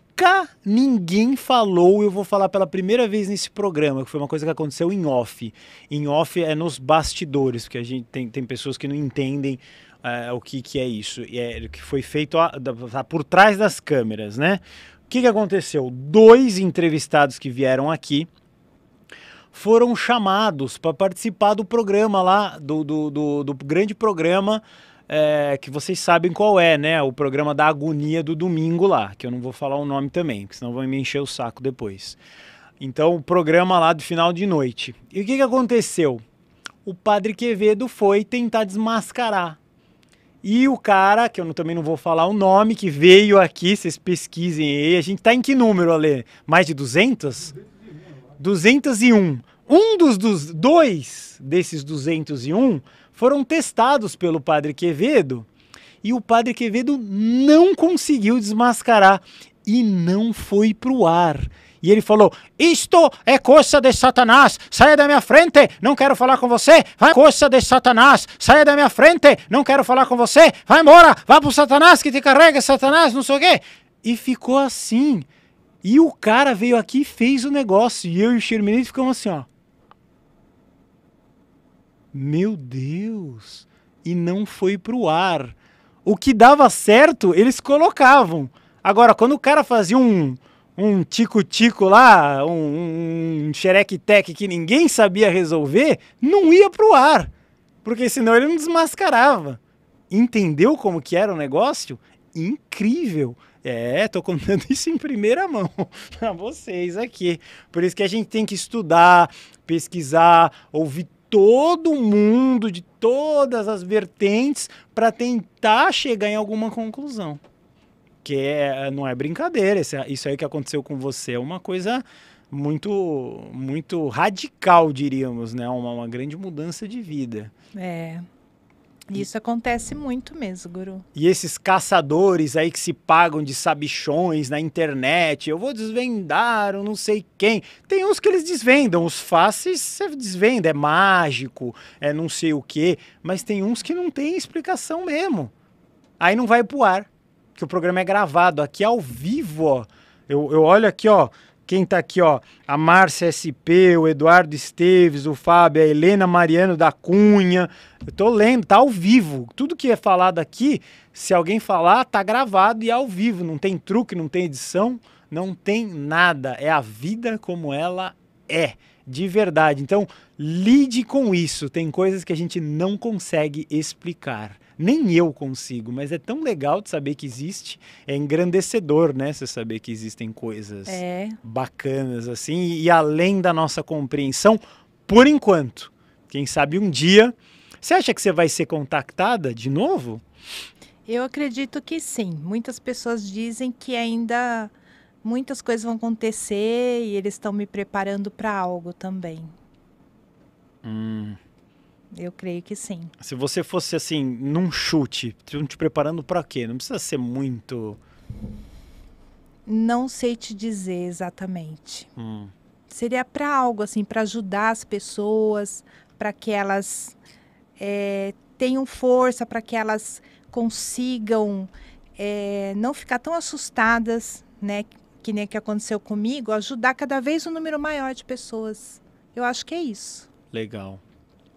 Speaker 1: ninguém falou, eu vou falar pela primeira vez nesse programa, que foi uma coisa que aconteceu em off. Em off é nos bastidores, porque a gente tem, tem pessoas que não entendem uh, o que, que é isso. E é o que foi feito a, a, a, tá por trás das câmeras, né? O que, que aconteceu? Dois entrevistados que vieram aqui foram chamados para participar do programa lá, do, do, do, do grande programa é, que vocês sabem qual é, né? O programa da agonia do domingo lá, que eu não vou falar o nome também, porque senão vão me encher o saco depois. Então, o programa lá do final de noite. E o que, que aconteceu? O padre Quevedo foi tentar desmascarar. E o cara, que eu também não vou falar o nome, que veio aqui, vocês pesquisem aí. A gente tá em que número, Ale? Mais de 200? 200. 201. Um dos, dos dois desses 201 foram testados pelo padre Quevedo e o padre Quevedo não conseguiu desmascarar e não foi para o ar. E ele falou: Isto é coxa de Satanás, saia da minha frente, não quero falar com você, vai, coxa de Satanás, saia da minha frente, não quero falar com você, vai embora, vá pro Satanás que te carrega, Satanás, não sei o quê. E ficou assim. E o cara veio aqui e fez o negócio. E eu e o Xerminei ficamos assim, ó. Meu Deus! E não foi pro ar. O que dava certo, eles colocavam. Agora, quando o cara fazia um um tico-tico lá, um, um tec que ninguém sabia resolver, não ia pro ar. Porque senão ele não desmascarava. Entendeu como que era o negócio? Incrível! É, tô contando *laughs* isso em primeira mão *laughs* para vocês aqui. Por isso que a gente tem que estudar, pesquisar, ouvir todo mundo de todas as vertentes para tentar chegar em alguma conclusão. Que é, não é brincadeira, é, isso aí que aconteceu com você é uma coisa muito muito radical, diríamos, né? Uma, uma grande mudança de vida.
Speaker 2: É, Uhum. Isso acontece muito mesmo, Guru.
Speaker 1: E esses caçadores aí que se pagam de sabichões na internet, eu vou desvendar, eu não sei quem. Tem uns que eles desvendam, os fáceis você desvenda, é mágico, é não sei o quê, mas tem uns que não tem explicação mesmo. Aí não vai pro ar, que o programa é gravado aqui ao vivo, ó. Eu, eu olho aqui, ó, quem está aqui, ó, a Márcia SP, o Eduardo Esteves, o Fábio, a Helena Mariano da Cunha. Eu tô lendo, tá ao vivo. Tudo que é falado aqui, se alguém falar, tá gravado e é ao vivo. Não tem truque, não tem edição, não tem nada. É a vida como ela é, de verdade. Então, lide com isso. Tem coisas que a gente não consegue explicar nem eu consigo, mas é tão legal de saber que existe, é engrandecedor, né? Você saber que existem coisas é. bacanas assim e além da nossa compreensão, por enquanto. Quem sabe um dia. Você acha que você vai ser contactada de novo?
Speaker 2: Eu acredito que sim. Muitas pessoas dizem que ainda muitas coisas vão acontecer e eles estão me preparando para algo também. Hum. Eu creio que sim.
Speaker 1: Se você fosse assim, num chute, te preparando para quê? Não precisa ser muito.
Speaker 2: Não sei te dizer exatamente. Hum. Seria para algo assim, para ajudar as pessoas, para que elas é, tenham força, para que elas consigam é, não ficar tão assustadas, né? Que nem que aconteceu comigo, ajudar cada vez um número maior de pessoas. Eu acho que é isso.
Speaker 1: Legal.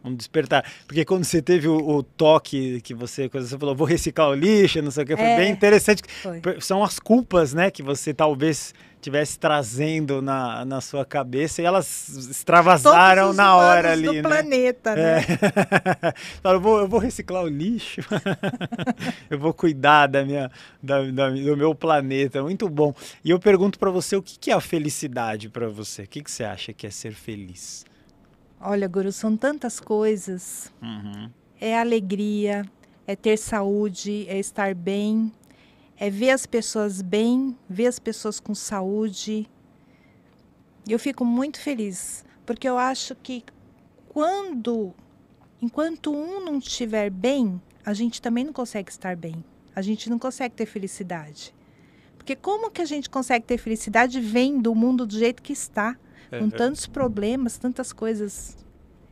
Speaker 1: Um despertar. Porque quando você teve o, o toque que você, coisa, você falou, vou reciclar o lixo, não sei o que, foi é, bem interessante. Foi. São as culpas, né, que você talvez tivesse trazendo na, na sua cabeça e elas extravasaram na hora ali. Do né? planeta, é. né? É. *laughs* eu, vou, eu vou reciclar o lixo, *laughs* eu vou cuidar da minha, da, da, do meu planeta. Muito bom. E eu pergunto para você o que, que é a felicidade para você? O que, que você acha que é ser feliz?
Speaker 2: Olha, Guru, são tantas coisas. Uhum. É alegria, é ter saúde, é estar bem, é ver as pessoas bem, ver as pessoas com saúde. Eu fico muito feliz, porque eu acho que quando, enquanto um não estiver bem, a gente também não consegue estar bem. A gente não consegue ter felicidade. Porque como que a gente consegue ter felicidade vendo o mundo do jeito que está? com é, tantos problemas, tantas coisas.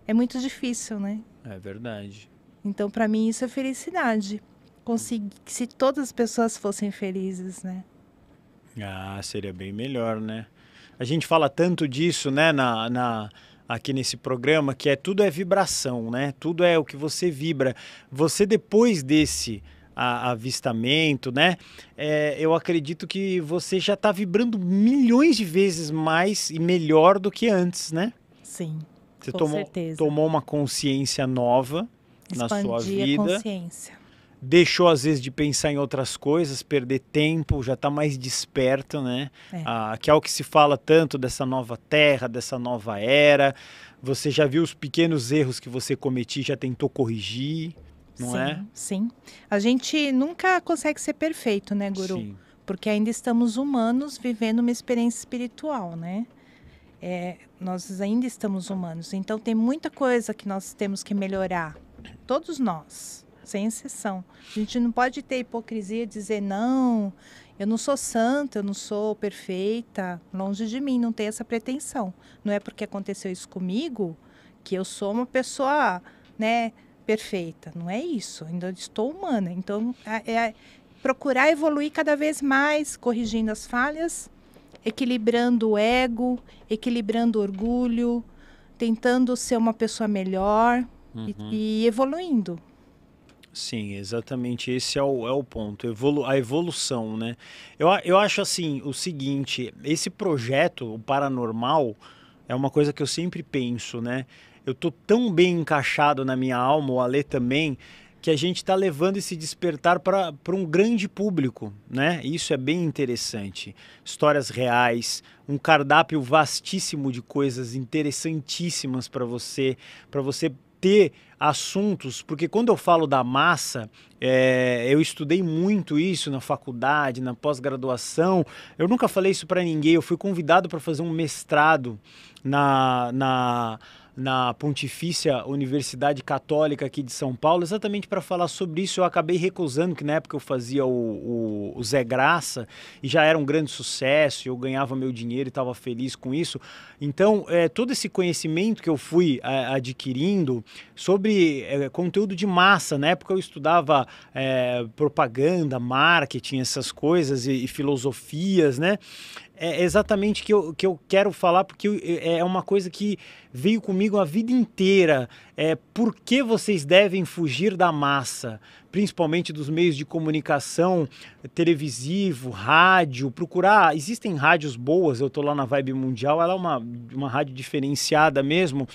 Speaker 2: É muito difícil, né?
Speaker 1: É verdade.
Speaker 2: Então, para mim, isso é felicidade. Conseguir que se todas as pessoas fossem felizes, né?
Speaker 1: Ah, seria bem melhor, né? A gente fala tanto disso, né, na, na aqui nesse programa, que é tudo é vibração, né? Tudo é o que você vibra. Você depois desse a, avistamento, né? É, eu acredito que você já está vibrando milhões de vezes mais e melhor do que antes, né? Sim. Você com tomou, certeza. tomou uma consciência nova na sua vida. A consciência. Deixou, às vezes, de pensar em outras coisas, perder tempo, já está mais desperto, né? É. Ah, que é o que se fala tanto dessa nova terra, dessa nova era. Você já viu os pequenos erros que você cometia, já tentou corrigir não sim, é?
Speaker 2: Sim. A gente nunca consegue ser perfeito, né, Guru? Sim. Porque ainda estamos humanos vivendo uma experiência espiritual, né? É, nós ainda estamos humanos. Então tem muita coisa que nós temos que melhorar. Todos nós, sem exceção. A gente não pode ter hipocrisia e dizer, não, eu não sou santa, eu não sou perfeita. Longe de mim, não tem essa pretensão. Não é porque aconteceu isso comigo que eu sou uma pessoa, né? perfeita. Não é isso. Ainda estou humana. Então, é, é procurar evoluir cada vez mais, corrigindo as falhas, equilibrando o ego, equilibrando o orgulho, tentando ser uma pessoa melhor uhum. e, e, evoluindo.
Speaker 1: Sim, exatamente. Esse é o, é o ponto. Evolu a evolução, né? Eu, eu acho assim o seguinte: esse projeto, o paranormal, é uma coisa que eu sempre penso, né? eu tô tão bem encaixado na minha alma, o Alê também, que a gente está levando esse despertar para um grande público, né? Isso é bem interessante. Histórias reais, um cardápio vastíssimo de coisas interessantíssimas para você, para você ter assuntos, porque quando eu falo da massa, é, eu estudei muito isso na faculdade, na pós-graduação. Eu nunca falei isso para ninguém. Eu fui convidado para fazer um mestrado na, na na Pontifícia Universidade Católica aqui de São Paulo, exatamente para falar sobre isso. Eu acabei recusando, que na época eu fazia o, o, o Zé Graça e já era um grande sucesso, eu ganhava meu dinheiro e estava feliz com isso. Então, é, todo esse conhecimento que eu fui é, adquirindo sobre é, conteúdo de massa, na época eu estudava é, propaganda, marketing, essas coisas e, e filosofias, né? é exatamente que eu, que eu quero falar, porque é uma coisa que veio comigo a vida inteira. É por que vocês devem fugir da massa, principalmente dos meios de comunicação, televisivo, rádio, procurar. Existem rádios boas, eu estou lá na Vibe Mundial, ela é uma, uma rádio diferenciada mesmo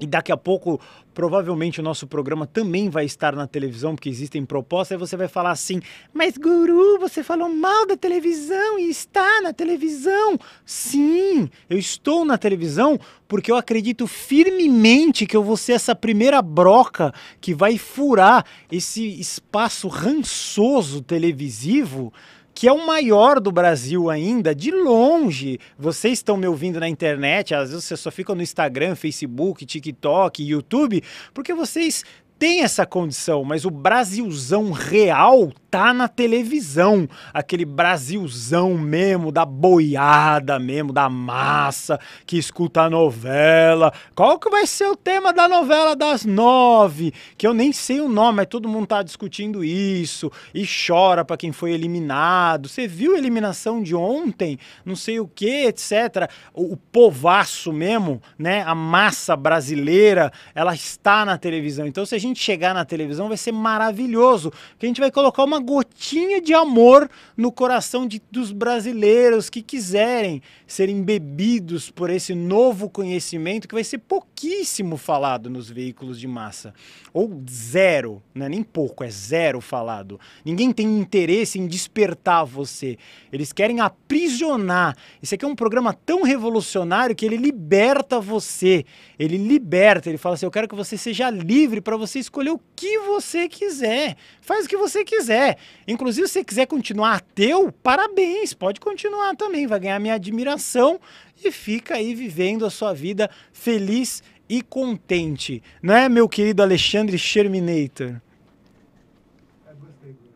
Speaker 1: e daqui a pouco, provavelmente, o nosso programa também vai estar na televisão, porque existem propostas, e você vai falar assim: Mas, guru, você falou mal da televisão e está na televisão. Sim, eu estou na televisão porque eu acredito firmemente que eu vou ser essa primeira broca que vai furar esse espaço rançoso televisivo que é o maior do Brasil ainda, de longe. Vocês estão me ouvindo na internet, às vezes vocês só ficam no Instagram, Facebook, TikTok, YouTube, porque vocês tem essa condição, mas o Brasilzão real tá na televisão. Aquele Brasilzão mesmo, da boiada mesmo, da massa, que escuta a novela. Qual que vai ser o tema da novela das nove? Que eu nem sei o nome, mas todo mundo tá discutindo isso. E chora para quem foi eliminado. Você viu a eliminação de ontem? Não sei o que, etc. O, o povaço mesmo, né? A massa brasileira, ela está na televisão. Então, se a gente gente chegar na televisão vai ser maravilhoso, que a gente vai colocar uma gotinha de amor no coração de, dos brasileiros que quiserem ser embebidos por esse novo conhecimento que vai ser pouquíssimo falado nos veículos de massa, ou zero, né? nem pouco, é zero falado. Ninguém tem interesse em despertar você, eles querem aprisionar. Isso aqui é um programa tão revolucionário que ele liberta você, ele liberta, ele fala assim: eu quero que você seja livre para você escolher o que você quiser. Faz o que você quiser. Inclusive, se você quiser continuar ateu, parabéns, pode continuar também. Vai ganhar minha admiração e fica aí vivendo a sua vida feliz e contente. Não é, meu querido Alexandre Sherminator?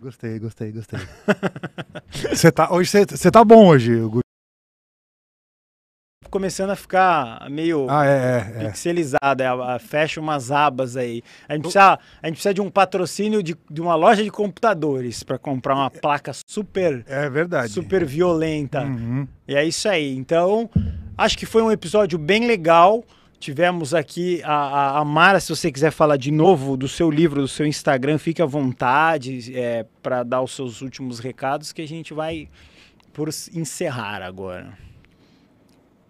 Speaker 3: Gostei, gostei, gostei. *laughs* você tá, hoje você, você tá bom hoje, Guri
Speaker 1: começando a ficar meio ah, é, é, pixelizada. É. é fecha umas abas aí. A gente precisa, a gente precisa de um patrocínio de, de uma loja de computadores para comprar uma placa super. É verdade. Super violenta. Uhum. E é isso aí. Então, acho que foi um episódio bem legal. Tivemos aqui a, a, a Mara, se você quiser falar de novo do seu livro, do seu Instagram, fique à vontade é, para dar os seus últimos recados que a gente vai por encerrar agora.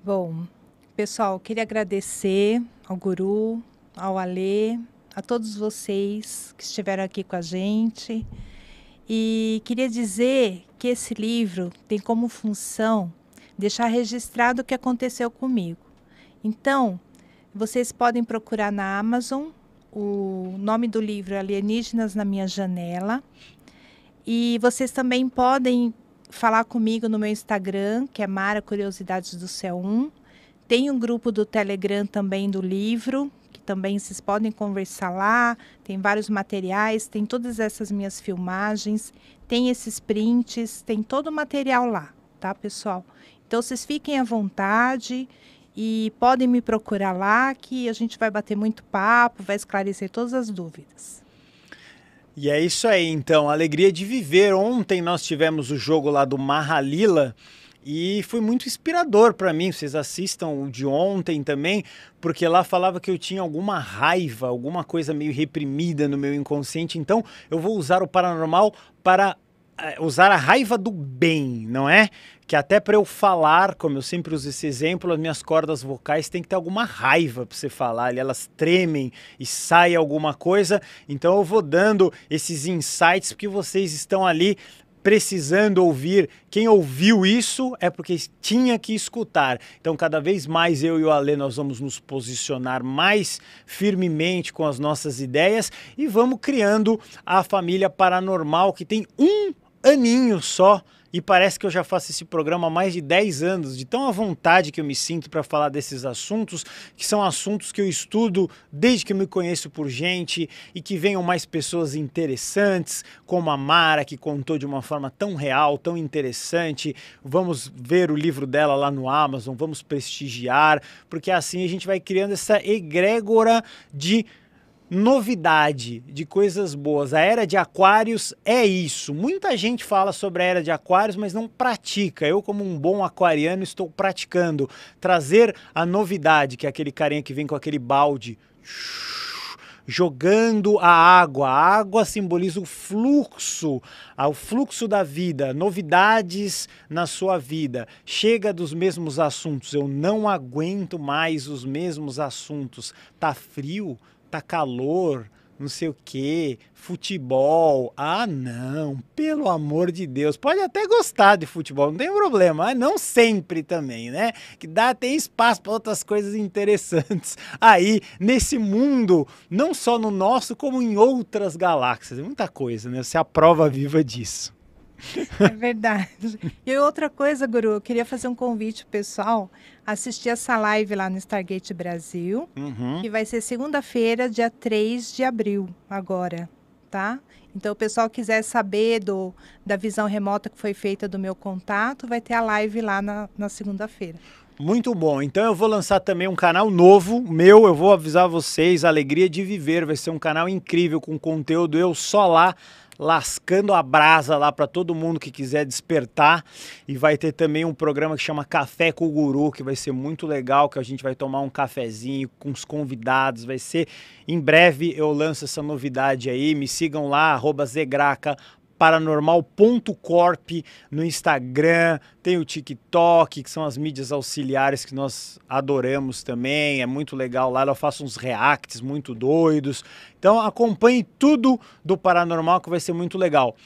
Speaker 1: Bom, pessoal,
Speaker 2: queria agradecer ao Guru, ao Alê, a todos vocês que estiveram aqui com a gente. E queria dizer que esse livro tem como função deixar registrado o que aconteceu comigo. Então, vocês podem procurar na Amazon. O nome do livro Alienígenas na Minha Janela. E vocês também podem falar comigo no meu Instagram, que é Mara Curiosidades do Céu 1. Tem um grupo do Telegram também do livro, que também vocês podem conversar lá. Tem vários materiais, tem todas essas minhas filmagens, tem esses prints, tem todo o material lá, tá, pessoal? Então vocês fiquem à vontade e podem me procurar lá que a gente vai bater muito papo, vai esclarecer todas as dúvidas.
Speaker 1: E é isso aí, então. Alegria de viver. Ontem nós tivemos o jogo lá do Mahalila e foi muito inspirador para mim. Vocês assistam o de ontem também, porque lá falava que eu tinha alguma raiva, alguma coisa meio reprimida no meu inconsciente. Então eu vou usar o paranormal para é, usar a raiva do bem, não é? Que até para eu falar, como eu sempre uso esse exemplo, as minhas cordas vocais têm que ter alguma raiva para você falar, elas tremem e sai alguma coisa. Então eu vou dando esses insights porque vocês estão ali precisando ouvir. Quem ouviu isso é porque tinha que escutar. Então, cada vez mais eu e o Ale nós vamos nos posicionar mais firmemente com as nossas ideias e vamos criando a família paranormal que tem um aninho só e parece que eu já faço esse programa há mais de 10 anos, de tão à vontade que eu me sinto para falar desses assuntos, que são assuntos que eu estudo desde que eu me conheço por gente e que venham mais pessoas interessantes, como a Mara, que contou de uma forma tão real, tão interessante. Vamos ver o livro dela lá no Amazon, vamos prestigiar, porque assim a gente vai criando essa egrégora de novidade, de coisas boas. A era de Aquários é isso. Muita gente fala sobre a era de Aquários, mas não pratica. Eu, como um bom aquariano, estou praticando trazer a novidade, que é aquele carinha que vem com aquele balde jogando a água. A água simboliza o fluxo, o fluxo da vida, novidades na sua vida. Chega dos mesmos assuntos. Eu não aguento mais os mesmos assuntos. Tá frio? tá calor, não sei o que, futebol. Ah, não, pelo amor de Deus. Pode até gostar de futebol, não tem problema, mas não sempre também, né? Que dá tem espaço para outras coisas interessantes *laughs* aí nesse mundo, não só no nosso, como em outras galáxias. Muita coisa, né? Você é a prova viva disso. É
Speaker 2: verdade. E outra coisa, Guru, eu queria fazer um convite pessoal assistir essa live lá no Stargate Brasil, uhum. que vai ser segunda-feira, dia 3 de abril, agora, tá? Então, o pessoal quiser saber do, da visão remota que foi feita do meu contato, vai ter a live lá na, na segunda-feira.
Speaker 1: Muito bom. Então eu vou lançar também um canal novo, meu, eu vou avisar vocês, Alegria de Viver, vai ser um canal incrível com conteúdo eu só lá lascando a brasa lá para todo mundo que quiser despertar. E vai ter também um programa que chama Café com o Guru, que vai ser muito legal, que a gente vai tomar um cafezinho com os convidados. Vai ser em breve eu lanço essa novidade aí. Me sigam lá, arroba Zegraca paranormal.corp no Instagram, tem o TikTok, que são as mídias auxiliares que nós adoramos também, é muito legal lá, eu faço uns reacts muito doidos. Então acompanhe tudo do paranormal que vai ser muito legal.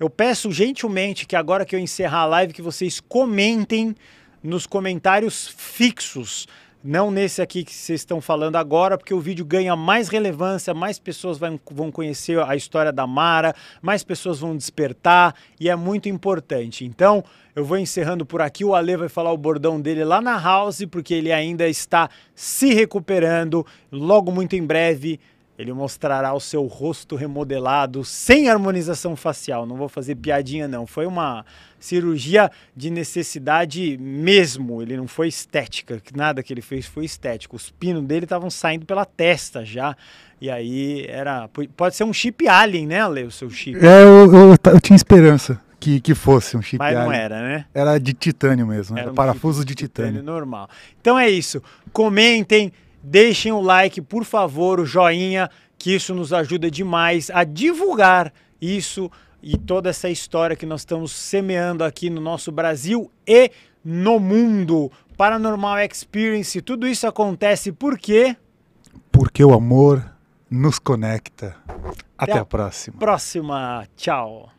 Speaker 1: Eu peço gentilmente que agora que eu encerrar a live que vocês comentem nos comentários fixos não nesse aqui que vocês estão falando agora, porque o vídeo ganha mais relevância, mais pessoas vão, vão conhecer a história da Mara, mais pessoas vão despertar e é muito importante. Então, eu vou encerrando por aqui. O Ale vai falar o bordão dele lá na house, porque ele ainda está se recuperando. Logo, muito em breve, ele mostrará o seu rosto remodelado, sem harmonização facial. Não vou fazer piadinha, não. Foi uma cirurgia de necessidade mesmo, ele não foi estética, nada que ele fez foi estético. Os pinos dele estavam saindo pela testa já. E aí era. Pode ser um chip alien, né, Ale? O seu chip. É, eu, eu,
Speaker 3: eu tinha esperança que, que fosse um chip Mas não era, né? Era de titânio mesmo, era, era um parafuso de, de titânio. titânio.
Speaker 1: Normal. Então é isso. Comentem, deixem o like, por favor, o joinha, que isso nos ajuda demais a divulgar isso e toda essa história que nós estamos semeando aqui no nosso Brasil e no mundo. Paranormal Experience, tudo isso acontece por quê?
Speaker 3: Porque o amor nos conecta. Até, Até a próxima.
Speaker 1: Próxima. Tchau.